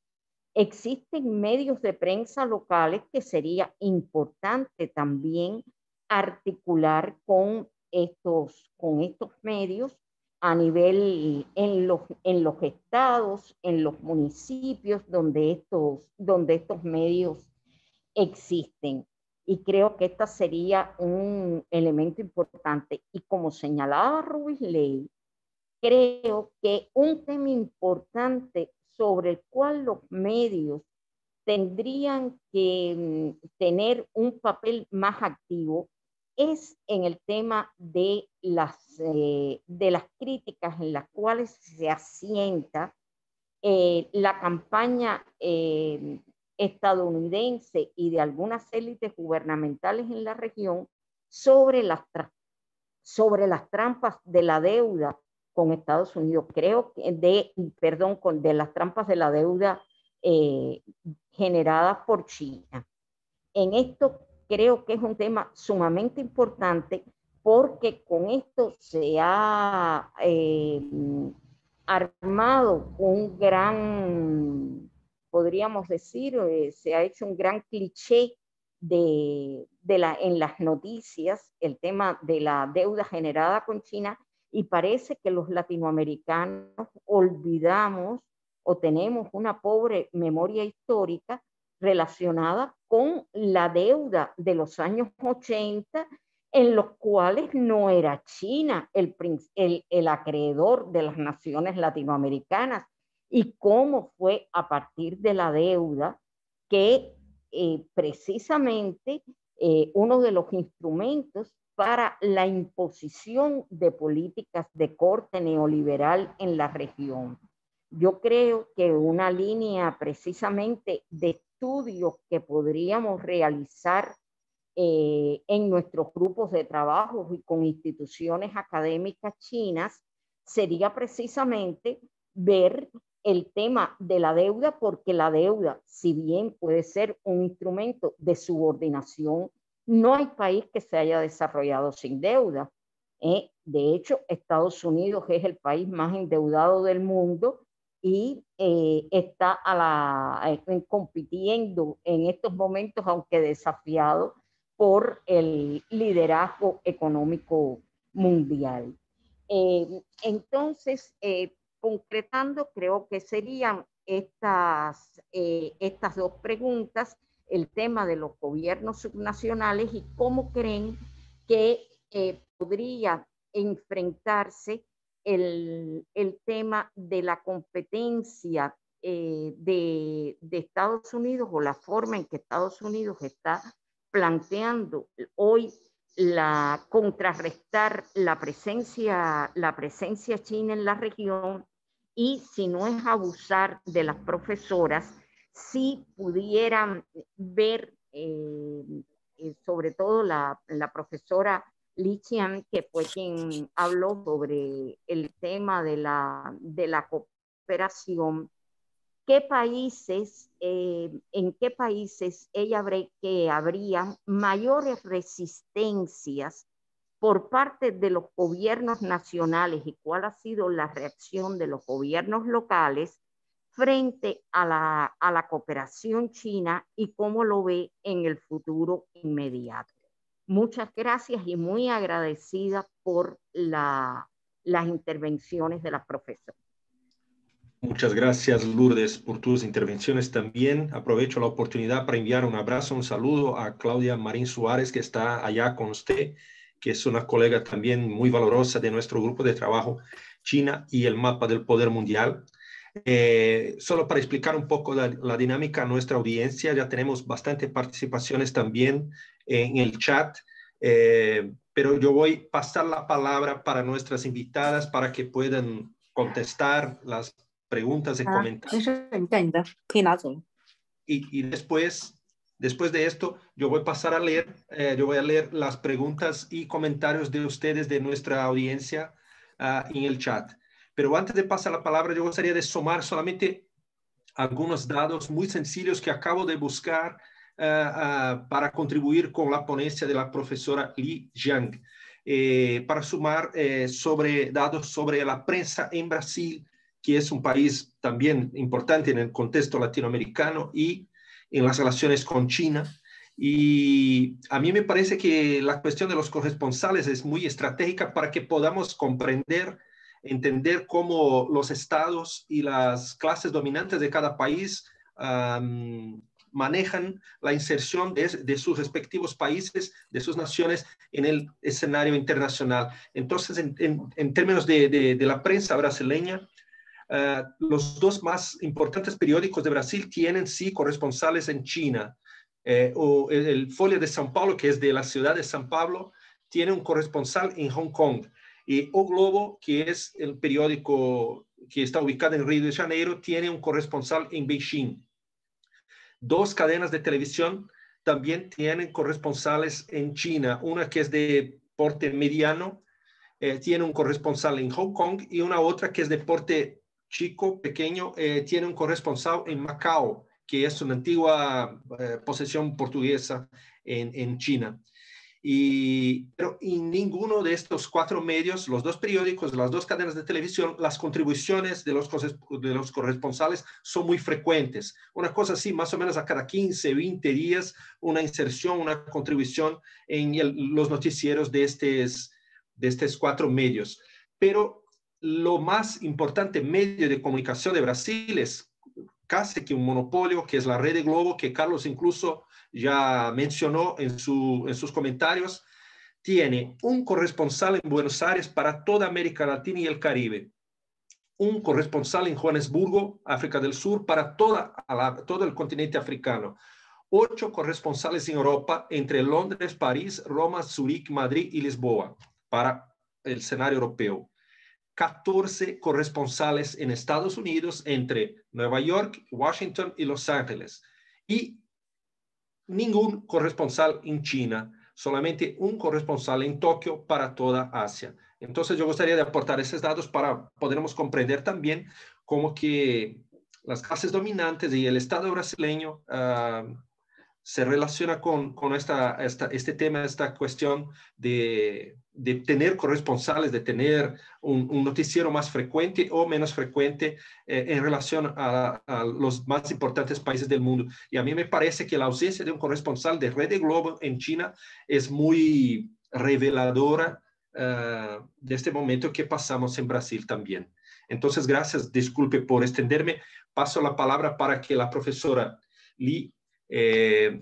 existen medios de prensa locales que sería importante también articular con estos, con estos medios a nivel en los, en los estados, en los municipios donde estos, donde estos medios existen. Y creo que esta sería un elemento importante. Y como señalaba Ruiz Ley, creo que un tema importante sobre el cual los medios tendrían que mm, tener un papel más activo es en el tema de las, eh, de las críticas en las cuales se asienta eh, la campaña eh, estadounidense y de algunas élites gubernamentales en la región sobre las, sobre las trampas de la deuda con Estados Unidos, creo que de, perdón, con, de las trampas de la deuda eh, generadas por China. En esto creo que es un tema sumamente importante porque con esto se ha eh, armado un gran podríamos decir, eh, se ha hecho un gran cliché de, de la, en las noticias, el tema de la deuda generada con China, y parece que los latinoamericanos olvidamos o tenemos una pobre memoria histórica relacionada con la deuda de los años 80 en los cuales no era China el, el, acreedor de las naciones latinoamericanas, y cómo fue a partir de la deuda que eh, precisamente eh, uno de los instrumentos para la imposición de políticas de corte neoliberal en la región. Yo creo que una línea precisamente de estudios que podríamos realizar eh, en nuestros grupos de trabajo y con instituciones académicas chinas sería precisamente ver el tema de la deuda, porque la deuda, si bien puede ser un instrumento de subordinación, no hay país que se haya desarrollado sin deuda. Eh, de hecho, Estados Unidos es el país más endeudado del mundo y eh, está a la, eh, compitiendo en estos momentos, aunque desafiado, por el liderazgo económico mundial. Eh, entonces, eh, concretando, creo que serían estas, eh, estas dos preguntas, el tema de los gobiernos subnacionales y cómo creen que eh, podría enfrentarse el, tema de la competencia eh, de, de Estados Unidos o la forma en que Estados Unidos está planteando hoy la contrarrestar la presencia, la presencia china en la región y si no es abusar de las profesoras, si pudieran ver, eh, eh, sobre todo la, la profesora Lichian, que fue quien habló sobre el tema de la, cooperación, qué países, eh, en qué países ella ve que habría mayores resistencias por parte de los gobiernos nacionales y cuál ha sido la reacción de los gobiernos locales frente a la, a la cooperación china y cómo lo ve en el futuro inmediato. Muchas gracias y muy agradecida por la, las intervenciones de la profesora. Muchas gracias, Lourdes, por tus intervenciones también. Aprovecho la oportunidad para enviar un abrazo, un saludo a Claudia Marín Suárez, que está allá con usted que es una colega también muy valorosa de nuestro grupo de trabajo, China y el mapa del poder mundial. Eh, solo para explicar un poco la, dinámica a nuestra audiencia, ya tenemos bastantes participaciones también en el chat, eh, pero yo voy a pasar la palabra para nuestras invitadas para que puedan contestar las preguntas y ah, comentarios. y, y después Después de esto, yo voy a pasar a leer, eh, yo voy a leer las preguntas y comentarios de ustedes, de nuestra audiencia ah, en el chat. Pero antes de pasar la palabra, yo gustaría de sumar solamente algunos datos muy sencillos que acabo de buscar ah, ah, para contribuir con la ponencia de la profesora Li Jiang. Eh, para sumar eh, sobre datos sobre la prensa en Brasil, que es un país también importante en el contexto latinoamericano y en las relaciones con China. Y a mí me parece que la cuestión de los corresponsales es muy estratégica para que podamos comprender, entender cómo los estados y las clases dominantes de cada país manejan la inserción de, de, sus respectivos países, de sus naciones en el escenario internacional. Entonces, en, términos de, de, de, la prensa brasileña, eh, los dos más importantes periódicos de Brasil tienen sí corresponsales en China. Eh, o el, Folio de São Paulo, que es de la ciudad de São Paulo, tiene un corresponsal en Hong Kong. Y O Globo, que es el periódico que está ubicado en Río de Janeiro, tiene un corresponsal en Beijing. Dos cadenas de televisión también tienen corresponsales en China, una que es de porte mediano, eh, tiene un corresponsal en Hong Kong y una otra que es de porte chico, pequeño, eh, tiene un corresponsal en Macao, que es una antigua eh, posesión portuguesa en, China. Y, pero en ninguno de estos cuatro medios, los dos periódicos, las dos cadenas de televisión, las contribuciones de los, de los corresponsales son muy frecuentes. Una cosa así, más o menos a cada 15, 20 días, una inserción, una contribución en los noticieros de estos, de estos cuatro medios. Pero lo más importante medio de comunicación de Brasil es casi que un monopolio, que es la red de Globo, que Carlos incluso ya mencionó en, sus comentarios, tiene un corresponsal en Buenos Aires para toda América Latina y el Caribe, un corresponsal en Johannesburgo, África del Sur, para toda, todo el continente africano, ocho corresponsales en Europa, entre Londres, París, Roma, Zurich, Madrid y Lisboa, para el escenario europeo 14 corresponsales en Estados Unidos entre Nueva York, Washington y Los Ángeles. Y ningún corresponsal en China, solamente un corresponsal en Tokio para toda Asia. Entonces yo gustaría de aportar esos datos para podermos comprender también cómo que las clases dominantes y el Estado brasileño ah, se relaciona con, con esta, esta, este tema, esta cuestión de de tener corresponsales, de tener un, noticiero más frecuente o menos frecuente eh, en relación a, los más importantes países del mundo. Y a mí me parece que la ausencia de un corresponsal de Red Globo en China es muy reveladora eh, de este momento que pasamos en Brasil también. Entonces, gracias, disculpe por extenderme. Paso la palabra para que la profesora Li eh,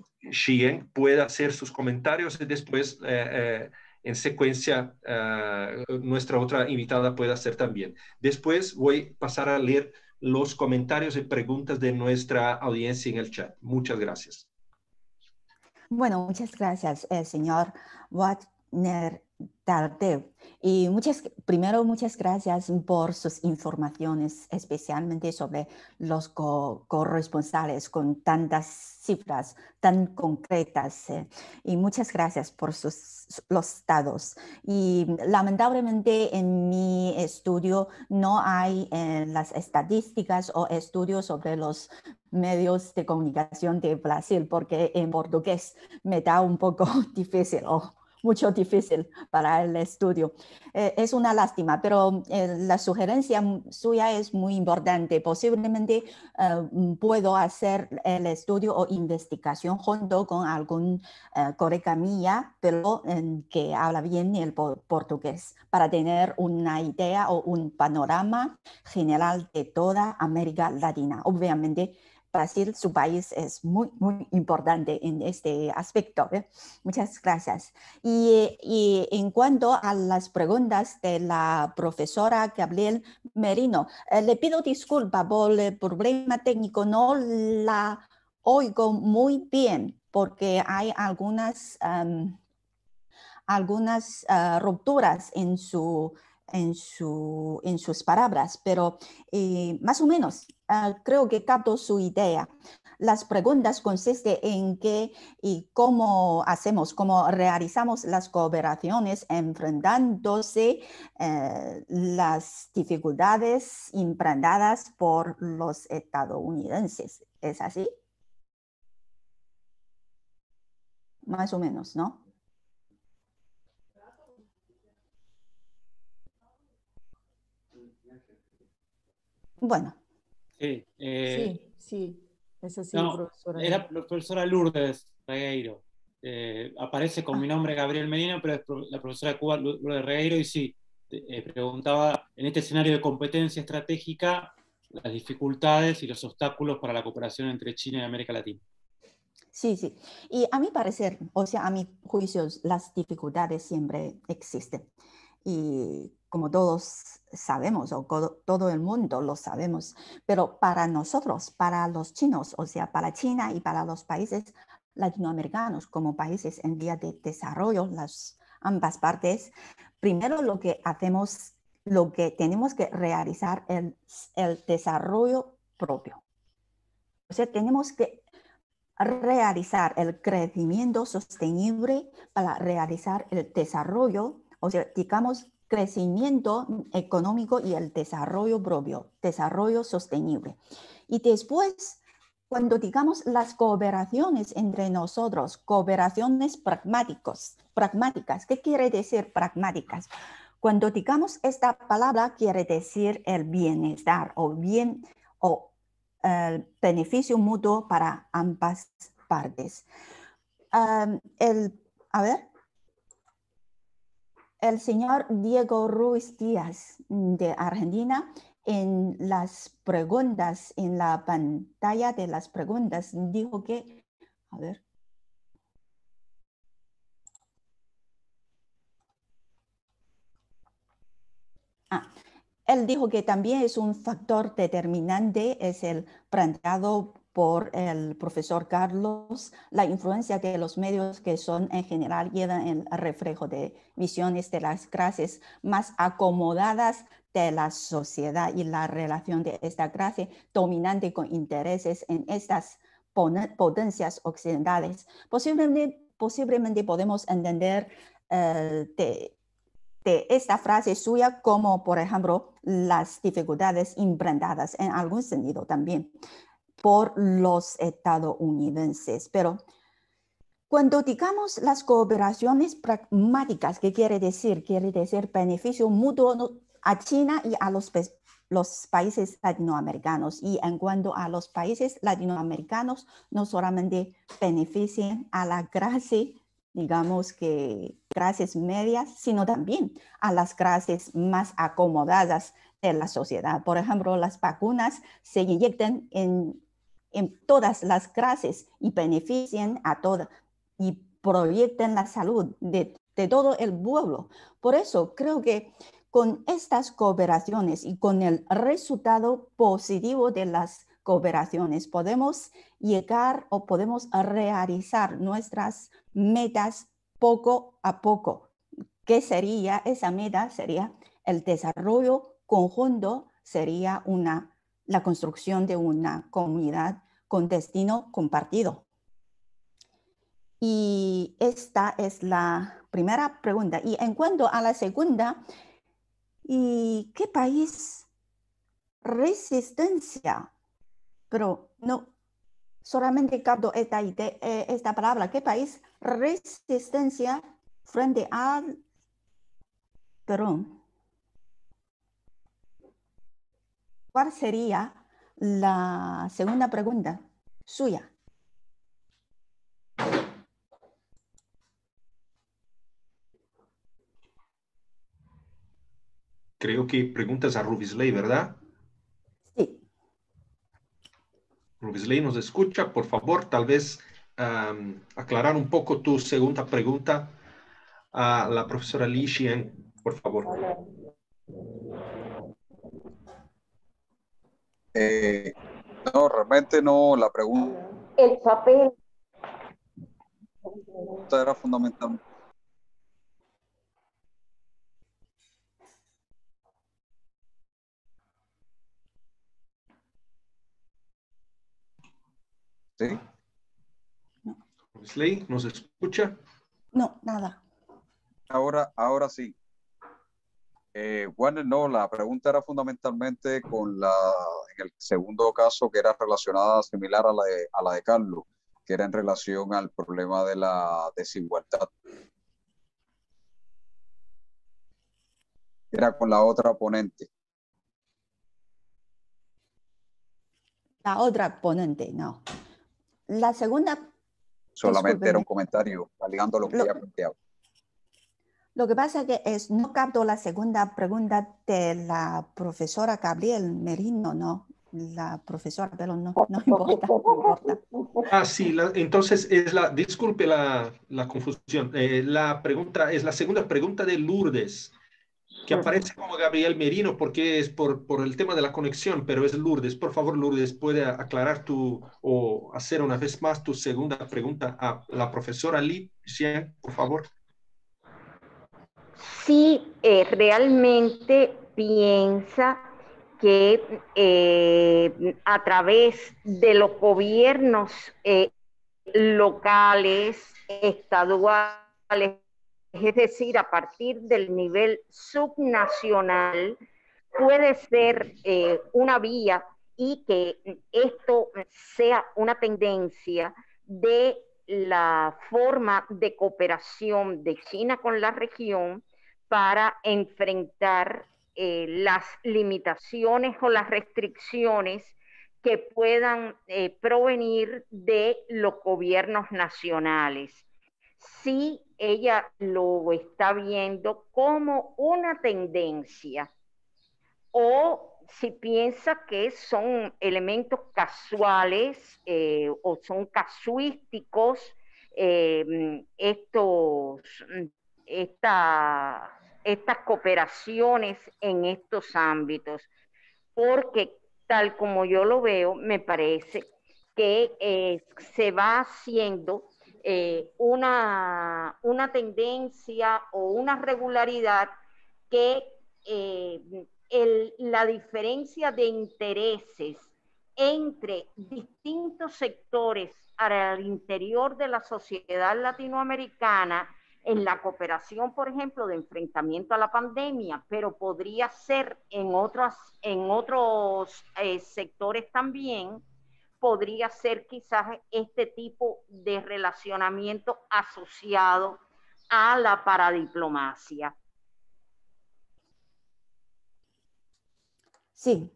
pueda hacer sus comentarios y después... Eh, en secuencia ah, nuestra otra invitada puede hacer también. Después voy a pasar a leer los comentarios y preguntas de nuestra audiencia en el chat. Muchas gracias. Bueno, muchas gracias, eh, señor Watt, Nerdardev. Y muchas, primero, muchas gracias por sus informaciones, especialmente sobre los corresponsales con tantas cifras tan concretas. Eh, y muchas gracias por sus, los datos. Y lamentablemente en mi estudio no hay eh, las estadísticas o estudios sobre los medios de comunicación de Brasil, porque en portugués me da un poco difícil mucho difícil para el estudio. Eh, es una lástima, pero eh, la sugerencia suya es muy importante. Posiblemente eh, puedo hacer el estudio o investigación junto con algún colega mía, pero que habla bien el portugués, para tener una idea o un panorama general de toda América Latina. Obviamente, Brasil, su país es muy, muy importante en este aspecto. ¿eh? Muchas gracias. Y, en cuanto a las preguntas de la profesora Gabriel Merino, eh, le pido disculpa por el problema técnico, no la oigo muy bien porque hay algunas, em, algunas eh, rupturas en, su, en, su, en sus palabras, pero más o menos Ah, creo que capto su idea. Las preguntas consisten en qué y cómo hacemos, cómo realizamos las cooperaciones enfrentándose eh, las dificultades implantadas por los estadounidenses. ¿Es así? Más o menos, ¿no? Bueno, Sí, eh, sí, sí, es la no, profesora. Era profesora Lourdes Regueiro. Eh, aparece con ah. mi nombre Gabriel Medina, pero es la profesora de Cuba Lourdes Regueiro y sí, eh, preguntaba en este escenario de competencia estratégica las dificultades y los obstáculos para la cooperación entre China y América Latina. Sí, sí. Y a mi parecer, o sea, a mi juicio, las dificultades siempre existen. Y como todos sabemos, o todo el mundo lo sabemos, pero para nosotros, para los chinos, o sea, para China y para los países latinoamericanos como países en vía de desarrollo, las ambas partes, primero lo que hacemos, lo que tenemos que realizar es el desarrollo propio. O sea, tenemos que realizar el crecimiento sostenible para realizar el desarrollo, o sea, digamos, crecimiento económico y el desarrollo propio, desarrollo sostenible. Y después, cuando digamos las cooperaciones entre nosotros, cooperaciones pragmáticos, pragmáticas, ¿qué quiere decir pragmáticas? Cuando digamos esta palabra quiere decir el bienestar o bien o el eh, beneficio mutuo para ambas partes. el, a ver, el señor Diego Ruiz Díaz mm, de Argentina en las preguntas, en la pantalla de las preguntas, dijo que, a ver, ah, él dijo que también es un factor determinante, es el planteado por el profesor Carlos, la influencia de los medios que son en general llevan el reflejo de visiones de las clases más acomodadas de la sociedad y la relación de esta clase dominante con intereses en estas potencias occidentales. Posiblemente, posiblemente podemos entender eh, de, esta frase suya como, por ejemplo, las dificultades implantadas en algún sentido también por los estadounidenses. Pero cuando digamos las cooperaciones pragmáticas, ¿qué quiere decir? Quiere decir beneficio mutuo a China y a los, los países latinoamericanos. Y en cuanto a los países latinoamericanos, no solamente benefician a la clase, digamos que clases medias, sino también a las clases más acomodadas de la sociedad. Por ejemplo, las vacunas se inyectan en en todas las clases y beneficien a todas y proyecten la salud de, todo el pueblo. Por eso creo que con estas cooperaciones y con el resultado positivo de las cooperaciones podemos llegar o podemos realizar nuestras metas poco a poco. ¿Qué sería esa meta? Sería el desarrollo conjunto, sería una la construcción de una comunidad con destino compartido. Y esta es la primera pregunta. Y en cuanto a la segunda, ¿y qué país resistencia? Pero no solamente capto esta, eh, esta palabra, ¿qué país resistencia frente al, perdón, ¿Cuál sería la segunda pregunta suya? Creo que preguntas a Rubisley, ¿verdad? Sí. Rubisley nos escucha, por favor, tal vez aclarar un poco tu segunda pregunta a la profesora Li Xian, por favor. Eh, no, realmente no, la pregunta. El papel. Era fundamental. ¿Sí? nos escucha? No, nada. Ahora, ahora sí. Eh, no, la pregunta era fundamentalmente con la, en el segundo caso que era relacionada similar a la de, Carlos, que era en relación al problema de la desigualdad. Era con la otra ponente. La otra ponente, no. La segunda. Solamente era un comentario, aligando lo que ya planteaba. Lo que pasa que es, no capto la segunda pregunta de la profesora Gabriel Merino, ¿no? La profesora, pero no, no importa. Ah, sí, entonces es la, disculpe la, la confusión, eh, la pregunta es la segunda pregunta de Lourdes, que aparece como Gabriel Merino porque es por, por el tema de la conexión, pero es Lourdes. Por favor, Lourdes, puede aclarar tu o hacer una vez más tu segunda pregunta a la profesora Li por favor si eh, realmente piensa que eh, a través de los gobiernos eh, locales, estaduales, es decir, a partir del nivel subnacional, puede ser una vía y que esto sea una tendencia de la forma de cooperación de China con la región para enfrentar eh, las limitaciones o las restricciones que puedan eh, provenir de los gobiernos nacionales. Si ella lo está viendo como una tendencia o si piensa que son elementos casuales eh, o son casuísticos estos, mm, estas cooperaciones en estos ámbitos, porque tal como yo lo veo, me parece que eh, se va haciendo eh, una, una, tendencia o una regularidad que eh, la diferencia de intereses entre distintos sectores al interior de la sociedad latinoamericana en la cooperación, por ejemplo, de enfrentamiento a la pandemia, pero podría ser en, otras, en otros eh, sectores también, podría ser quizás este tipo de relacionamiento asociado a la paradiplomacia. Sí.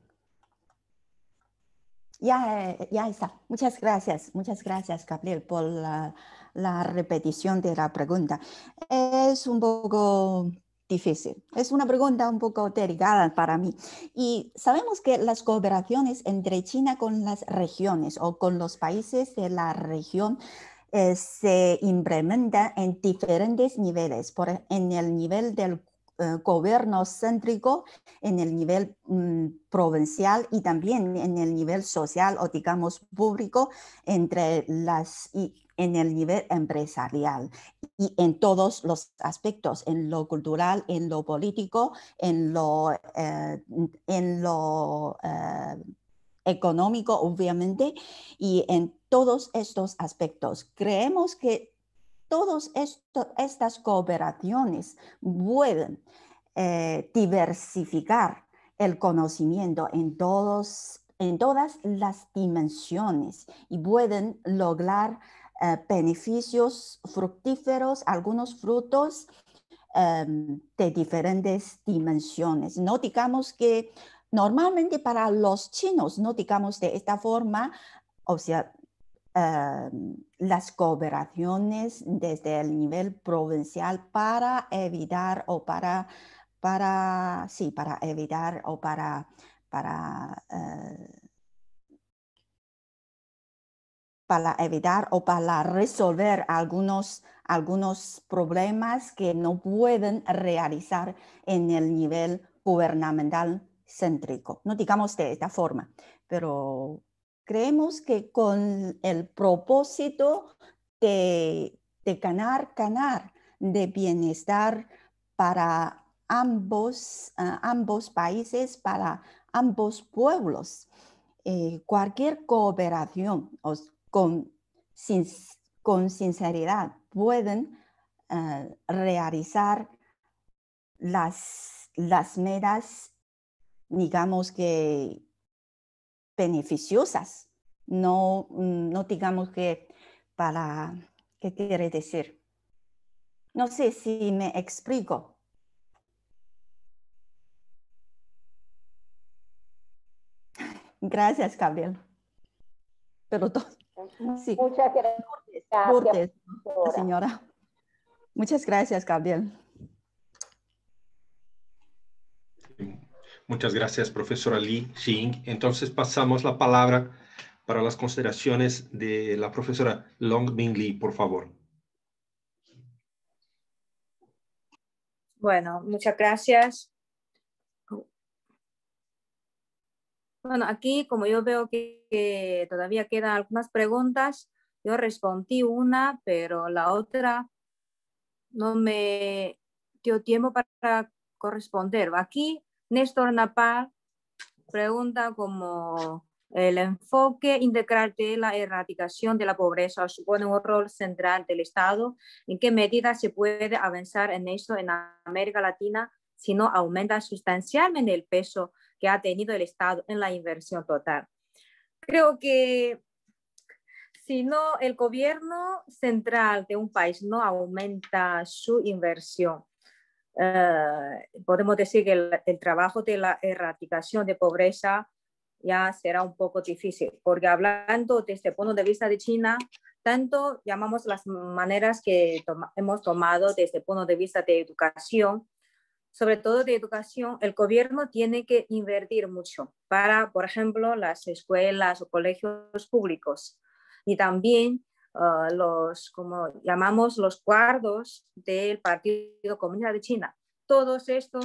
Ya, eh, ya está. Muchas gracias, muchas gracias, Gabriel, por la la repetición de la pregunta. Es un poco difícil. Es una pregunta un poco delicada para mí. Y sabemos que las cooperaciones entre China con las regiones o con los países de la región eh, se implementan en diferentes niveles, por, e, en el nivel del eh, gobierno céntrico, en el nivel mm, provincial y también en el nivel social o digamos público entre las y, en el nivel empresarial y en todos los aspectos, en lo cultural, en lo político, en lo, eh, eh, económico, obviamente, y en todos estos aspectos. Creemos que todas estas cooperaciones pueden eh, diversificar el conocimiento en todos en todas las dimensiones y pueden lograr eh, beneficios fructíferos, algunos frutos em, de diferentes dimensiones. No digamos que normalmente para los chinos, no digamos de esta forma, o sea, em, las cooperaciones desde el nivel provincial para evitar o para, para sí, para evitar o para, para eh, para evitar o para resolver algunos, algunos problemas que no pueden realizar en el nivel gubernamental céntrico. No digamos de esta forma, pero creemos que con el propósito de, ganar, ganar, de bienestar para ambos, ambos países, para ambos pueblos, eh, cualquier cooperación o con, con sinceridad pueden eh, realizar las, las metas, digamos que beneficiosas, no, no digamos que para, ¿qué quiere decir? No sé si me explico. Gracias, Gabriel. Pero todo. Muchas gracias. señora. Muchas gracias, Gabriel. Muchas gracias, profesora Li Xing. Entonces pasamos la palabra para las consideraciones de la profesora Long Bing por favor. Bueno, muchas gracias. Bueno, aquí como yo veo que, todavía quedan algunas preguntas, yo respondí una, pero la otra no me dio tiempo para corresponder. Aquí Néstor Napal pregunta como el enfoque integral de la erradicación de la pobreza supone un rol central del Estado. ¿En qué medida se puede avanzar en eso en América Latina si no aumenta sustancialmente el peso que ha tenido el Estado en la inversión total. Creo que si no el gobierno central de un país no aumenta su inversión, eh, podemos decir que el, trabajo de la erradicación de pobreza ya será un poco difícil, porque hablando desde el punto de vista de China, tanto llamamos las maneras que hemos tomado desde el punto de vista de educación, sobre todo de educación, el gobierno tiene que invertir mucho para, por ejemplo, las escuelas o colegios públicos y también ah, los, como llamamos, los cuartos del Partido Comunista de China. Todos esto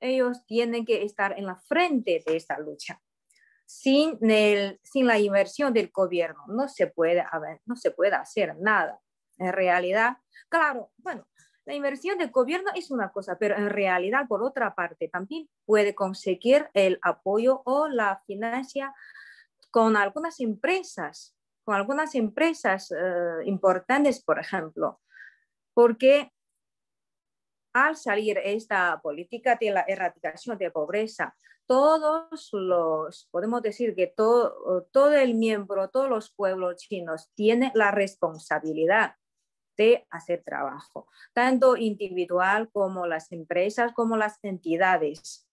ellos tienen que estar en la frente de esta lucha. Sin, sin la inversión del gobierno no se, puede, no se puede hacer nada. En realidad, claro, bueno, la inversión del gobierno es una cosa, pero en realidad, por otra parte, también puede conseguir el apoyo o la financia con algunas empresas, con algunas empresas eh, importantes, por ejemplo, porque al salir esta política de la erradicación de pobreza, todos los, podemos decir que todo, todo el miembro, todos los pueblos chinos tienen la responsabilidad de hacer trabajo, tanto individual como las empresas, como las entidades.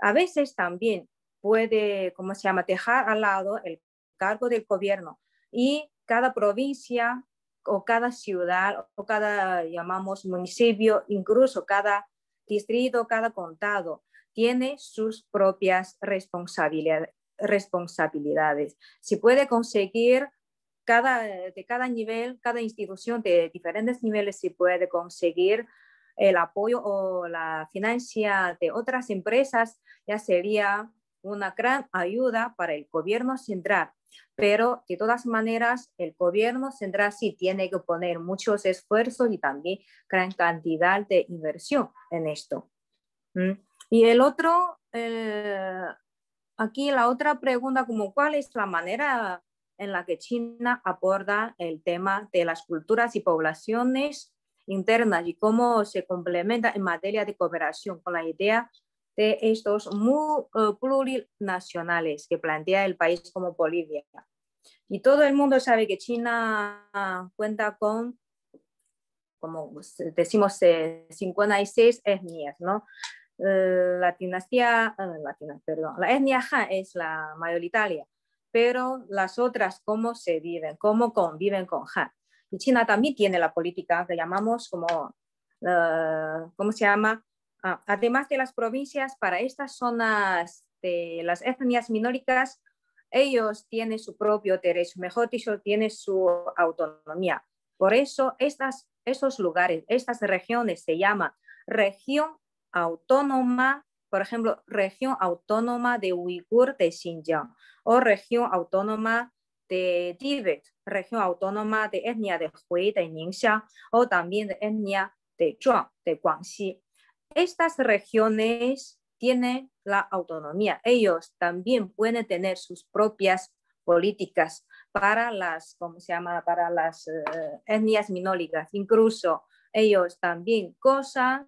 A veces también puede, ¿cómo se llama?, dejar al lado el cargo del gobierno y cada provincia o cada ciudad o cada, llamamos, municipio, incluso cada distrito, cada contado, tiene sus propias responsabilidades. responsabilidades. Si puede conseguir cada, de cada nivel, cada institución de diferentes niveles se puede conseguir el apoyo o la financia de otras empresas, ya sería una gran ayuda para el gobierno central. Pero de todas maneras, el gobierno central sí tiene que poner muchos esfuerzos y también gran cantidad de inversión en esto. ¿Mm? Y el otro, eh, aquí la otra pregunta, como cuál es la manera en la que China aborda el tema de las culturas y poblaciones internas y cómo se complementa en materia de cooperación con la idea de estos muy, eh, plurinacionales que plantea el país como Bolivia. Y todo el mundo sabe que China ah, cuenta con, como decimos, 56 eh, etnias, ¿no? Eh, la dinastía, perdón, la etnia Han es la mayoritaria pero las otras, cómo se viven, cómo conviven con Han. Y China también tiene la política le llamamos como, eh, ¿cómo se llama? Ah, además de las provincias, para estas zonas de las etnias minóricas, ellos tienen su propio derecho, mejor dicho, tienen su autonomía. Por eso estos esos lugares, estas regiones se llaman región autónoma por ejemplo, región autónoma de Uigur de Xinjiang o región autónoma de Tíbet, región autónoma de etnia de Hui de Ningxia o también de etnia de Zhuang de Guangxi. Estas regiones tienen la autonomía. Ellos también pueden tener sus propias políticas para las, ¿cómo se llama? Para las eh, etnias minólicas. Incluso ellos también cosa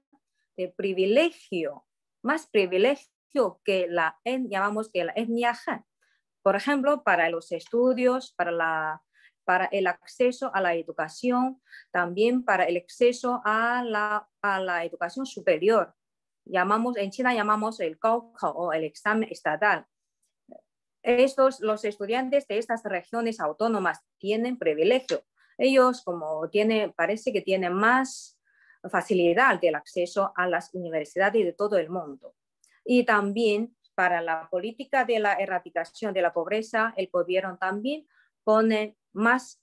de privilegio más privilegio que la, llamamos que la etnia Han. Por ejemplo, para los estudios, para, la, para el acceso a la educación, también para el acceso a la, a la educación superior. Llamamos, en China llamamos el Gaokao o el examen estatal. Estos, los estudiantes de estas regiones autónomas tienen privilegio. Ellos, como tiene, parece que tienen más facilidad del acceso a las universidades de todo el mundo. Y también para la política de la erradicación de la pobreza, el gobierno también pone más,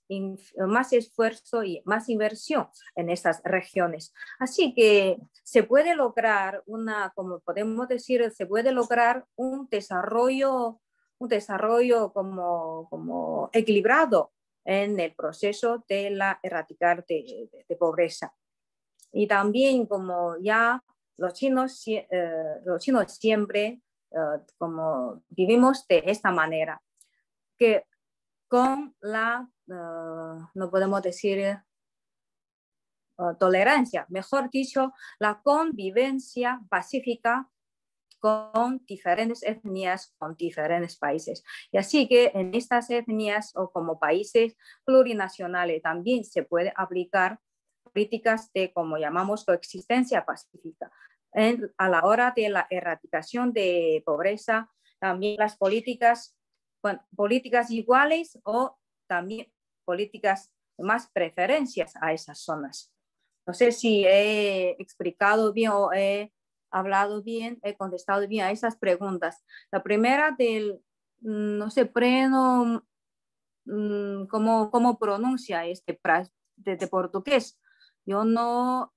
más esfuerzo y más inversión en estas regiones. Así que se puede lograr una, como podemos decir, se puede lograr un desarrollo, un desarrollo como, como equilibrado en el proceso de la erradicar de pobreza. Y también como ya los chinos, eh, los chinos siempre eh, como vivimos de esta manera, que con la, eh, no podemos decir tolerancia, mejor dicho, la convivencia pacífica con diferentes etnias, con diferentes países. Y así que en estas etnias o como países plurinacionales también se puede aplicar políticas de, como llamamos, coexistencia pacífica. a la hora de la erradicación de pobreza, también las políticas, políticas iguales o también políticas más preferencias a esas zonas. No sé si he explicado bien o he hablado bien, he contestado bien a esas preguntas. La primera del, mm, no sé, preno, mm, ¿cómo, cómo pronuncia este de portugués? yo no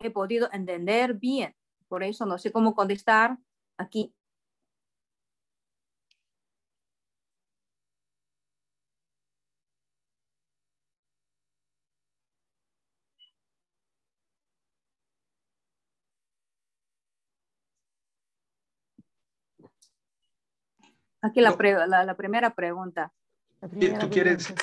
he podido entender bien. Por eso no sé cómo contestar aquí. Aquí la, la, primera pregunta. ¿Tú, quieres,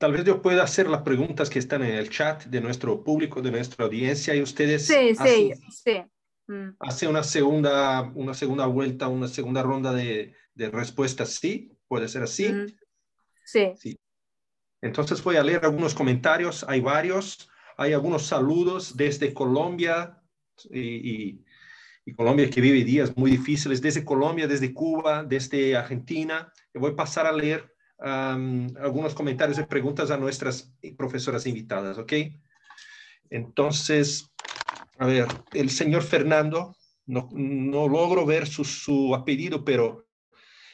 Tal vez yo pueda hacer las preguntas que están en el chat de nuestro público, de nuestra audiencia, y ustedes sí, sí, sí. Mm. una, segunda, una segunda vuelta, una segunda ronda de, respuestas. Sí, puede ser así. Mm. sí. Entonces voy a leer algunos comentarios, hay varios, hay algunos saludos desde Colombia y, y, Colombia que vive días muy difíciles, desde Colombia, desde Cuba, desde Argentina. Voy a pasar a leer algunos comentarios y preguntas a nuestras profesoras invitadas, ¿ok? Entonces, a ver, el señor Fernando, no, logro ver su, su apellido, pero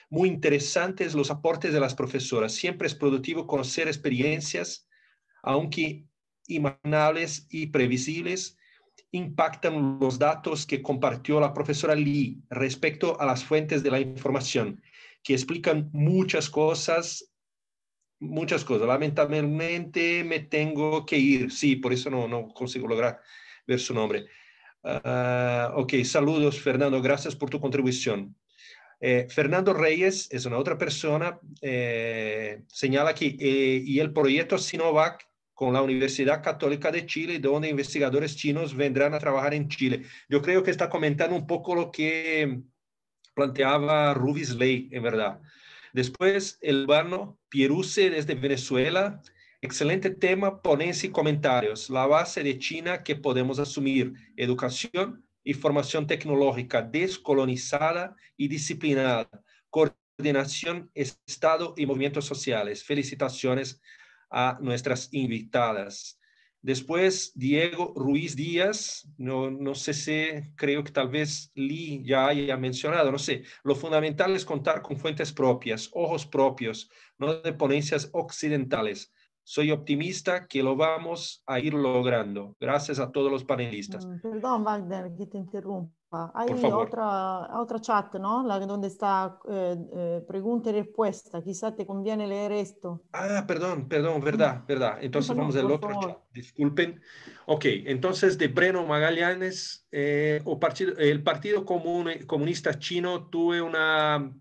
muy interesantes los aportes de las profesoras. Siempre es productivo conocer experiencias, aunque imaginables y previsibles, impactan los datos que compartió la profesora Lee respecto a las fuentes de la información que explican muchas cosas, muchas cosas. Lamentablemente me tengo que ir, sí, por eso no, no consigo lograr ver su nombre. Ah, ok, saludos Fernando, gracias por tu contribución. Eh, Fernando Reyes es una otra persona, eh, señala que eh, y el proyecto Sinovac con la Universidad Católica de Chile, donde investigadores chinos vendrán a trabajar en Chile. Yo creo que está comentando un poco lo que planteaba Rubi's Ley, en verdad. Después, el hermano Pieruse desde Venezuela. Excelente tema, ponencia y comentarios. La base de China que podemos asumir. Educación y formación tecnológica descolonizada y disciplinada. Coordinación, Estado y movimientos sociales. Felicitaciones a nuestras invitadas. Después, Diego Ruiz Díaz, no, sé si creo que tal vez Lee ya haya mencionado, no sé, lo fundamental es contar con fuentes propias, ojos propios, no de ponencias occidentales. Soy optimista que lo vamos a ir logrando. Gracias a todos los panelistas. Mm, perdón, Wagner, que te interrumpa. Ah, hay otra, ah, otra, chat, ¿no? La donde está eh, eh, pregunta y respuesta. Quizá te conviene leer esto. Ah, perdón, perdón, verdad, mm. verdad. Entonces vamos al otro chat. Disculpen. Ok, entonces de Breno Magallanes, eh, o el Partido Comunista Chino tuve una,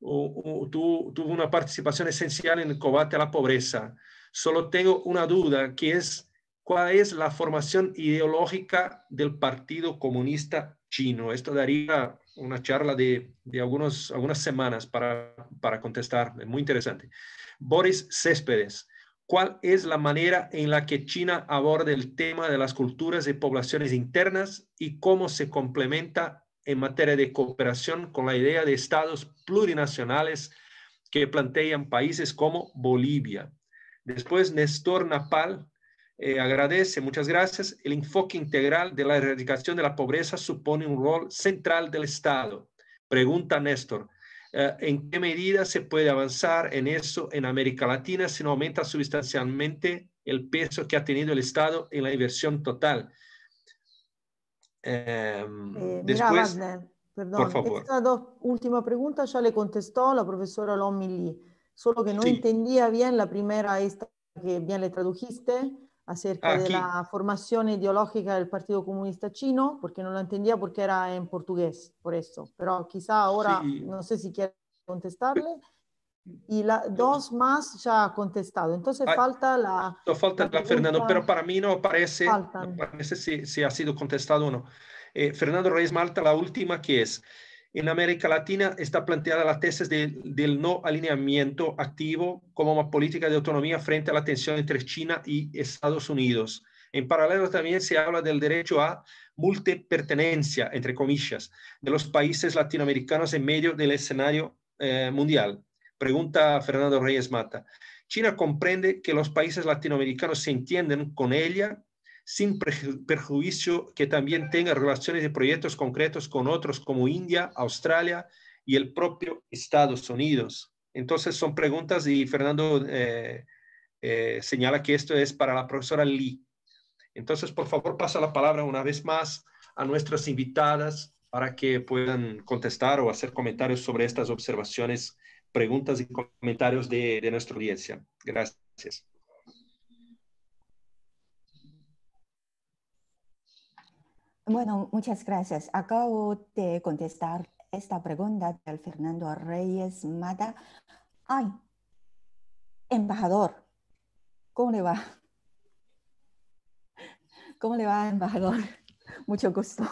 tuvo una participación esencial en el combate a la pobreza. Solo tengo una duda, que es cuál es la formación ideológica del Partido Comunista Chino. Esto daría una charla de, algunos, algunas semanas para, contestar, muy interesante. Boris Céspedes, ¿cuál es la manera en la que China aborda el tema de las culturas de poblaciones internas y cómo se complementa en materia de cooperación con la idea de estados plurinacionales que plantean países como Bolivia? Después, Néstor Napal, eh, agradece, muchas gracias. El enfoque integral de la erradicación de la pobreza supone un rol central del Estado. Pregunta Néstor, eh, ¿en qué medida se puede avanzar en eso en América Latina si no aumenta sustancialmente el peso que ha tenido el Estado en la inversión total? Em, eh, mira, Wagner, perdón, por favor. Esta última pregunta ya le contestó la profesora Lomili, solo que no entendía bien la primera esta que bien le tradujiste acerca de la formación ideológica del Partido Comunista Chino, porque no lo entendía porque era en portugués, por eso. Pero quizá ahora, no sé si quiere contestarle. Y la, dos más ya ha contestado. Entonces falta la... No, falta la, Fernando, pero para mí no parece, no parece si, si, ha sido contestado o no. Eh, Fernando Reyes Malta, la última que es, en América Latina está planteada la tesis del no alineamiento activo como una política de autonomía frente a la tensión entre China y Estados Unidos. En paralelo también se habla del derecho a multipertenencia, entre comillas, de los países latinoamericanos en medio del escenario eh, mundial. Pregunta Fernando Reyes Mata. China comprende que los países latinoamericanos se entienden con ella sin perjuicio que también tenga relaciones de proyectos concretos con otros como India, Australia y el propio Estados Unidos. Entonces son preguntas y Fernando eh, eh, señala que esto es para la profesora Lee. Entonces, por favor, pasa la palabra una vez más a nuestras invitadas para que puedan contestar o hacer comentarios sobre estas observaciones, preguntas y comentarios de, de nuestra audiencia. Gracias. Bueno, muchas gracias. Acabo de contestar esta pregunta del Fernando Reyes Mata. Ay, embajador, ¿cómo le va? ¿Cómo le va, embajador? Mucho gusto.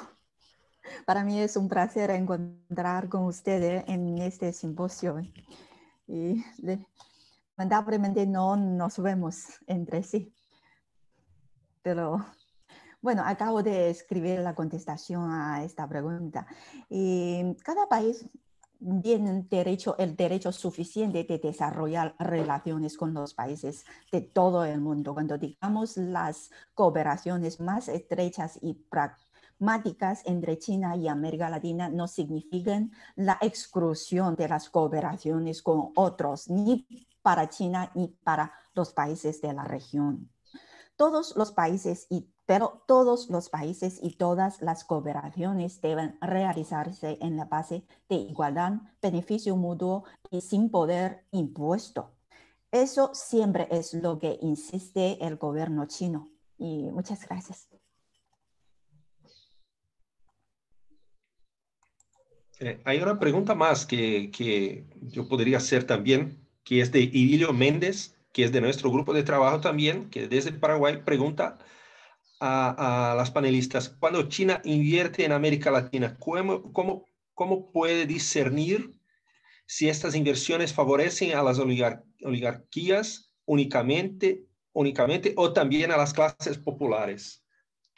Para mí es un placer encontrar con ustedes en este simposio. Y lamentablemente no nos vemos entre sí, pero bueno, acabo de escribir la contestación a esta pregunta. Eh, cada país tiene derecho, el derecho suficiente de desarrollar relaciones con los países de todo el mundo. Cuando digamos las cooperaciones más estrechas y pragmáticas entre China y América Latina no significan la exclusión de las cooperaciones con otros, ni para China ni para los países de la región. Todos los países y pero todos los países y todas las cooperaciones deben realizarse en la base de igualdad, beneficio mutuo y sin poder impuesto. Eso siempre es lo que insiste el gobierno chino. Y muchas gracias. Eh, hay una pregunta más que, que, yo podría hacer también, que es de Idilio Méndez, que es de nuestro grupo de trabajo también, que desde Paraguay pregunta a, las panelistas, cuando China invierte en América Latina, ¿cómo, puede discernir si estas inversiones favorecen a las oligarquías únicamente, únicamente o también a las clases populares?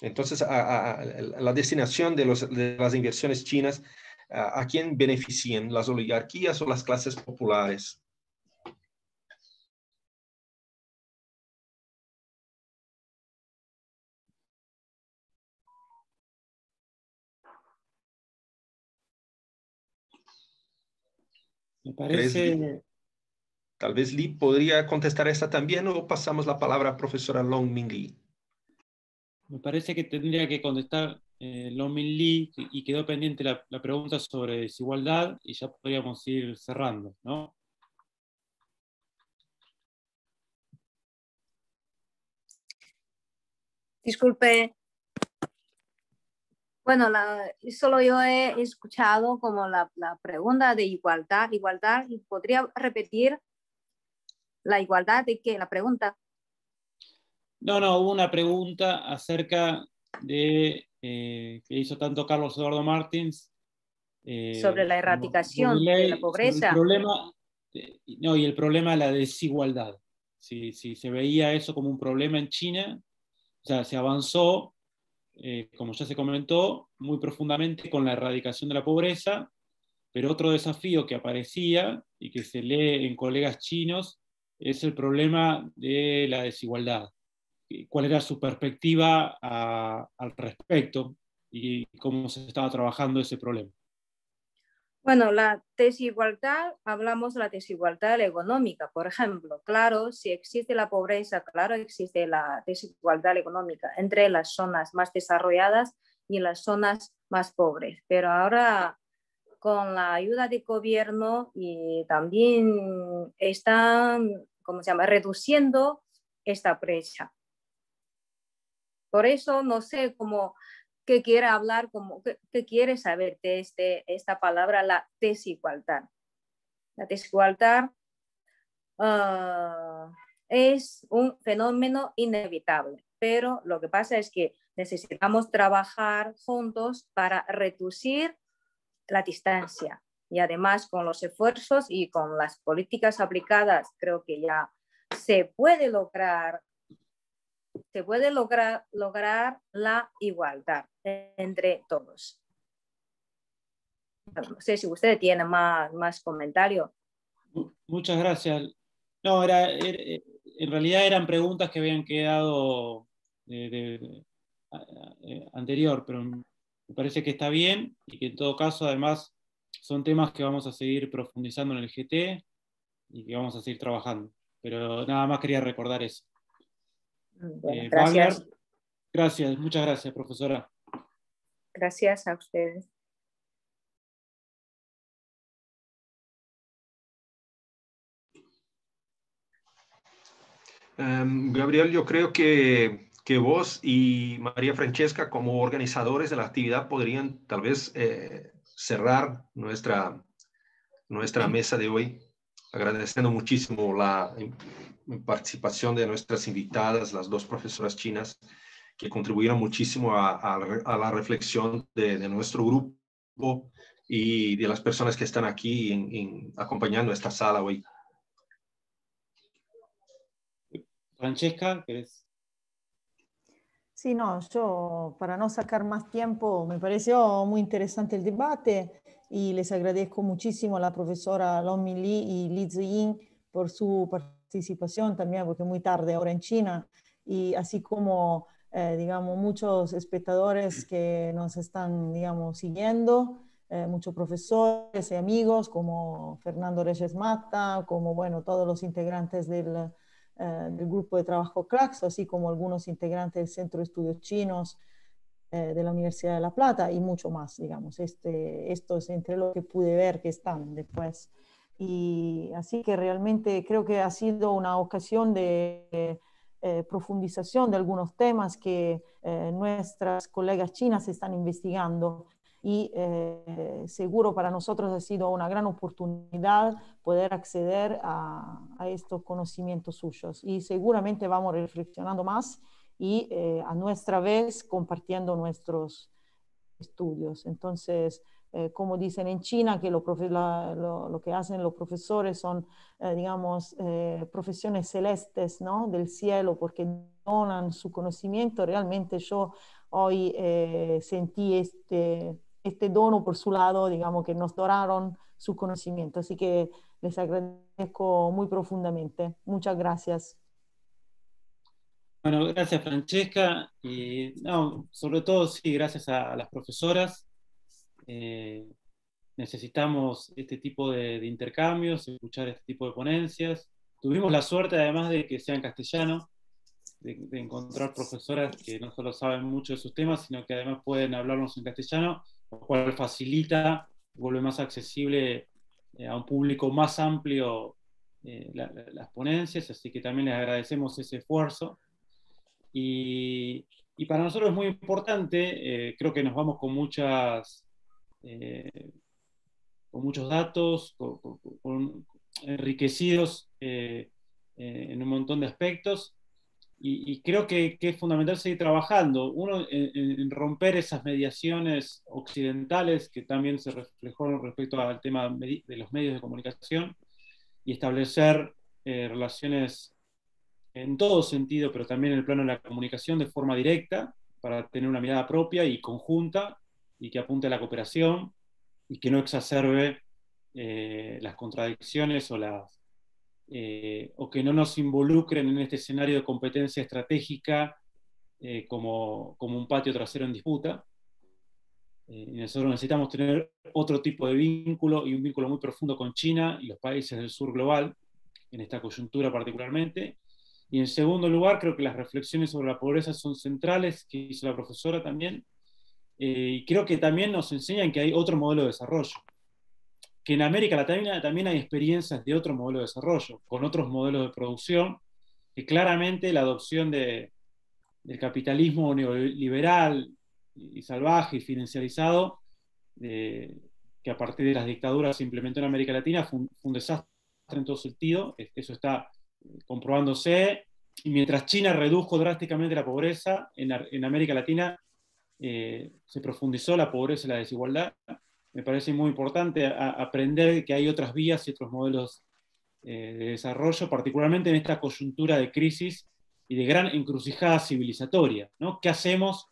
Entonces, la destinación de, de, las inversiones chinas, ¿a quién benefician? ¿Las oligarquías o las clases populares? Me parece... Tal vez Lee podría contestar esta también o pasamos la palabra a profesora Long Ming Lee. Me parece que tendría que contestar eh, Long Ming Lee y quedó pendiente la, la, pregunta sobre desigualdad y ya podríamos ir cerrando, ¿no? Disculpe, bueno, la, solo yo he escuchado como la, pregunta de igualdad, igualdad, y podría repetir la igualdad de qué, la pregunta. No, no, hubo una pregunta acerca de eh, que hizo tanto Carlos Eduardo Martins. Eh, sobre la erradicación de la pobreza. problema, no, y el problema de la desigualdad. Si, si se veía eso como un problema en China, o sea, se avanzó, eh, como ya se comentó, muy profundamente con la erradicación de la pobreza, pero otro desafío que aparecía y que se lee en colegas chinos es el problema de la desigualdad. Eh, ¿Cuál era su perspectiva al respecto y cómo se estaba trabajando ese problema? Bueno, la desigualdad, hablamos de la desigualdad económica, por ejemplo. Claro, si existe la pobreza, claro, existe la desigualdad económica entre las zonas más desarrolladas y las zonas más pobres. Pero ahora, con la ayuda del gobierno y también están, ¿cómo se llama?, reduciendo esta brecha. Por eso, no sé cómo que quiere hablar, como que, saber de este, esta palabra, la desigualdad. La desigualdad ah, es un fenómeno inevitable, pero lo que pasa es que necesitamos trabajar juntos para reducir la distancia. Y además con los esfuerzos y con las políticas aplicadas, creo que ya se puede lograr se puede lograr, lograr la igualdad entre todos. No sé si usted tiene más, más comentarios. Muchas gracias. No, era, eh, en realidad eran preguntas que habían quedado eh, anterior, pero me parece que está bien y que en todo caso además son temas que vamos a seguir profundizando en el GT y que vamos a seguir trabajando. Pero nada más quería recordar eso. Eh, gracias. gracias, muchas gracias, profesora. Gracias a ustedes. Em, Gabriel, yo creo que, vos y María Francesca como organizadores de la actividad podrían tal vez eh, cerrar nuestra, nuestra mesa de hoy agradeciendo muchísimo la participación de nuestras invitadas, las dos profesoras chinas, que contribuyeron muchísimo a, la reflexión de, nuestro grupo y de las personas que están aquí en, acompañando esta sala hoy. Francesca, ¿quieres? Sí, no, yo para no sacar más tiempo, me pareció muy interesante el debate y les agradezco muchísimo a la profesora Lomi Li y Li Ziyin por su participación también, porque muy tarde ahora en China, y así como, eh, digamos, muchos espectadores que nos están, digamos, siguiendo, eh, muchos profesores y amigos como Fernando Reyes Mata, como, bueno, todos los integrantes del, eh, del grupo de trabajo CRACS, así como algunos integrantes del Centro de Estudios Chinos, eh, de la Universidad de La Plata y mucho más, digamos. Este, esto es entre lo que pude ver que están después. Y así que realmente creo que ha sido una ocasión de eh, profundización de algunos temas que eh, nuestras colegas chinas están investigando y seguro para nosotros ha sido una gran oportunidad poder acceder a, a estos conocimientos suyos y seguramente vamos reflexionando más y eh, a nuestra vez compartiendo nuestros estudios. Entonces, eh, como dicen en China, que lo, que hacen los profesores son, eh, digamos, profesiones celestes ¿no? del cielo, porque donan su conocimiento. Realmente yo hoy sentí este, este dono por su lado, digamos, que nos doraron su conocimiento. Así que les agradezco muy profundamente. Muchas gracias. Bueno, gracias Francesca y sobre todo sí, gracias a, las profesoras. Eh, necesitamos este tipo de, intercambios, escuchar este tipo de ponencias. Tuvimos la suerte además de que sea en castellano, de, encontrar profesoras que no solo saben mucho de sus temas, sino que además pueden hablarnos en castellano, lo cual facilita, vuelve más accesible eh, a un público más amplio eh, las ponencias, así que también les agradecemos ese esfuerzo. Y, para nosotros es muy importante, eh, creo que nos vamos con muchas... Eh, con muchos datos, enriquecidos eh, en un montón de aspectos, y, creo que, es fundamental seguir trabajando, uno, en, en, romper esas mediaciones occidentales que también se reflejaron respecto al tema de los medios de comunicación, y establecer relaciones en todo sentido, pero también en el plano de la comunicación de forma directa, para tener una mirada propia y conjunta y que apunte a la cooperación y que no exacerbe eh, las contradicciones o, las, eh, o que no nos involucren en este escenario de competencia estratégica eh, como, como, un patio trasero en disputa. nosotros necesitamos tener otro tipo de vínculo y un vínculo muy profundo con China y los países del sur global, en esta coyuntura particularmente, y en segundo lugar, creo que las reflexiones sobre la pobreza son centrales, que hizo la profesora también. Eh, y creo que también nos enseñan que hay otro modelo de desarrollo. Que en América Latina también hay experiencias de otro modelo de desarrollo, con otros modelos de producción, que claramente la adopción de, del capitalismo neoliberal y salvaje y financiarizado, que a partir de las dictaduras se implementó en América Latina, fue un, fue un desastre en todo sentido. Eso está comprobándose. Y mientras China redujo drásticamente la pobreza, en, América Latina eh, se profundizó la pobreza y la desigualdad. Me parece muy importante aprender que hay otras vías y otros modelos eh, de desarrollo, particularmente en esta coyuntura de crisis y de gran encrucijada civilizatoria. ¿no? ¿Qué hacemos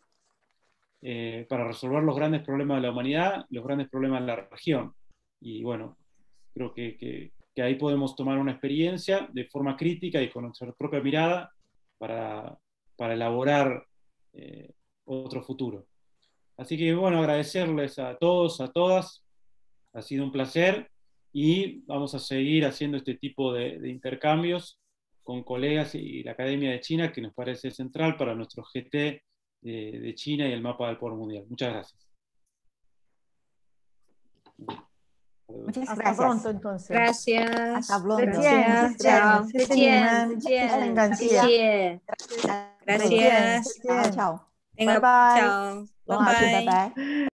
eh, para resolver los grandes problemas de la humanidad, los grandes problemas de la región? Y bueno, creo que que ahí podemos tomar una experiencia de forma crítica y con nuestra propia mirada para, elaborar eh, otro futuro. Así que bueno, agradecerles a todos, a todas. Ha sido un placer y vamos a seguir haciendo este tipo de, intercambios con colegas y la Academia de China, que nos parece central para nuestro GT de, de China y el mapa del Poder Mundial. Muchas gracias. Muchas Hasta pronto, entonces. Gracias. Gracias. Chao. Gracias. Chao. Chao. Bye bye.